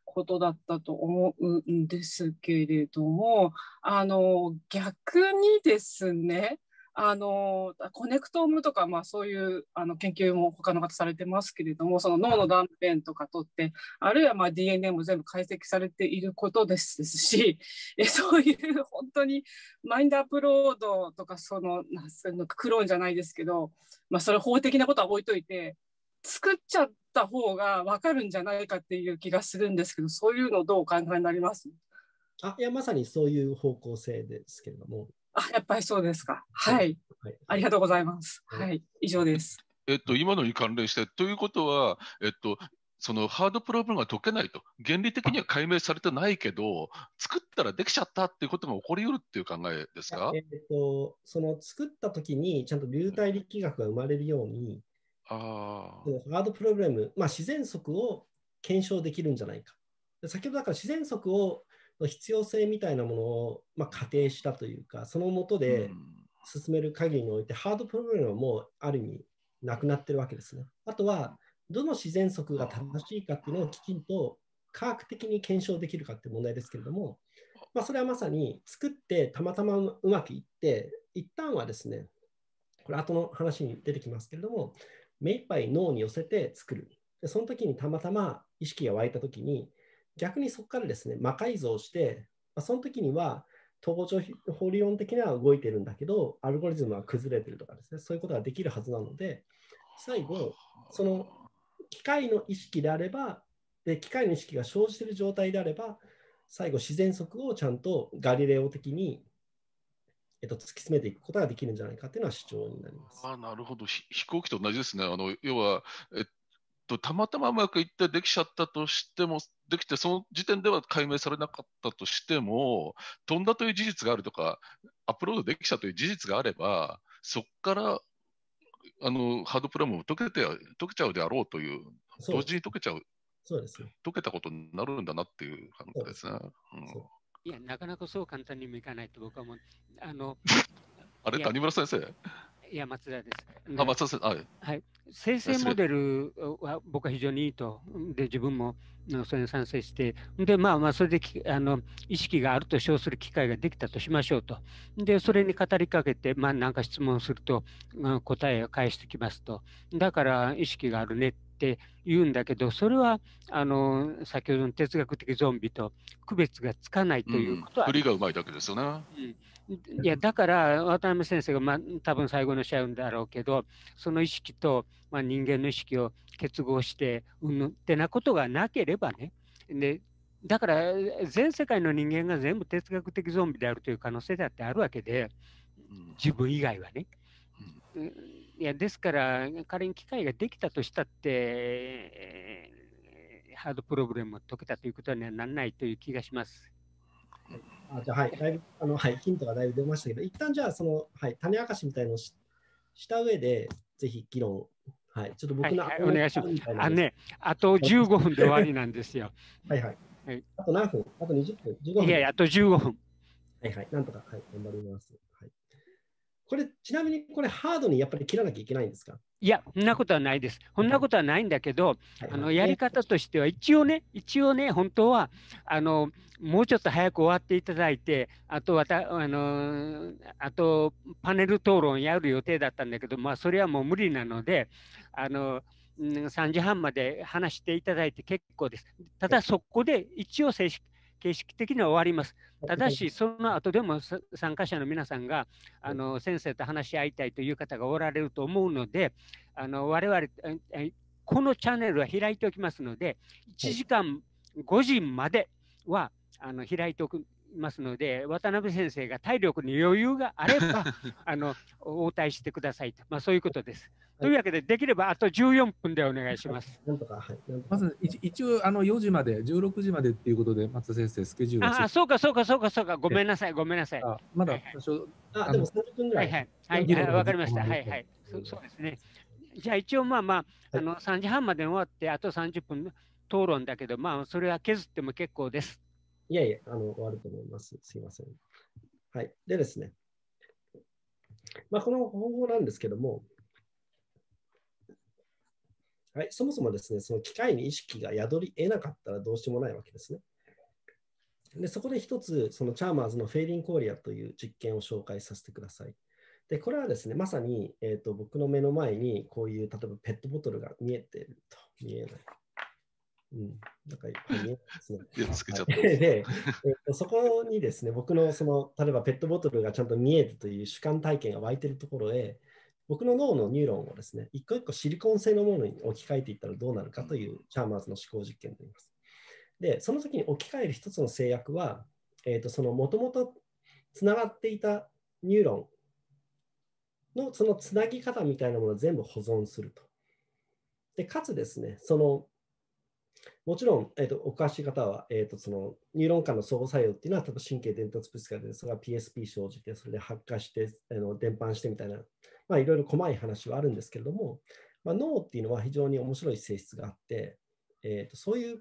ことだったと思うんですけれども、あの、逆にですね、あのコネクトームとか、まあ、そういうあの研究も他の方されてますけれどもその脳の断片とか取ってあるいはまあ DNA も全部解析されていることですし えそういう本当にマインドアップロードとかそののクローンじゃないですけど、まあ、それ法的なことは置いといて作っちゃった方が分かるんじゃないかっていう気がするんですけどそういうのどうお考えになりますあいやまさにそういう方向性ですけれどもあ、やっぱりそうですか。はい。はい、ありがとうございます。はい。以上です。えっと、今のに関連して、ということは、えっと、そのハードプロブラムが解けないと、原理的には解明されてないけど、作ったらできちゃったっていうことが起こりうるっていう考えですか、えっと、その作った時に、ちゃんと流体力学が生まれるように、うん、あハードプログラム、まあ、自然則を検証できるんじゃないか。先ほどだから自然則をの必要性みたいなものを、まあ、仮定したというかそのもとで進める限りにおいて、ハードプログラムはもうある意味なくなってるわけですね。あとはどの自然則が正しいかっていうのをきちんと科学的に検証できるかって問題ですけれども、まあ、それはまさに作ってたまたまうまくいって一旦はですねこれ後の話に出てきますけれども目いっぱい脳に寄せて作るでその時にたまたま意識が湧いた時に逆にそこからですね魔改造して、まあ、その時には統合情報理論的には動いてるんだけどアルゴリズムは崩れてるとかですねそういうことができるはずなので最後その機械の意識であればで機械の意識が生じてる状態であれば最後自然速をちゃんとガリレオ的にえっと、突き詰めていくことができるんじゃないかというのは主張になります。あなるほど飛行機と同じですね。あの要は、えっとたまたまうまくいってできちゃったとしてもできてその時点では解明されなかったとしても飛んだという事実があるとかアップロードできたという事実があればそこからあのハードプログラムを解けて解けちゃうであろうという同時に解けちゃうそうです解けたことになるんだなっていう感じですね。いや、なかなかそう簡単にもいかないと僕はもう、あの、あれ、谷村先生いや、松田です。あ、松田さん、はい。はい。生成モデルは僕は非常にいいと、で、自分もそれに賛成して、で、まあまあ、それであの意識があると称する機会ができたとしましょうと。で、それに語りかけて、まあ、なんか質問すると、答えを返してきますと。だから、意識があるねって。って言うんだけど、それはあの先ほどの哲学的ゾンビと区別がつかないということは、うん、がうまいだけですよね。うん、いやだから渡辺先生が、ま多分最後の試合るんだろうけどその意識と、ま人間の意識を結合してうぬってなことがなければねでだから全世界の人間が全部哲学的ゾンビであるという可能性だってあるわけで自分以外はね。うんいやですから、仮に機械ができたとしたって、ハードプログラムを解けたということにはならないという気がします。あじゃはい、だいぶあの、はい、ヒントがだいぶ出ましたけど、一旦じゃあその、はい、種明かしみたいのをしした上で、ぜひ議論はい、ちょっと僕の、はい、お願いします。あね、あと15分で終わりなんですよ。はいはい。はい、あと何分あと20分 ?15 分いやいや、あと15分。はいはい、なんとか、はい、頑張ります。これ、ちなみにこれ、ハードにやっぱり切らなきゃいけないんですかいや、そんなことはないです。そんなことはないんだけど、はい、あのやり方としては、一応ね、一応ね、本当はあの、もうちょっと早く終わっていただいて、あとわたあのあとパネル討論やる予定だったんだけど、まあ、それはもう無理なので、あの3時半まで話していただいて結構です。ただ、そこで一応正式、はい形式的には終わります。ただし、その後でも参加者の皆さんがあの先生と話し合いたいという方がおられると思うので、あの我々、このチャンネルは開いておきますので、1時間5時まではあの開いておくますので、渡辺先生が体力に余裕があれば、あの応対してくださいと、まあ、そういうことです。というわけで、できればあと14分でお願いします。なんとか、はい、まず一応あの4時まで、16時までっていうことで、松田先生、スケジュールああ、そうか、そうか、そうか、そうか、ごめんなさい、ごめんなさい。あまだ、はいはい、あでも30分ぐらい。はいはい、はい、わ、はい、かりました。はいはい、そそうですね。じゃあ一応まあまあ、あの3時半まで終わって、あと30分討論だけど、まあそれは削っても結構です。いやいや、あの、終わると思います。すいません。はい。でですね、まあ、この方法なんですけども、はい、そもそもですね、その機械に意識が宿り得なかったらどうしようもないわけですね。でそこで一つ、そのチャーマーズのフェイリン・コーリアという実験を紹介させてください。で、これはですね、まさに、えーと、と僕の目の前にこういう、例えばペットボトルが見えてると、見えない。うん、なんか、ですね、つけちゃった。で、えー、そこにですね、僕のその、例えばペットボトルがちゃんと見えるという主観体験が湧いてるところへ、僕の脳のニューロンをですね、一個一個シリコン製のものに置き換えていったらどうなるかというチャーマーズの思考実験になります。で、その時に置き換える一つの制約は、えーと、そのもともとつながっていたニューロンのそのつなぎ方みたいなものを全部保存すると。で、かつですね、そのもちろん、えーと、おかしい方は、えーと、そのニューロン間の相互作用っていうのは、例えば神経伝達物質が出て、それが PSP 生じて、それで発火して、あの伝播してみたいな、まあ、いろいろ細い話はあるんですけれども、まあ、脳っていうのは非常に面白い性質があって、えーと、そういう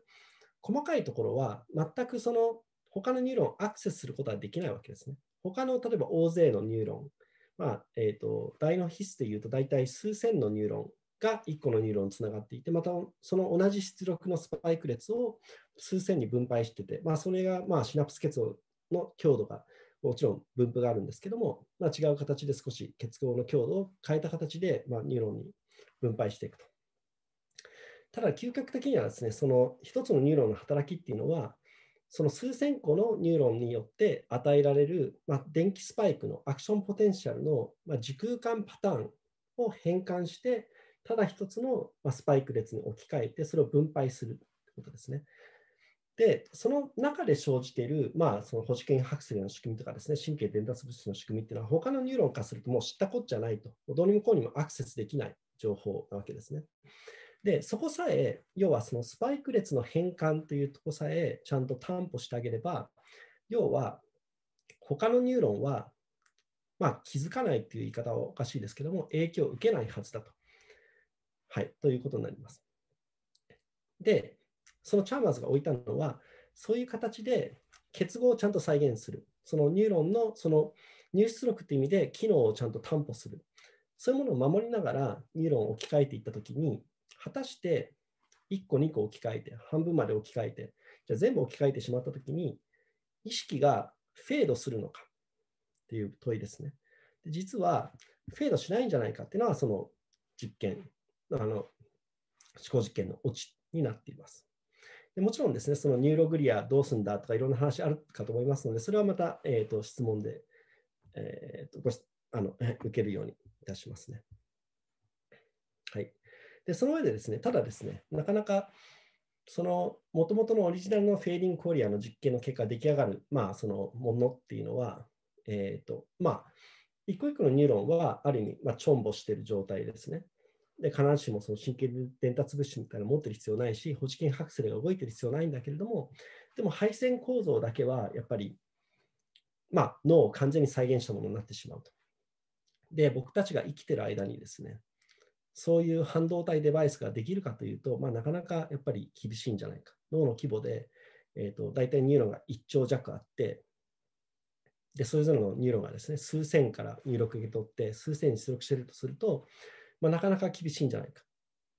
細かいところは全くその他のニューロンアクセスすることはできないわけですね。他の例えば大勢のニューロン、まあえーと、大の皮質でいうと大体数千のニューロンが1個のニューロンつながっていて、またその同じ出力のスパイク列を数千に分配してて、まあ、それがまあシナプス結合の強度がもちろん分布があるんですけども、まあ、違う形で少し結合の強度を変えた形でまあニューロンに分配していくと。ただ究極的にはですね、その1つのニューロンの働きっていうのは、その数千個のニューロンによって与えられる、まあ、電気スパイクのアクションポテンシャルの、まあ、時空間パターンを変換して、ただ一つのスパイク列に置き換えて、それを分配するということですね。で、その中で生じている、まあ、その保持権剥製の仕組みとかですね、神経伝達物質の仕組みっていうのは、他のニューロン化するともう知ったこっちゃないと、どうにもこうにもアクセスできない情報なわけですね。で、そこさえ、要はそのスパイク列の変換というとこさえ、ちゃんと担保してあげれば、要は、他のニューロンは、まあ、気づかないという言い方はおかしいですけども、影響を受けないはずだとはい、ということになります。で、そのチャーマーズが置いたのは、そういう形で結合をちゃんと再現する、そのニューロンのその入出力という意味で機能をちゃんと担保する、そういうものを守りながらニューロンを置き換えていったときに、果たして1個、2個置き換えて、半分まで置き換えて、じゃ全部置き換えてしまったときに、意識がフェードするのかっていう問いですね。で実は、フェードしないんじゃないかっていうのは、その実験あの思考実験のオチになっています。でもちろんですね、そのニューログリアどうすんだとかいろんな話あるかと思いますので、それはまた、えーと、質問で、えーと、しあの 受けるようにいたしますね。はい。で、その上でですね、ただですね、なかなかその元々のオリジナルのフェーディング・コリアの実験の結果出来上がる、まあ、そのものっていうのは、えっ、ー、と、まあ、一個一個のニューロンはある意味、まあ、チョンボしている状態ですね。で必ずしもその神経伝達物質みたいなのを持ってる必要ないし、ホチキン・ハクが動いてる必要ないんだけれども、でも配線構造だけはやっぱり、まあ、脳を完全に再現したものになってしまうと。で、僕たちが生きてる間にですね、そういう半導体デバイスができるかというと、まあ、なかなかやっぱり厳しいんじゃないか。脳の規模で、えーと大体ニューロンが1兆弱あって、でそれぞれのニューロンがですね数千から入力受け取って数千に出力してるとするとまあ、なかなか厳しいんじゃないか。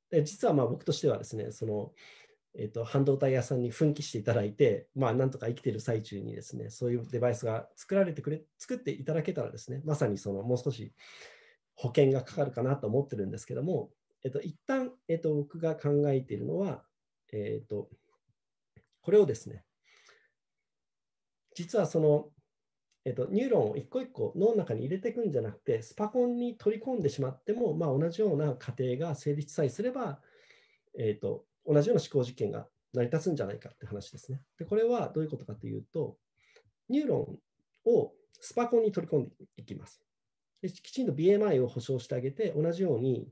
で実はまあ僕としてはですねその、えーと、半導体屋さんに奮起していただいて、まあ、なんとか生きている最中にですねそういうデバイスが作られてくれ作っていただけたらですねまさにそのもう少し保険がかかるかなと思ってるんですけども、えっ、ー、と、一旦、えっ、ー、と、僕が考えているのは、えっ、ー、と、これをですね、実はそのえっと、ニューロンを一個一個脳の中に入れていくんじゃなくて、スパコンに取り込んでしまっても、まあ、同じような過程が成立さえすれば、えっと、同じような思考実験が成り立つんじゃないかって話ですね。でこれはどういうことかというと、ニューロンをスパコンに取り込んでいきます。できちんと BMI を保証してあげて、同じように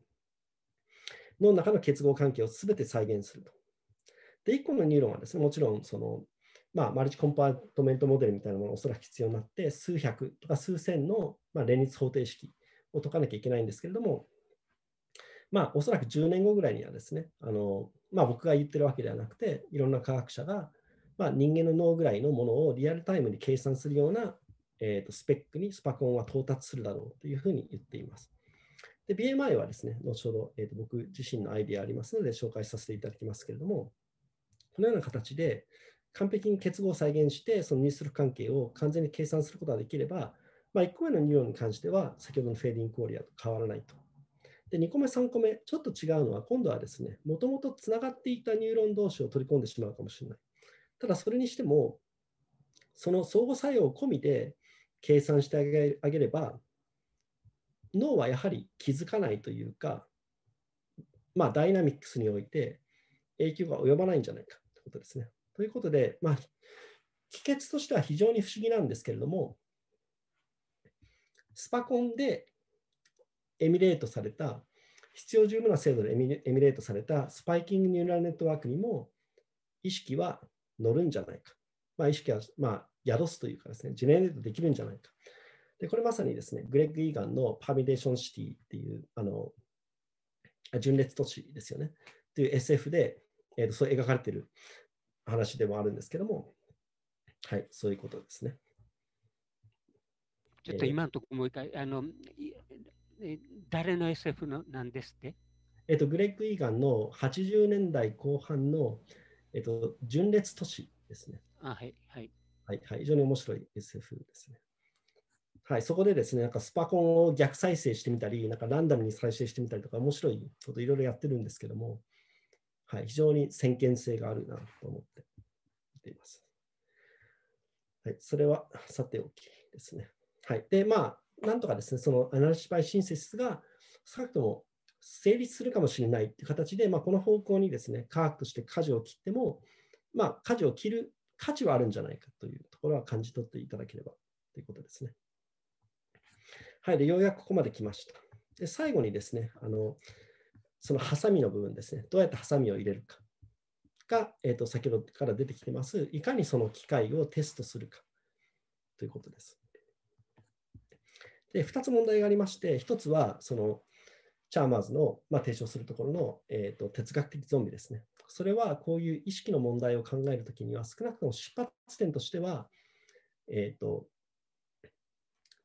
脳の中の結合関係を全て再現すると。で、1個のニューロンはですね、もちろんそのまあ、マルチコンパートメントモデルみたいなものがおそらく必要になって、数百とか数千の、まあ、連立方程式を解かなきゃいけないんですけれども、まあ、おそらく10年後ぐらいにはですね、あのまあ、僕が言ってるわけではなくて、いろんな科学者が、まあ、人間の脳ぐらいのものをリアルタイムに計算するような、えー、とスペックにスパコンは到達するだろうというふうに言っています。で、BMI はですね、後ほど、えー、と僕自身のアイデアありますので紹介させていただきますけれども、このような形で、完璧に結合を再現して、その入出力関係を完全に計算することができれば、まあ、1個目のニューロンに関しては、先ほどのフェーディングクオリアと変わらないと。で、2個目、3個目、ちょっと違うのは、今度はですね、もともとつながっていたニューロン同士を取り込んでしまうかもしれない。ただ、それにしても、その相互作用込みで計算してあげれば、脳はやはり気づかないというか、まあ、ダイナミックスにおいて影響が及ばないんじゃないかということですね。ということで、まあ、帰結としては非常に不思議なんですけれども、スパコンでエミュレートされた、必要十分な精度でエミュレートされたスパイキングニューラルネットワークにも意識は乗るんじゃないか。まあ、意識は、まあ、宿すというかですね、ジェネレートできるんじゃないか。で、これまさにですね、グレッグ・イーガンのパーミデーションシティっていう、あの、純烈都市ですよね。という SF で、えーと、そう描かれている話でもあるんですけども、はい、そういうことですね。ちょっと今のところもう一回、あの、誰の SF のなんですってえっと、グレッグ・イーガンの80年代後半の、えっと、純烈都市ですね。あはい、はい、はい。はい、非常に面白い SF ですね。はい、そこでですね、なんかスパコンを逆再生してみたり、なんかランダムに再生してみたりとか、面白いこといろいろやってるんですけども、はい、非常に先見性があるなと思って見ています。はい、それはさておきですね。はい、で、まあ、なんとかですね、そのアナリシバイシンセスが少なくとも成立するかもしれないっていう形で、まあ、この方向にですね、科学として舵を切っても、まあ、舵を切る価値はあるんじゃないかというところは感じ取っていただければということですね。はい、でようやくここまで来ました。で最後にですね、あのそのハサミの部分ですね、どうやってハサミを入れるかが、えーと、先ほどから出てきてます、いかにその機械をテストするかということです。で2つ問題がありまして、1つはそのチャーマーズの、まあ、提唱するところの、えーと、哲学的ゾンビですね。それはこういう意識の問題を考えるときには、少なくとも出発点としては、えーと、と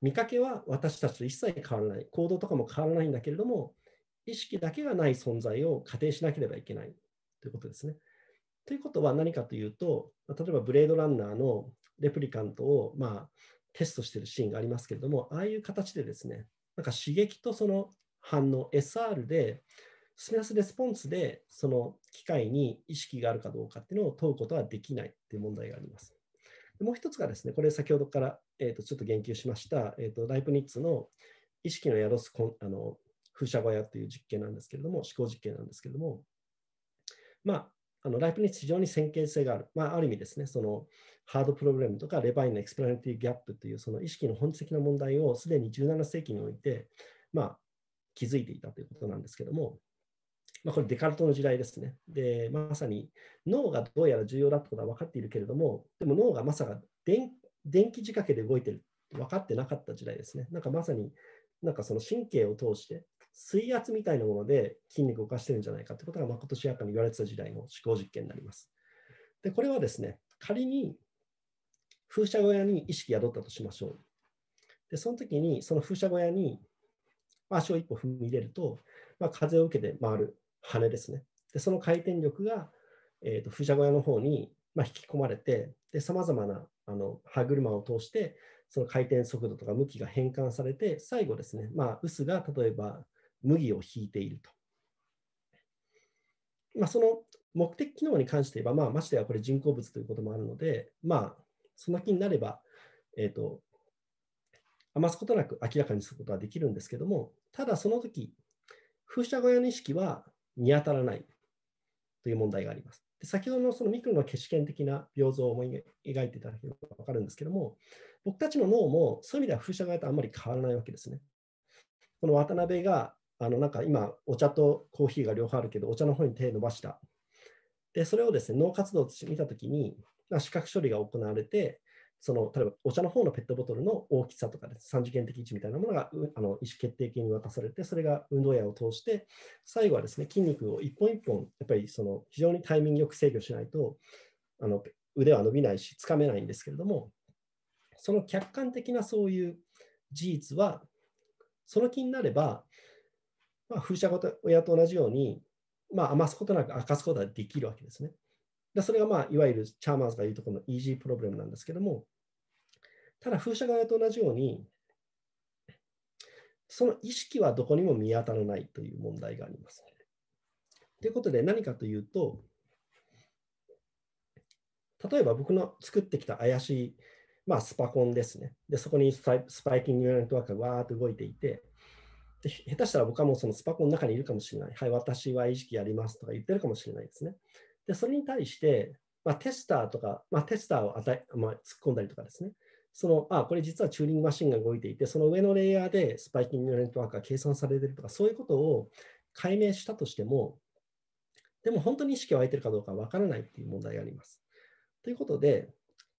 見かけは私たちと一切変わらない、行動とかも変わらないんだけれども、意識だけがない存在を仮定しなければいけないということですね。ということは何かというと、例えばブレードランナーのレプリカントを、まあ、テストしてるシーンがありますけれども、ああいう形でですね、なんか刺激とその反応、SR で、スネアスレスポンスでその機械に意識があるかどうかっていうのを問うことはできないっていう問題があります。もう一つがですね、これ先ほどから、えー、とちょっと言及しました、えー、とライプニッツの意識の宿すあの風車小屋という実験なんですけれども、思考実験なんですけれども、まあ、あのライプニッツ非常に先見性がある、まあ、ある意味ですね、そのハードプログラムとかレバインのエクスプラネティギャップというその意識の本質的な問題をすでに17世紀において、まあ、気づいていたということなんですけども、まあ、これデカルトの時代ですね。で、まさに脳がどうやら重要だってことは分かっているけれども、でも脳がまさか電電気仕掛けで動いてる分かってなかった時代ですね。なんかまさになんかその神経を通して水圧みたいなもので筋肉を動かしてるんじゃないかってことが、まことしやかに言われてた時代の思考実験になります。で、これはですね、仮に風車小屋に意識宿ったとしましょう。で、その時に、その風車小屋に足を一歩踏み入れると、まあ、風を受けて回る羽ですね。で、その回転力が、えーと、風車小屋の方に、ま引き込まれて、さまざまなあの歯車を通して、その回転速度とか向きが変換されて、最後ですね、まあ、臼が例えば麦を引いていると。まあ、その目的機能に関して言えば、まあ、ましてやこれ人工物ということもあるので、まあ、その気になれば、えーと、余すことなく明らかにすることはできるんですけども、ただその時、風車小屋の意識は見当たらないという問題があります。で先ほどのそのミクロの消し剣的な病像を思い描いていただければ分かるんですけども、僕たちの脳もそういう意味では風車小屋とあんまり変わらないわけですね。この渡辺があのなんか今、お茶とコーヒーが両方あるけど、お茶の方に手を伸ばした。で、それをですね、脳活動として見たときに、視覚処理が行われて、その例えばお茶の方のペットボトルの大きさとかです、3次元的位置みたいなものがあの意思決定権に渡されて、それが運動やを通して、最後はですね筋肉を一本一本、やっぱりその非常にタイミングよく制御しないと、あの腕は伸びないし、つかめないんですけれども、その客観的なそういう事実は、その気になれば、まあ、風車親と同じように、まあ、余すことなく明かすことができるわけですね。でそれが、まあ、いわゆるチャーマーズが言うところのイージープロブレムなんですけども、ただ風車側と同じように、その意識はどこにも見当たらないという問題があります。ということで何かというと、例えば僕の作ってきた怪しい、まあ、スパコンですね。で、そこにスパイキングネットワークがわーっと動いていて、で下手したら僕はもうそのスパコンの中にいるかもしれない。はい、私は意識やりますとか言ってるかもしれないですね。で、それに対して、まあ、テスターとか、まあ、テスターを与え、まあ、突っ込んだりとかですね。その、あ、これ実はチューリングマシンが動いていて、その上のレイヤーでスパイキングのネットワークが計算されてるとか、そういうことを解明したとしても、でも本当に意識が湧いてるかどうかわからないっていう問題があります。ということで、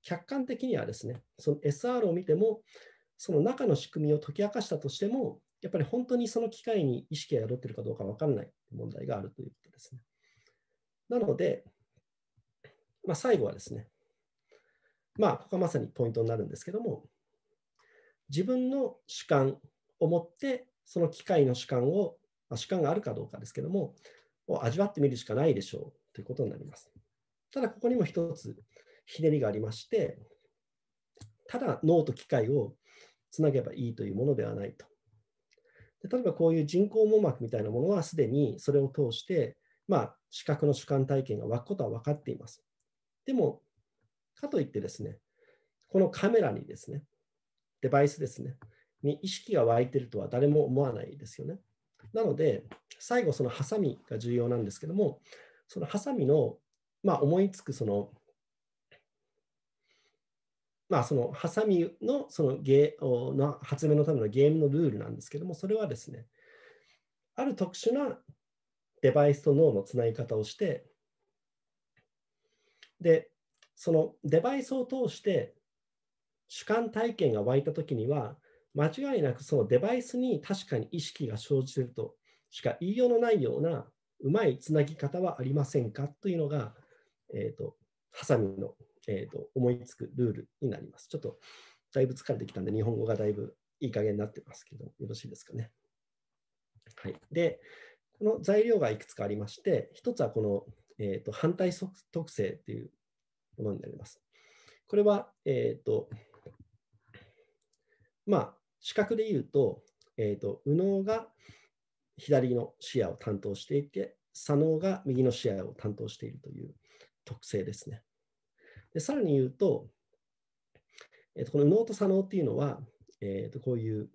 客観的にはですね、その SR を見ても、その中の仕組みを解き明かしたとしても、やっぱり本当にその機会に意識が宿ってるかどうか分からない問題があるということですね。なので、まあ、最後はですね、まあ、ここがまさにポイントになるんですけども、自分の主観を持って、その機械の主観を、まあ、主観があるかどうかですけども、を味わってみるしかないでしょうということになります。ただ、ここにも一つひねりがありまして、ただ脳と機械をつなげばいいというものではないと。例えばこういう人工網膜みたいなものはすでにそれを通して、まあ、視覚の主観体験が湧くことは分かっています。でも、かといってですね、このカメラにですね、デバイスですね、に意識が湧いてるとは誰も思わないですよね。なので、最後、そのハサミが重要なんですけども、そのハサミの、まあ、思いつくそのまあ、そのハサミのそのゲの発明のためのゲームのルールなんですけども、それはですね、ある特殊なデバイスと脳のつなぎ方をして、で、そのデバイスを通して主観体験が湧いたときには、間違いなくそのデバイスに確かに意識が生じているとしか言いようのないようなうまいつなぎ方はありませんかというのが、えーとハサミのえーと、思いつくルールになります。ちょっとだいぶ疲れてきたんで、日本語がだいぶいい加減になってますけど、よろしいですかね。はい、で、この材料がいくつかありまして、1つはこの、えーと、反対特性っていうものになります。これは、えっ、ー、と、まあ、視覚で言うと、えっ、ー、と、右脳が左の視野を担当していて、左脳が右の視野を担当しているという特性ですね。でさらに言うと、えー、とこの右脳と左脳っていうのは、えー、とこういう、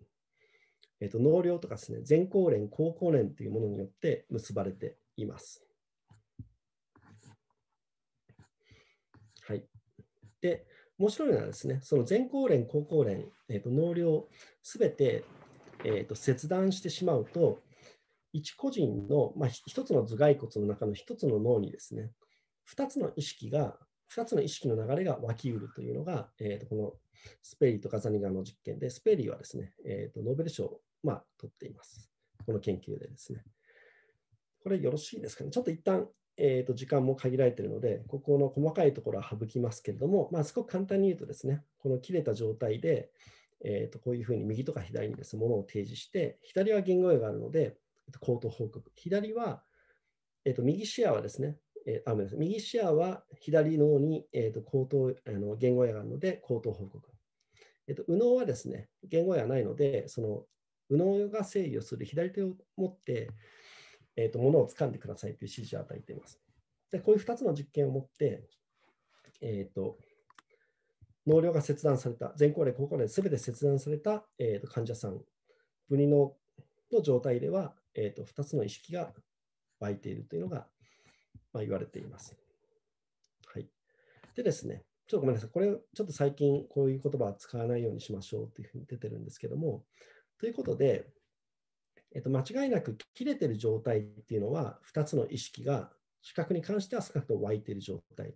えー、と脳量とかですね前後連後後連というものによって結ばれています。はい、で面白いのはですねその前後連後後連、えー、と脳量すべて、えー、と切断してしまうと一個人の、まあ、一つの頭蓋骨の中の一つの脳にですね2つの意識が2つの意識の流れが湧きうるというのが、えーと、このスペリーとガザニガの実験で、スペリーはですね、えーと、ノーベル賞を、まあ、取っています。この研究でですね。これよろしいですかね。ちょっと一旦、えーと、時間も限られているので、ここの細かいところは省きますけれども、まあ、すごく簡単に言うとですね、この切れた状態で、えー、とこういうふうに右とか左にです、ね、ものを提示して、左は言語絵があるので、口頭報告。左は、えー、と右視野はですね、えー、あ右視野は左脳に、えーと、口頭あの言語野があるので口頭報告。えーと、右脳はですね、言語野ないので、その右脳が制御する左手を持って、えーと、と物を掴んでくださいという指示を与えています。でこういう2つの実験を持って、えー、と脳量が切断された、前高齢、高後齢、すべて切断された、えー、と患者さん、分離脳の状態では、えー、と2つの意識が湧いているというのがまあ、言われています。はい。でですね、ちょっとごめんなさい。これ、ちょっと最近こういう言葉は使わないようにしましょうというふうに出てるんですけども、ということで、えっと、間違いなく切れてる状態っていうのは、2つの意識が視覚に関しては少なくとも湧いている状態。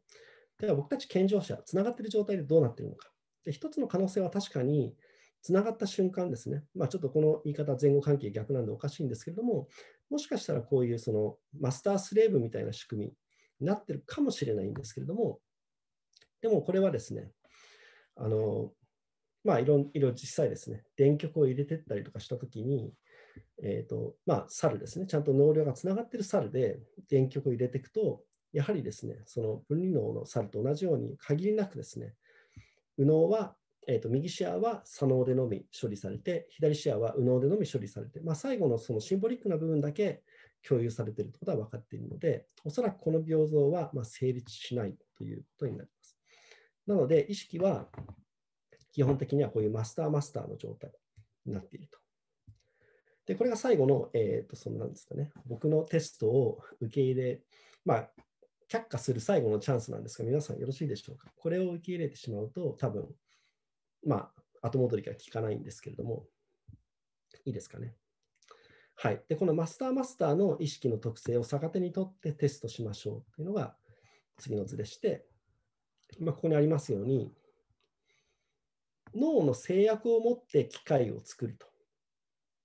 では僕たち健常者、つながっている状態でどうなっているのか。で1つの可能性は確かに、つながった瞬間ですね、まあ、ちょっとこの言い方、前後関係逆なんでおかしいんですけれども、もしかしたらこういうそのマスタースレーブみたいな仕組みになってるかもしれないんですけれども、でもこれはですね、あのまあ、いろいろ実際ですね、電極を入れてったりとかしたときに、えーとまあ、猿ですね、ちゃんと能量がつながってる猿で電極を入れていくと、やはりですね、その分離能の猿と同じように限りなくですね、右脳はえー、と右視野は左脳でのみ処理されて、左視野は右脳でのみ処理されて、まあ、最後のそのシンボリックな部分だけ共有されているということは分かっているので、おそらくこの病像はま成立しないということになります。なので、意識は基本的にはこういうマスターマスターの状態になっていると。で、これが最後の、えっ、ー、と、そんなんですかね、僕のテストを受け入れ、まあ、却下する最後のチャンスなんですが、皆さんよろしいでしょうか。これを受け入れてしまうと、多分まあ、後戻りが効かないんですけれども、いいですかね。はい、でこのマスターマスターの意識の特性を逆手にとってテストしましょうというのが次の図でして、まあ、ここにありますように脳の制約を持って機械を作ると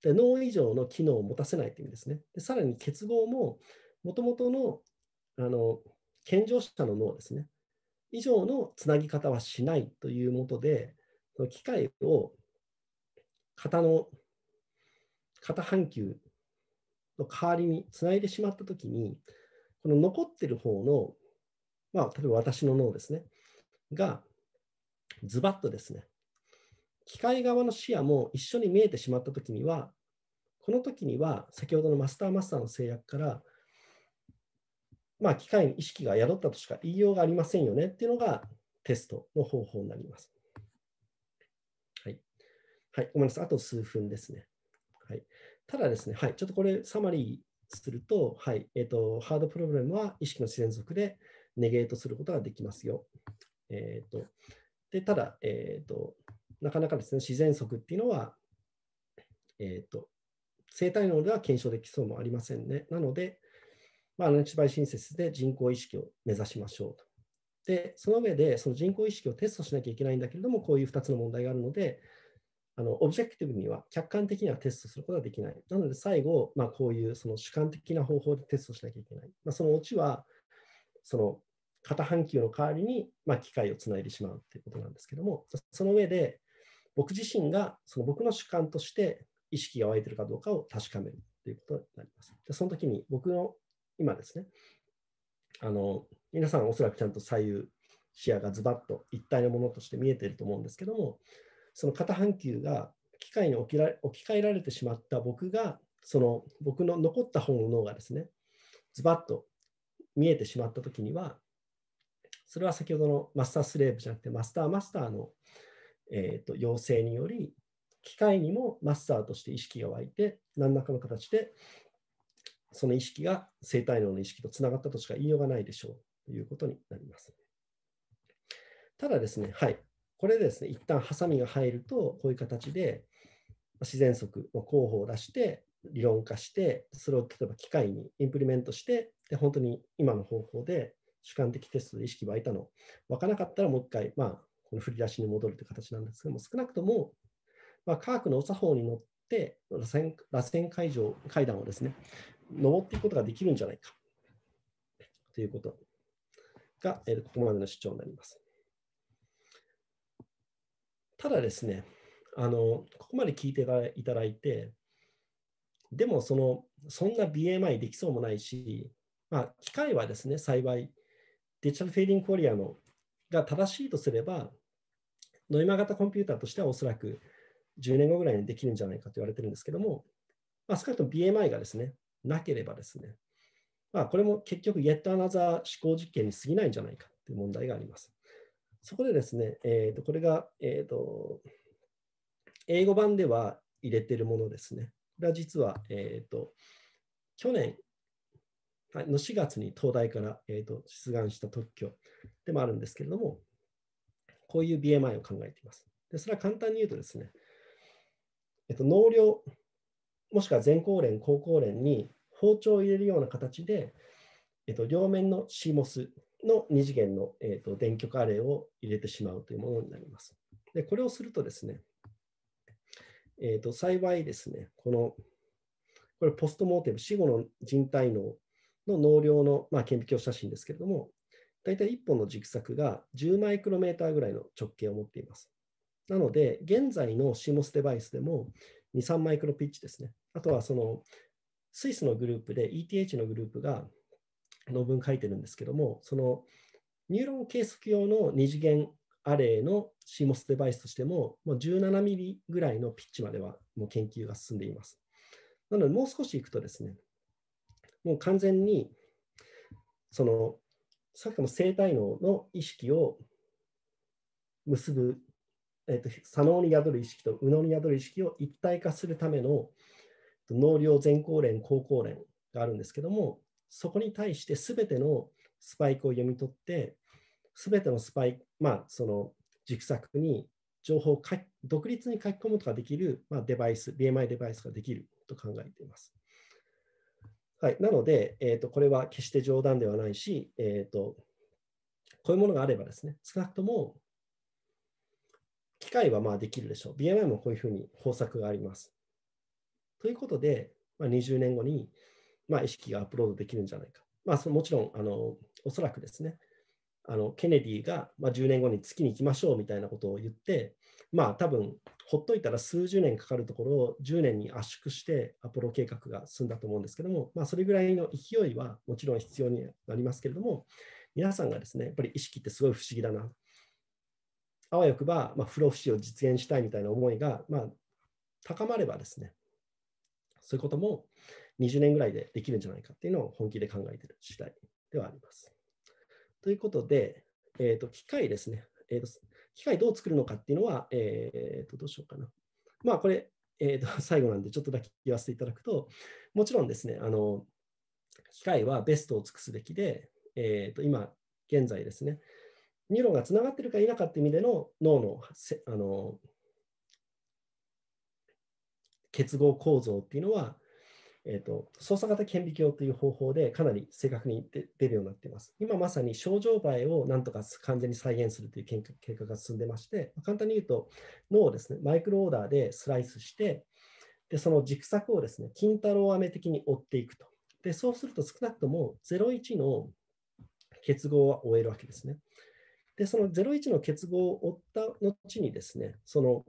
で脳以上の機能を持たせないという意味ですねでさらに結合ももともとのあの健常者の脳ですね以上のつなぎ方はしないというもとでその機械を型の型半球の代わりにつないでしまったときに、この残ってる方の、まあ、例えば私の脳ですね、がズバッとですね、機械側の視野も一緒に見えてしまったときには、この時には先ほどのマスターマスターの制約から、まあ、機械に意識が宿ったとしか言いようがありませんよねっていうのがテストの方法になります。はい、ごめんなさい、あと数分ですね。はい、ただですね、はい、ちょっとこれ、サマリーすると、はいえーと、ハードプログラムは意識の自然属でネゲートすることができますよ。えーと、でただ、えーと、なかなかですね、自然則っていうのは、えーと、生体能では検証できそうもありませんね。なので、まあ、アナチバイシンセスで人工意識を目指しましょうと。で、その上で、その人工意識をテストしなきゃいけないんだけれども、こういう2つの問題があるので、あのオブジェクティブには客観的にはテストすることはできない。なので最後、まあ、こういうその主観的な方法でテストしなきゃいけない。まあ、そのオチは、その片半球の代わりに、まあ、機械をつないでしまうということなんですけども、その上で僕自身がその僕の主観として意識が湧いてるかどうかを確かめるということになります。でその時に僕の今ですね、あの皆さんおそらくちゃんと左右視野がズバッと一体のものとして見えていると思うんですけども、その型半球が機械に置きら置き換えられてしまった僕がその僕の残った本の脳がですねズバッと見えてしまった時にはそれは先ほどのマスタースレーブじゃなくてマスターマスターの、えーと、と要請により機械にもマスターとして意識が湧いて何らかの形でその意識が生体脳の意識とつながったとしか言いようがないでしょうということになります。ただですね、はい、これですね、一旦ハサミが入ると、こういう形で自然則の候補を出して、理論化して、それを例えば機械にインプリメントして、で本当に今の方法で主観的テストで意識湧いたの、湧かなかったらもう一回、まあ、この振り出しに戻るという形なんですけども、少なくとも、まあ、科学のお作法に乗って、螺旋螺旋会場階段をですね、登っていくことができるんじゃないかということが、えー、ここまでの主張になります。ただですね、あのここまで聞いていただいて、でもその、そんな BMI できそうもないし、まあ、機械はですね、幸い、デジタルフェーディングコリアのが正しいとすれば、ノイマ型コンピューターとしてはおそらく10年後ぐらいにできるんじゃないかと言われてるんですけども、まあ、少なくとも BMI がですね、なければですね、まあ、これも結局、yet another 思考実験に過ぎないんじゃないかという問題があります。そこでですね、えー、とこれが、えー、と英語版では入れてるものですね。これは実は、えー、と去年の4月に東大から、えー、と出願した特許でもあるんですけれども、こういう BMI を考えています。でそれは簡単に言うとですね、えっと、納涼、もしくは全高連、高高連に包丁を入れるような形で、えっと、両面の CMOS の2次元の、えーと、電極アレイを入れてしまうというものになります。でこれをするとですね、えーと、幸いですね、このこれポストモーテル、死後の人体脳の能量の、まあ、顕微鏡写真ですけれども、大体1本の軸索が10マイクロメーターぐらいの直径を持っています。なので、現在の CMOS デバイスでも2、3マイクロピッチですね。あとはそのスイスのグループで ETH のグループが論文書いてるんですけども、そのニューロン計測用の二次元アレイの CMOS デバイスとしても、もう17ミリぐらいのピッチまではもう研究が進んでいます。なので、もう少しいくとですね、もう完全に、その、さっきの生体脳の意識を結ぶ、えっと、左脳に宿る意識と右脳に宿る意識を一体化するための、脳量前後連、後後連があるんですけども、そこに対して全てのスパイクを読み取って、全てのスパイク、まあ、その軸索に情報を独立に書き込むことができる、まあ、デバイス、BMI デバイスができると考えています。はい、なので、えーと、これは決して冗談ではないし、えーと、こういうものがあればですね、少なくとも機械はまあできるでしょう。BMI もこういうふうに方策があります。ということで、まあ、20年後にまあ、意識がアップロードできるんじゃないか。まあ、そのもちろんあの、おそらくですね、あのケネディが、まあ、10年後に月に行きましょうみたいなことを言って、まあ、多分ほっといたら数十年かかるところを10年に圧縮してアポロ計画が進んだと思うんですけども、まあ、それぐらいの勢いはもちろん必要になりますけれども、皆さんがですね、やっぱり意識ってすごい不思議だな。あわよくば、まあ、不老不死を実現したいみたいな思いが、まあ、高まればですね、そういうことも20年ぐらいでできるんじゃないかっていうのを本気で考えている次第ではあります。ということで、えーと、機械ですね、えーと。機械どう作るのかっていうのは、えー、とどうしようかな。まあこれ、えー、と 最後なんでちょっとだけ言わせていただくと、もちろんですね、あの機械はベストを尽くすべきで、えー、と今現在ですね、ニューロンがつながってるか否かって意味での脳のあの結合構造っていうのはえーと、操作型顕微鏡という方法でかなり正確に出るようになっています。今まさに症状映えをなんとか完全に再現するという計画が進んでまして、簡単に言うと脳をですね、マイクロオーダーでスライスして、でその軸索をですね、金太郎飴的に追っていくと。でそうすると少なくとも01の結合は終えるわけですね。で、その01の結合を追った後にですね、その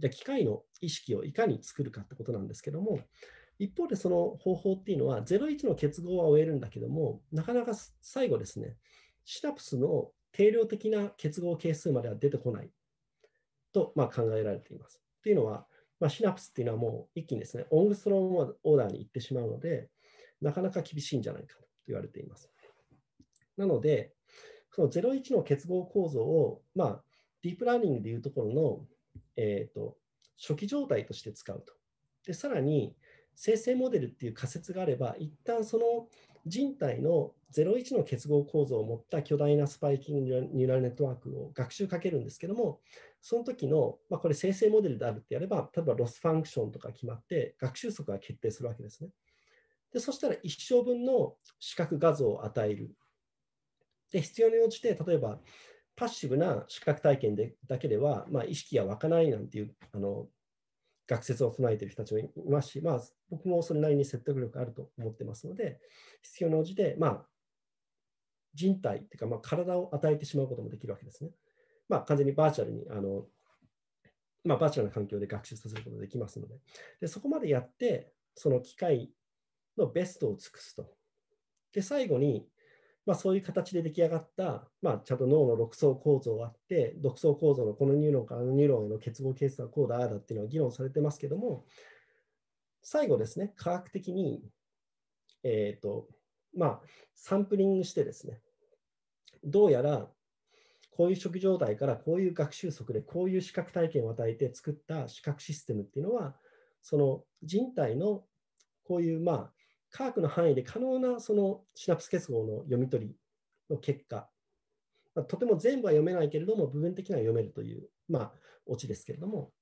じゃ機械の意識をいかに作るかってことなんですけども、一方でその方法っていうのは、01の結合は終えるんだけども、なかなか最後ですね、シナプスの定量的な結合係数までは出てこないと、まあ、考えられています。というのは、まあ、シナプスっていうのはもう一気にですね、オングストロームオーダーに行ってしまうので、なかなか厳しいんじゃないかと言われています。なので、その01の結合構造を、まあ、ディープラーニングでいうところの、えーと、と初期状態として使うと。でさらに、生成モデルっていう仮説があれば一旦その人体の01の結合構造を持った巨大なスパイキングニューラルネットワークを学習かけるんですけどもその時の、まあ、これ生成モデルであるってやれば例えばロスファンクションとか決まって学習速が決定するわけですねでそしたら一生分の視覚画像を与えるで必要に応じて例えばパッシブな視覚体験でだけでは、まあ、意識が湧かないなんていうあの学説を唱えている人たちもいますし、まあ、僕もそれなりに説得力あると思ってますので、必要に応じて、まあ、人体というか、まあ、体を与えてしまうこともできるわけですね。まあ、完全にバーチャルにあの、まあ、バーチャルな環境で学習させることができますのでで、そこまでやって、その機械のベストを尽くすと。で、最後に、まあ、そういう形で出来上がった、まあ、ちゃんと脳の6層構造があって、6層構造のこのニューロンからのニューロンへの結合計算はこうだ、ああだっていうのは議論されてますけども、最後ですね、科学的に、えっ、ー、と、まあ、サンプリングしてですね、どうやらこういう初期状態からこういう学習則でこういう視覚体験を与えて作った視覚システムっていうのは、その人体のこういうまあ科学の範囲で可能なそのシナプス結合の読み取りの結果、まあ、とても全部は読めないけれども、部分的には読めるという、まあ、オチですけれども、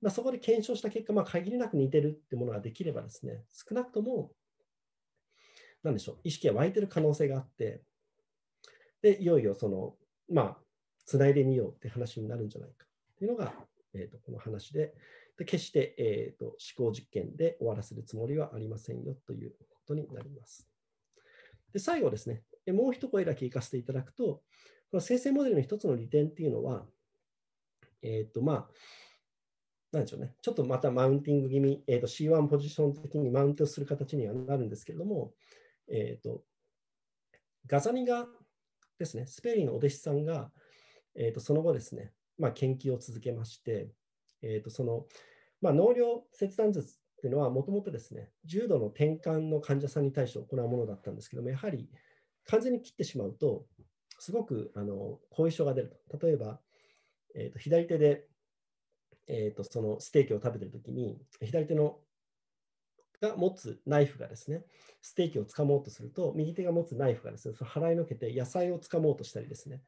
まあ、そこで検証した結果、まあ、限りなく似てるってものができればですね、少なくとも、なんでしょう、意識が湧いてる可能性があって、で、いよいよその、まあ、つないでみようって話になるんじゃないかっていうのが、えー、とこの話で、で決して、えーと、と思考実験で終わらせるつもりはありませんよということになります。で最後ですね、もう一声だけ行かせていただくと、この生成モデルの一つの利点っていうのは、えっ、ー、と、まあ、なんでしょうね、ちょっとまたマウンティング気味、えー、と C1 ポジション的にマウントする形にはなるんですけれども、えっ、ー、と、ガザニがですね、スペリーのお弟子さんが、えー、とその後ですね、まあ、研究を続けまして、えー、とその、まあ、納涼切断術っていうのは、もともとですね、重度の転換の患者さんに対して行うものだったんですけども、やはり完全に切ってしまうと、すごくあの後遺症が出ると。例えば、えー、と左手で、えー、とそのステーキを食べてるときに、左手のが持つナイフがですね、ステーキを掴もうとすると、右手が持つナイフがですね、その払いのけて野菜を掴もうとしたりですね、っ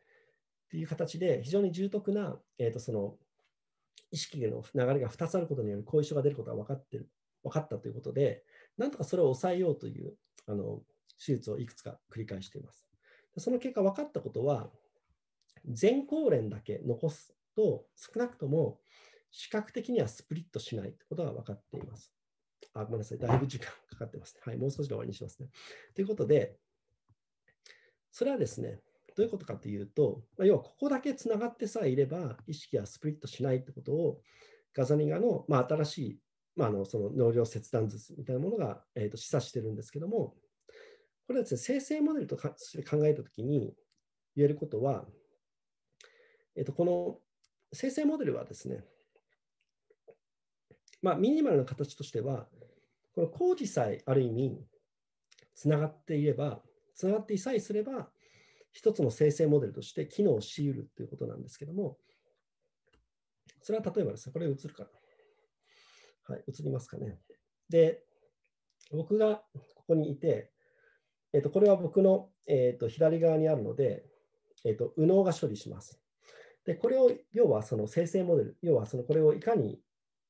ていう形で、非常に重篤な、えー、とその意識の流れが2つあることによる後遺症が出ることが分かっている分かったということで、なんとかそれを抑えようというあの手術をいくつか繰り返しています。その結果分かったことは、全口連だけ残すと少なくとも視覚的にはスプリットしないということが分かっています。あ、ごめんなさい。だいぶ時間かかってますね。はい、もう少しで終わりにしますね。ということで、それはですね、どういうことかというと、まあ、要はここだけつながってさえいれば、意識はスプリットしないということを、ガザニガの、まあ、新しいまあ、あのその農業切断術みたいなものが、えー、と示唆してるんですけども、これはですね、生成モデルとか考えたときに言えることは、えー、とこの生成モデルはですね、まあ、ミニマルな形としては、この工事さえある意味、つながっていれば、つながっていさえすれば、一つの生成モデルとして機能しうるということなんですけども、それは例えばですね、これ映るかな。はい、映りますかね。で、僕がここにいて、えっとこれは僕の、えっと左側にあるので、えっと右脳が処理します。で、これを要はその生成モデル、要はそのこれをいかに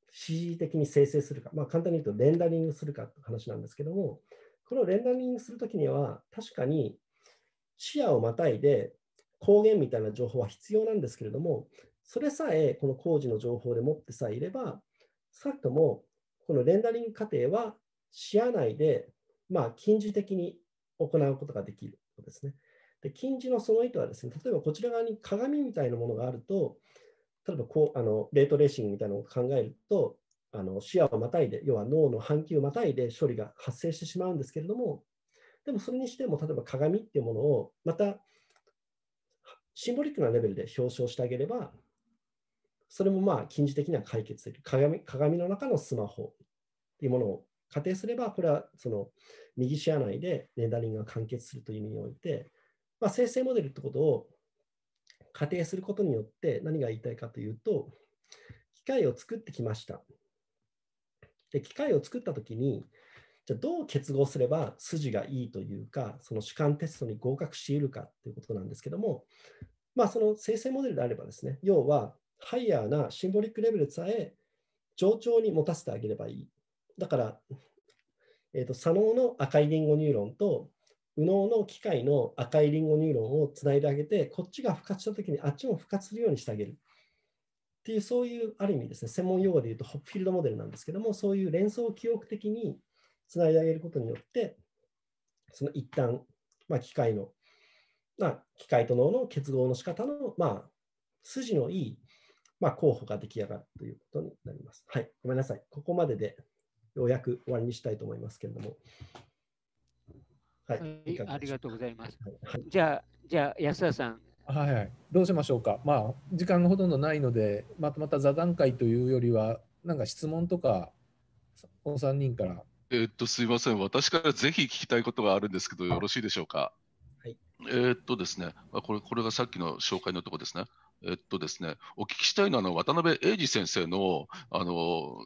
指示的に生成するか、まあ、簡単に言うとレンダリングするかって話なんですけども、このレンダリングするときには、確かに視野をまたいで光源みたいな情報は必要なんですけれども、それさえこの工事の情報で持ってさえいれば、少なくともこのレンダリング過程は視野内で、まあ、近似的に行うことができるとですね。で近似のその意図はですね、例えばこちら側に鏡みたいなものがあると、例えばこうあのレートレーシングみたいなのを考えると、あの視野をまたいで、要は脳の半球をまたいで処理が発生してしまうんですけれども、でもそれにしても、例えば鏡っていうものをまたシンボリックなレベルで表彰してあげれば、それもまあ近似的には解決する鏡鏡の中のスマホというものを仮定すればこれはその右視野内でレンダリングが完結するという意味において、まあ、生成モデルってことを仮定することによって何が言いたいかというと機械を作ってきましたで機械を作った時にじゃどう結合すれば筋がいいというかその主観テストに合格し得るかということなんですけどもまあその生成モデルであればですね要はハイヤーなシンボリックレベルさえ冗長に持たせてあげればいい。だから、えーと、左脳の赤いリンゴニューロンと右脳の機械の赤いリンゴニューロンをつないであげて、こっちが復活したときにあっちも復活するようにしてあげる。っていう、そういうある意味ですね、専門用語で言うとホップフィールドモデルなんですけども、そういう連想記憶的につないであげることによって、その一旦、まあ、機械の、まあ、機械と脳の結合の仕方の、まあ、筋のいいまあ、候補が出来上がるということになります。はい、ごめんなさい。ここまででようやく終わりにしたいと思いますけれども。はい、ありがとうございます。はい、じゃあ、じゃあ安田さん。はい、はい、どうしましょうか。まあ、時間がほとんどないので、またまた座談会というよりは、なんか質問とか、お三人から。えっと、すいません。私からぜひ聞きたいことがあるんですけど、よろしいでしょうか。はい。えっとですね、これ、これがさっきの紹介のとこですね。えっとですね、お聞きしたいのはの渡辺英二先生のあの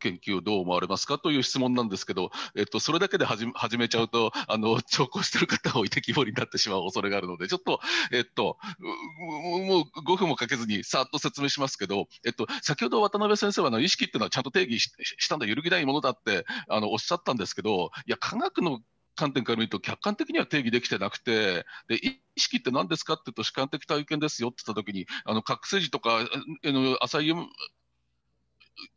研究をどう思われますかという質問なんですけど、えっと、それだけで始めちゃうと、あの、調校してる方を置いてきぼりになってしまう恐れがあるので、ちょっと、えっと、もう5分もかけずにさっと説明しますけど、えっと、先ほど渡辺先生は、あの、意識っていうのはちゃんと定義したんだ、揺るぎないものだって、あの、おっしゃったんですけど、いや、科学の観点から見ると客観的には定義できてなくてで意識って何ですかって言うと主観的体験ですよって言った時にあの覚醒時とか浅い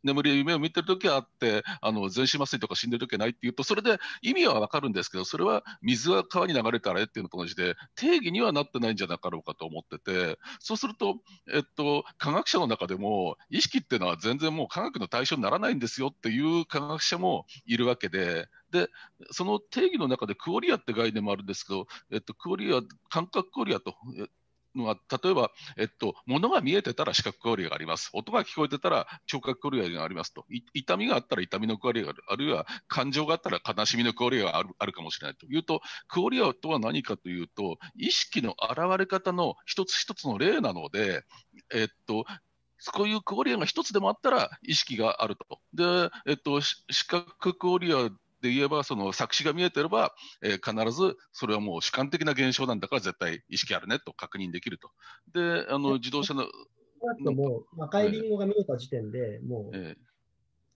眠りや夢を見てる時はあってあの全身麻酔とか死んでる時はないっていうとそれで意味は分かるんですけどそれは水は川に流れたらえっていうのと同じで定義にはなってないんじゃなかろうかと思っててそうすると、えっと、科学者の中でも意識っていうのは全然もう科学の対象にならないんですよっていう科学者もいるわけでで、その定義の中でクオリアって概念もあるんですけど、えっと、クオリア、感覚クオリアと、のは例えば、えっと、物が見えてたら視覚クオリアがあります、音が聞こえてたら聴覚クオリアがありますと、痛みがあったら痛みのクオリアがある、あるいは感情があったら悲しみのクオリアがあるあるかもしれないというと、クオリアとは何かというと、意識の現れ方の一つ一つの例なので、えっと、こういうクオリアが一つでもあったら意識があると。で、えっと、視覚クオリアで言えば、その作詞が見えてれば、えー、必ずそれはもう主観的な現象なんだから絶対意識あるねと確認できると。で、あの自動車の。もう赤いリンゴが見えた時点で、もう、え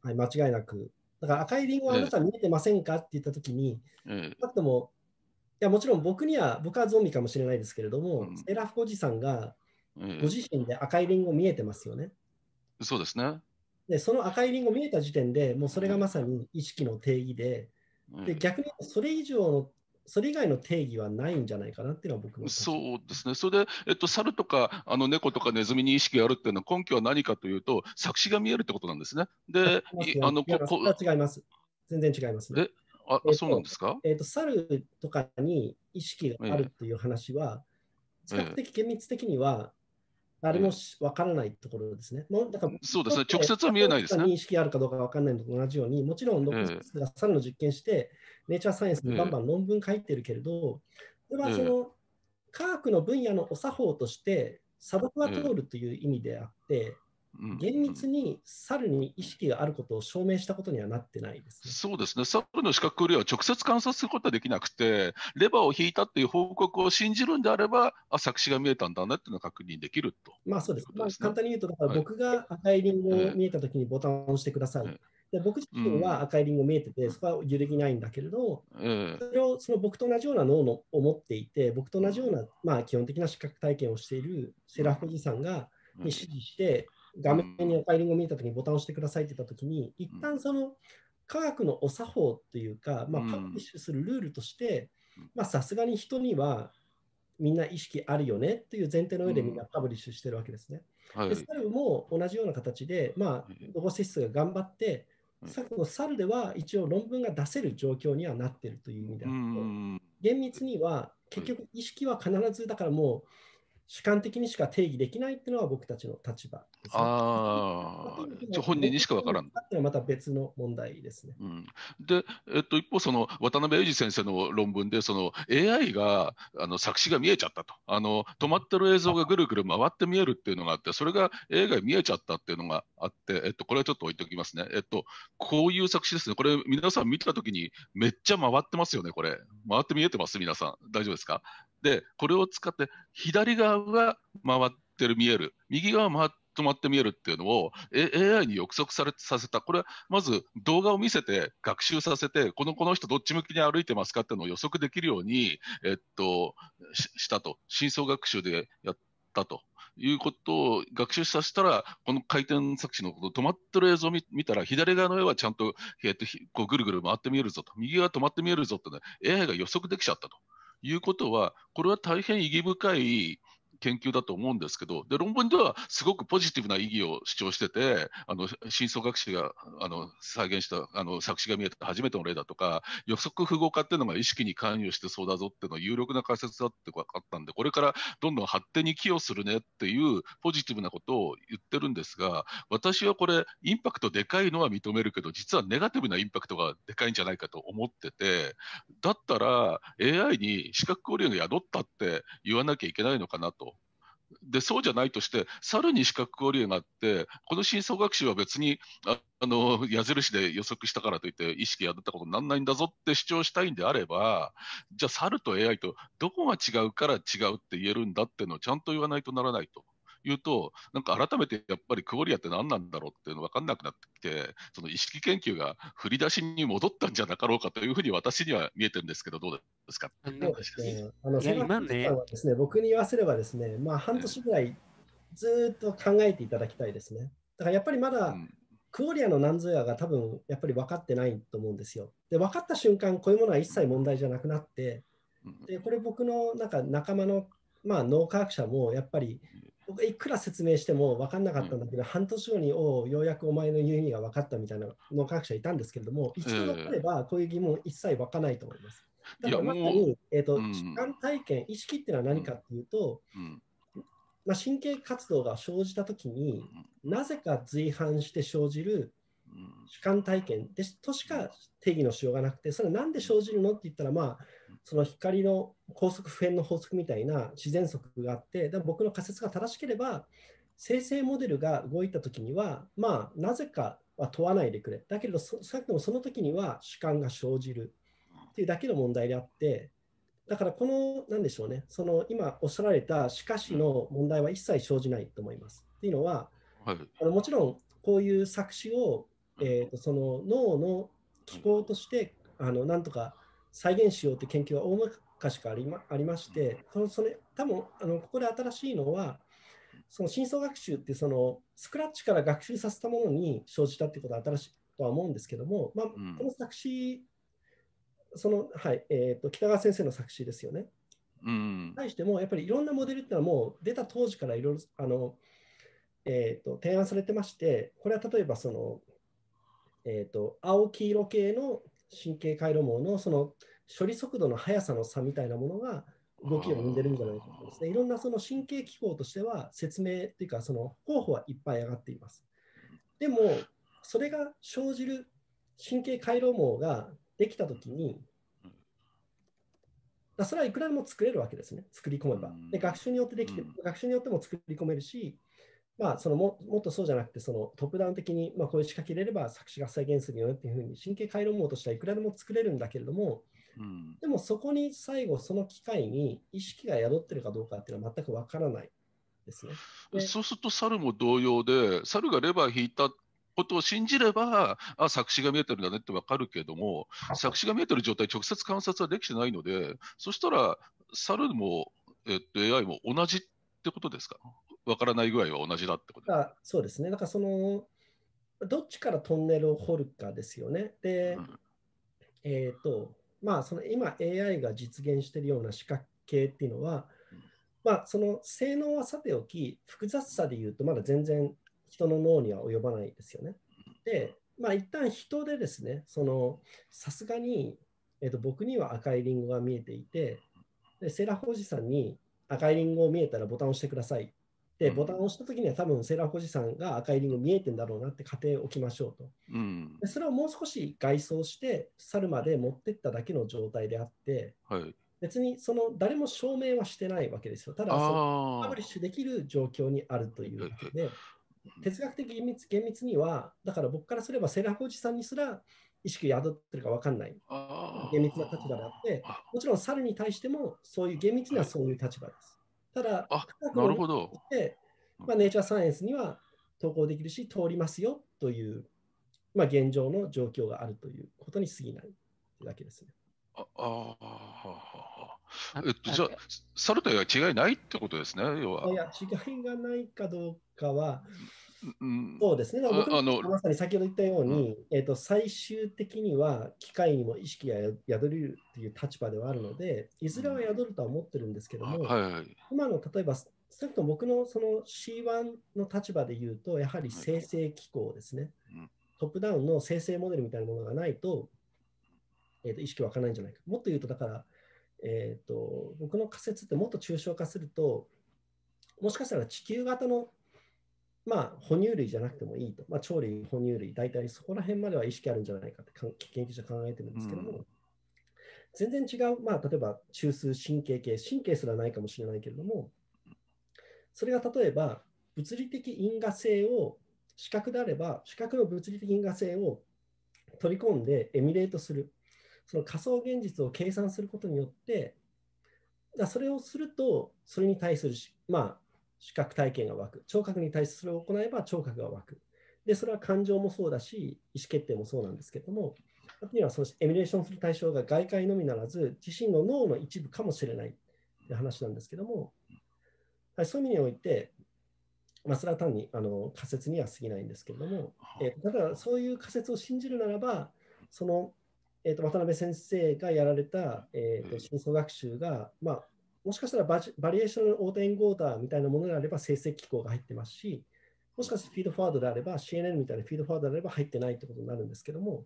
ー、はい、間違いなく。だから赤いリンゴはあなた見えてませんかって言った時に、えー、も、いやもちろん僕には、僕はゾンビかもしれないですけれども、うん、セラフおじさんが、ご自身で赤いリンゴ見えてますよね。そうですね。でその赤いリンゴ見えた時点でもうそれがまさに意識の定義で,、で逆にそれ以上のそれ以外の定義はないんじゃないかなっていうのは僕そうですね、それで、えっと、猿とかあの猫とかネズミに意識があるっていうのは根拠は何かというと、作詞が見えるってことなんですね。で、あのここ違います。全然違います、ね。えあ、えっと、そうなんですか、えっと、猿とかに意識があるっていう話は、比較的厳密的には、あれも分からないところですね。だからそうですね、直接は見えないですね。認識あるかどうか分からないのと同じように、もちろん、ロックの実験して、ネイチャーサイエンスにバンバン論文書いてるけれど、これはその、科学の分野のお作法として、砂漠が通るという意味であって、厳密に猿に意識があることを証明したことにはなってないです、ね、そうですね、猿の視覚よりは直接観察することはできなくて、レバーを引いたっていう報告を信じるんであれば、あ作詞が見えたんだなっていうのを確認できると。まあそうです、ですね、まあ、簡単に言うと、だから僕が赤いリンゴを見えたときにボタンを押してください。で僕自身は赤いリンゴ見えてて、そこは揺るぎないんだけれど、それをその僕と同じような脳のを持っていて、僕と同じような、まあ、基本的な視覚体験をしているセラフおじさんが、に指示して、画面に赤いリンを見たた時にボタンを押してくださいって言った時に、一旦その科学のお作法というか、まあ、パブリッシュするルールとして、まあさすがに人にはみんな意識あるよねっていう前提の上でみんなパブリッシュしてるわけですね。はい、で猿も同じような形で、まあ、ロボシスが頑張って、さっきの猿では一応論文が出せる状況にはなってるという意味であって、厳密には結局意識は必ずだからもう主観的にしか定義できないっていうのは僕たちの立場あ あ、本人にしか分からん。また別の問題ですね。うん、で、えっと、一方、その渡辺英二先生の論文で、その AI があの作詞が見えちゃったとあの、止まってる映像がぐるぐる回って見えるっていうのがあって、それが AI が見えちゃったっていうのがあって、えっと、これはちょっと置いておきますね。えっと、こういう作詞ですね、これ、皆さん見たときに、めっちゃ回ってますよね、これ。回って見えてます、皆さん。大丈夫ですかで、これを使って、左側が回ってる、見える、右側回って止まって見えるっていうのを、A、AI に憶測されさせた、これはまず動画を見せて学習させて、このこの人どっち向きに歩いてますかっていうのを予測できるように、えっと、したと、深層学習でやったと。いうことを学習させたら、この回転作詞の止まってる映像を見たら、左側の絵はちゃんと、えっと、こうぐるぐる回って見えるぞと、右側止まって見えるぞって、ね、AI が予測できちゃったということは、これは大変意義深い研究だと思うんですけど、で論文ではすごくポジティブな意義を主張してて、あの深層学習があの再現したあの作詞が見えた初めての例だとか、予測符号化っていうのが意識に関与してそうだぞっていうのは有力な仮説だって分かったんで、これからどんどん発展に寄与するねっていうポジティブなことを言ってるんですが、私はこれ、インパクトでかいのは認めるけど、実はネガティブなインパクトがでかいんじゃないかと思ってて、だったら AI に視覚交流が宿ったって言わなきゃいけないのかなと。でそうじゃないとして猿に視覚交流があってこの深層学習は別にあの矢印で予測したからといって意識やったことにならないんだぞって主張したいんであればじゃあ猿と AI とどこが違うから違うって言えるんだっていうのをちゃんと言わないとならないと。言うと、なんか改めてやっぱりクオリアって何なんだろうっていうの分かんなくなってきて、その意識研究が振り出しに戻ったんじゃなかろうかというふうに私には見えてるんですけど、どうですかであの、そはですね、僕に言わせればですね、まあ半年ぐらいずっと考えていただきたいですね。だからやっぱりまだ、うんクオリアの何ぞやが多分やっぱり分かってないと思うんですよ。で分かった瞬間こういうものは一切問題じゃなくなってでこれ僕のなんか仲間の、まあ、脳科学者もやっぱり僕がいくら説明しても分かんなかったんだけど、うん、半年後にようやくお前の言う意味が分かったみたいなの科学者いたんですけれども、一度分かればこういう疑問一切湧かないと思います。だからまさに、えーと、主観体験、意識っていうのは何かっていうと、まあ、神経活動が生じたときに、なぜか随伴して生じる主観体験でとしか定義のしようがなくて、それはなんで生じるのって言ったら、まあ、その光の高速普遍の法則みたいな自然則があってでも僕の仮説が正しければ生成モデルが動いたときにはまあなぜかは問わないでくれだけれど少なくともその時には主観が生じるっていうだけの問題であってだからこの何でしょうねその今おっしゃられたしかしの問題は一切生じないと思います。っていうのは、はい、あのもちろんこういう作詞を、えーと、とその脳の機構としてあのなんとか再現しようという研究は大昔からありまありましてそれ多分あのここで新しいのはその深層学習ってそのスクラッチから学習させたものに生じたってことは新しいとは思うんですけども、まあ、この作詞、うん、その、はいえーと、北川先生の作詞ですよね。うん、対してもやっぱりいろんなモデルっていうのはもう出た当時からいろいろあの、えーと、提案されてましてこれは例えばその、えーと青黄色系の神経回路網のその処理速度の速さの差みたいなものが動きを生んでるんじゃないかとですね。いろんなその神経機構としては説明というかその候補はいっぱい上がっています。でもそれが生じる神経回路網ができたときにそれはいくらでも作れるわけですね、作り込めば。で学習によってできて、学習によっても作り込めるし、まあ、そのももっとそうじゃなくて、そのトップダウン的に、まあ、こういう仕掛け入れれば作詞が再現するよねっていうふうに神経回路網としてはいくらでも作れるんだけれども、うん、でもそこに最後その機会に意識が宿ってるかどうかっていうのは全くわからないですね。そうすると猿も同様で、猿がレバー引いたことを信じれば、あ作詞が見えてるんだねってわかるけれども、作詞が見えてる状態、直接観察はできてないので、そしたら、猿も、えっと、AI も同じってことですかわからない具合は同じだってことあそうですね。だからその、どっちからトンネルを掘るかですよね。で、うん、えっ、ー、と、まあ、その今 AI が実現しているような仕掛けっていうのは、まあ、その性能はさておき、複雑さでいうと、まだ全然人の脳には及ばないですよね。で、まあ、一旦人でですね、その、さすがに、えっと僕には赤いリンゴが見えていて、でセラホおじさんに赤いリンゴを見えたらボタンを押してくださいで、ボタンを押した時には多分セーラー星さんが赤いリング見えてんだろうなって仮定を置きましょうと。うん、でそれをもう少し外装して猿まで持ってっただけの状態であって、はい、別にその誰も証明はしてないわけですよ。ただそのパブリッシュできる状況にあるというわけで、哲学的厳密厳密には、だから僕からすればセーラー星さんにすら意識宿ってるか分かんない厳密な立場であって、もちろん猿に対してもそういう厳密にはそういう立場です。ただ、あなるほど。まあ、ネイチャーサイエンスには投稿できるし、通りますよという、まあ、現状の状況があるということに過ぎないだけですね。ああ、えっと、じゃあ、猿とは違いないってことですね、要は。いや、違いがないかどうかは、そうですね、あのまさに先ほど言ったように、えーと、最終的には機械にも意識が宿るという立場ではあるので、いずれは宿るとは思ってるんですけども、はいはい、今の例えば、少なと僕のその C1 の立場で言うと、やはり生成機構ですね、はい、トップダウンの生成モデルみたいなものがないと、えーと、意識湧かないんじゃないか。もっと言うと、だから、えーと、僕の仮説ってもっと抽象化すると、もしかしたら地球型のまあ、哺乳類じゃなくてもいいと、まあ、鳥類、哺乳類、大体そこら辺までは意識あるんじゃないかって研究者考えてるんですけども、うん、全然違う、まあ、例えば中枢神経系、神経すらないかもしれないけれども、それが例えば物理的因果性を視覚であれば、視覚の物理的因果性を取り込んでエミュレートする、その仮想現実を計算することによって、だそれをすると、それに対する、まあ、視覚体験が湧く聴覚に対してそれを行えば聴覚が湧くでそれは感情もそうだし意思決定もそうなんですけどもあとにはそのエミュレーションする対象が外界のみならず自身の脳の一部かもしれないって話なんですけどもそういう意味において、まあ、それは単にあの仮説には過ぎないんですけれども、えー、ただそういう仮説を信じるならばその、えーと、渡辺先生がやられた、えーと深層学習が、まあ、もしかしたらバリエーションオーテンゴーターみたいなものであれば成績機構が入ってますし、もしかしてフィードフォワードであれば CNN みたいなフィードフォワードであれば入ってないってことになるんですけども、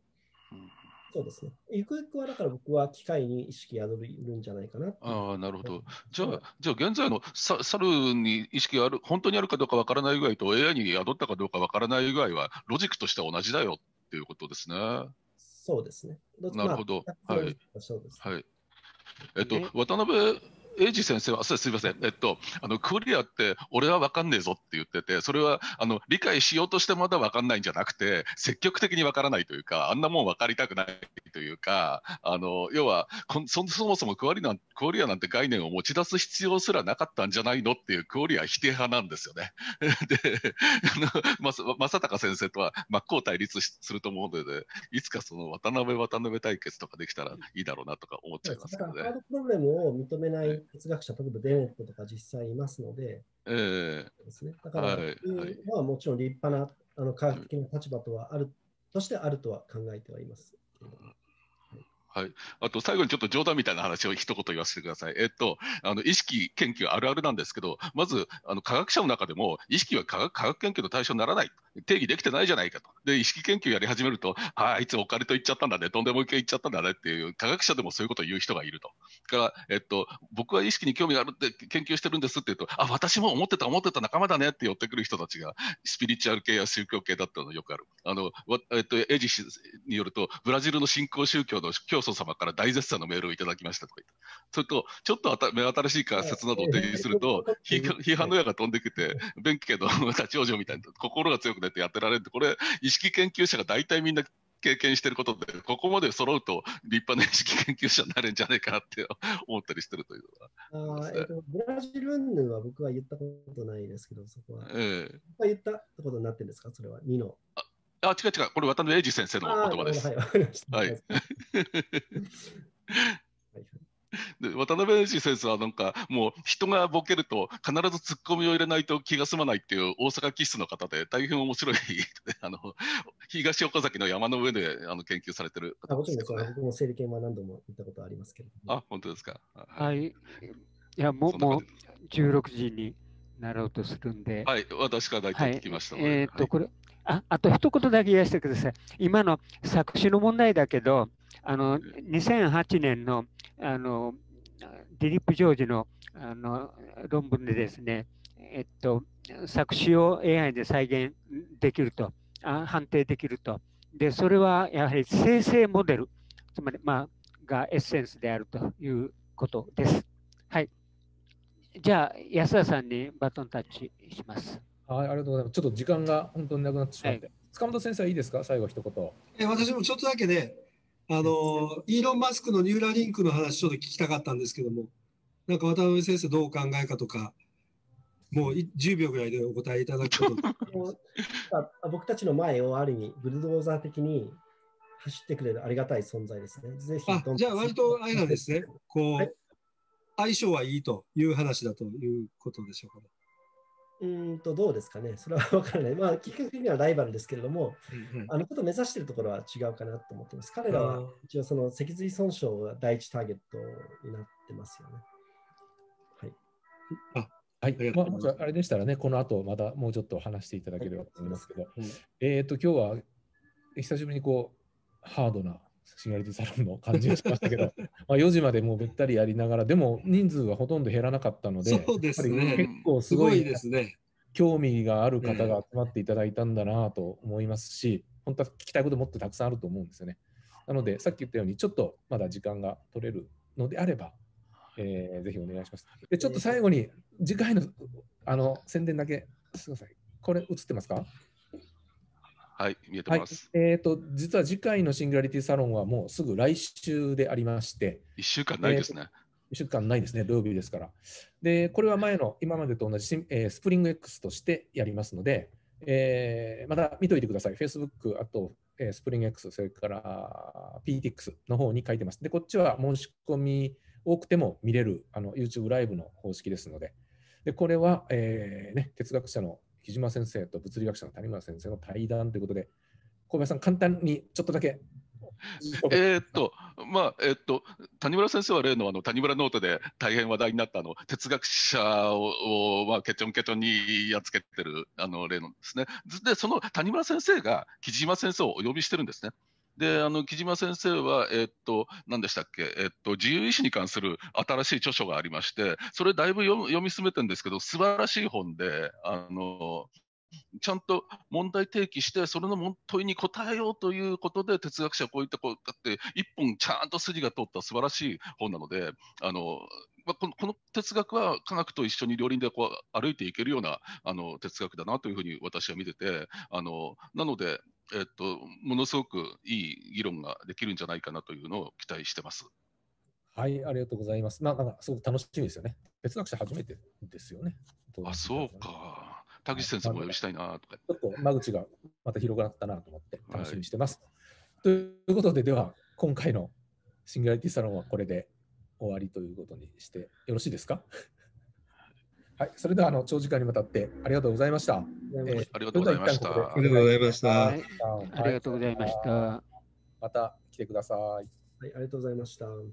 そうですね。ゆくゆくはだから僕は機械に意識宿るんじゃないかなああ、なるほど。じゃあ、じゃあ現在のサルに意識ある、本当にあるかどうかわからない具合と AI に宿ったかどうかわからない具合はロジックとしては同じだよっていうことですね。そうですね。なるほど。はい。はい。えっと、渡辺英じ先生は、すみません、えっと、あのクリアって俺は分かんねえぞって言ってて、それはあの理解しようとしてまだ分かんないんじゃなくて、積極的に分からないというか、あんなもん分かりたくないというか、あの要はそ、そもそもクオリなんリアなんて概念を持ち出す必要すらなかったんじゃないのっていうクオリア否定派なんですよね。で、正隆先生とは真っ向対立すると思うので、いつかその渡辺渡辺対決とかできたらいいだろうなとか思っちゃいますけどね。認めない哲学者、例えばデモットとか実際いますので、ですね、だから、はい、はもちろん立派なあの科学的な立場とはある、としてあるとは考えてはいます。はい、あと最後にちょっと冗談みたいな話を一言言わせてください。えっと、あの意識研究あるあるなんですけど、まずあの科学者の中でも、意識は科学科学研究の対象にならない、定義できてないじゃないかと、で意識研究やり始めると、ああいつお金と言っちゃったんだね、とんでもいけ言っちゃったんだねっていう、科学者でもそういうことを言う人がいると、からえっと、僕は意識に興味があるって研究してるんですって言うと、あ私も思ってた、思ってた仲間だねって寄ってくる人たちが、スピリチュアル系や宗教系だったのよくある。あのえっと、エジ氏によると、ブラジルの新興宗教の教祖様から大絶賛のメールをいただきましたとか言って、それと、ちょっと目新しい仮説などを提示すると、批判の矢が飛んできて、弁慶の立ち往生みたいな、心が強くなってやってられるって、これ、意識研究者が大体みんな経験してることで、ここまで揃うと立派な意識研究者になるんじゃないかなって 思ったりしてるというのは、ブラジルンヌは僕は言ったことないですけど、そこは。ええー、言ったことになってるんですか、それは、2の。ああ、違う違う、これ渡辺英二先生の言葉です。はい。で渡辺英二先生はなんかもう人がボケると必ずツッコミを入れないと気が済まないっていう大阪気質の方で大変面白い あの東岡崎の山の上であの研究されてる方です、ね、僕も整理券は何度も行ったことありますけど、ね、あ本当ですかはい、いやもうもう16時になろうとするんではい私から大体聞きました、はい、えー、っとこれ、ああと一言だけ言わせてください。今の作詞の問題だけど、あの2008年のあのディリップ・ジョージのあの論文でですね、えっと、作詞を AI で再現できると、あ判定できると。で、それはやはり生成モデル、つまり、まあ、がエッセンスであるということです。はい。じゃあ、安田さんにバトンタッチします。はい、ありがとうございます。ちょっと時間が本当になくなってしまって。はい、塚本先生はいいですか最後一言。え私もちょっとだけね、あの、イーロン・マスクのニューラリンクの話ちょっと聞きたかったんですけども、なんか渡辺先生どうお考えかとか、もう10秒ぐらいでお答えいただくと 僕たちの前をある意味、ブルドーザー的に走ってくれるありがたい存在ですね。ぜひあじゃあ、割とあれなんですね、こう、はい、相性はいいという話だということでしょうかね。うんとどうですかね、それは分からない。まあ、結局的にはライバルですけれども、うんうん、あのちょっと目指しているところは違うかなと思ってます。彼らは一応、その脊髄損傷が第一ターゲットになってますよね。はい。あはい、まあ、もしあれでしたらね、この後またもうちょっと話していただければと思いますけど、はい、えっ、ー、と、今日は久しぶりにこう、ハードなシニリティサロンの感じがしましたけど、まあ4時までもうべったりやりながら、でも人数はほとんど減らなかったので、そうです、ね、結構すごいですね。興味がある方が集まっていただいたんだなと思いますし、本当は聞きたいこともっとたくさんあると思うんですよね。なので、さっき言ったように、ちょっとまだ時間が取れるのであれば、えー、ぜひお願いします。でちょっと最後に、次回のあの宣伝だけ、すみません、これ映ってますかはい、見えてます。はい、えっ、ー、と、実は次回のシングラリティサロンはもうすぐ来週でありまして。1週間ないですね。えー、1週間ないですね、土曜日ですから。で、これは前の今までと同じ、えー、スプリング X としてやりますので、えー、また見といてください。Facebook、あと、えー、スプリング X、それから PTX の方に書いてます。で、こっちは申し込み多くても見れるあの YouTube ライブの方式ですので、でこれは、えーね、哲学者の木島先生と物理学者の谷村先生の対談ということで、小林さん、簡単にちょっとだけ。えっと、まあ、えー、っと、谷村先生は例のあの谷村ノートで大変話題になったあの哲学者をを、まあ、ケチョンケチョンにやっつけてるあの例なんですね。で、その谷村先生が木島先生をお呼びしてるんですね。で、あの、木島先生は、えー、っと、何でしたっけ、えー、っと、自由意志に関する新しい著書がありまして、それだいぶ読み進めてるんですけど、素晴らしい本で、あの、ちゃんと問題提起して、それの問いに答えようということで、哲学者はこういったこう、だって、一本ちゃんと筋が通った素晴らしい本なので、あの、まあ、このこの哲学は科学と一緒に両輪でこう歩いていけるようなあの哲学だなというふうに私は見てて、あのなので、えっと、ものすごくいい議論ができるんじゃないかなというのを期待してます。はい、ありがとうございます。なんか、すごく楽しみですよね。哲学者初めてですよね。あ、そうか。田口先生もお呼びしたいなとか。ちょっと間口がまた広がったなと思って楽しみにしてます。はい、ということで、では、今回のシングラリティサロンはこれで終わりということにしてよろしいですかはい、それではあの長時間にわたってありがとうございました。ありがとうございました。ありがとうございました。ありがとうございました。また来てください。はい、ありがとうございました。う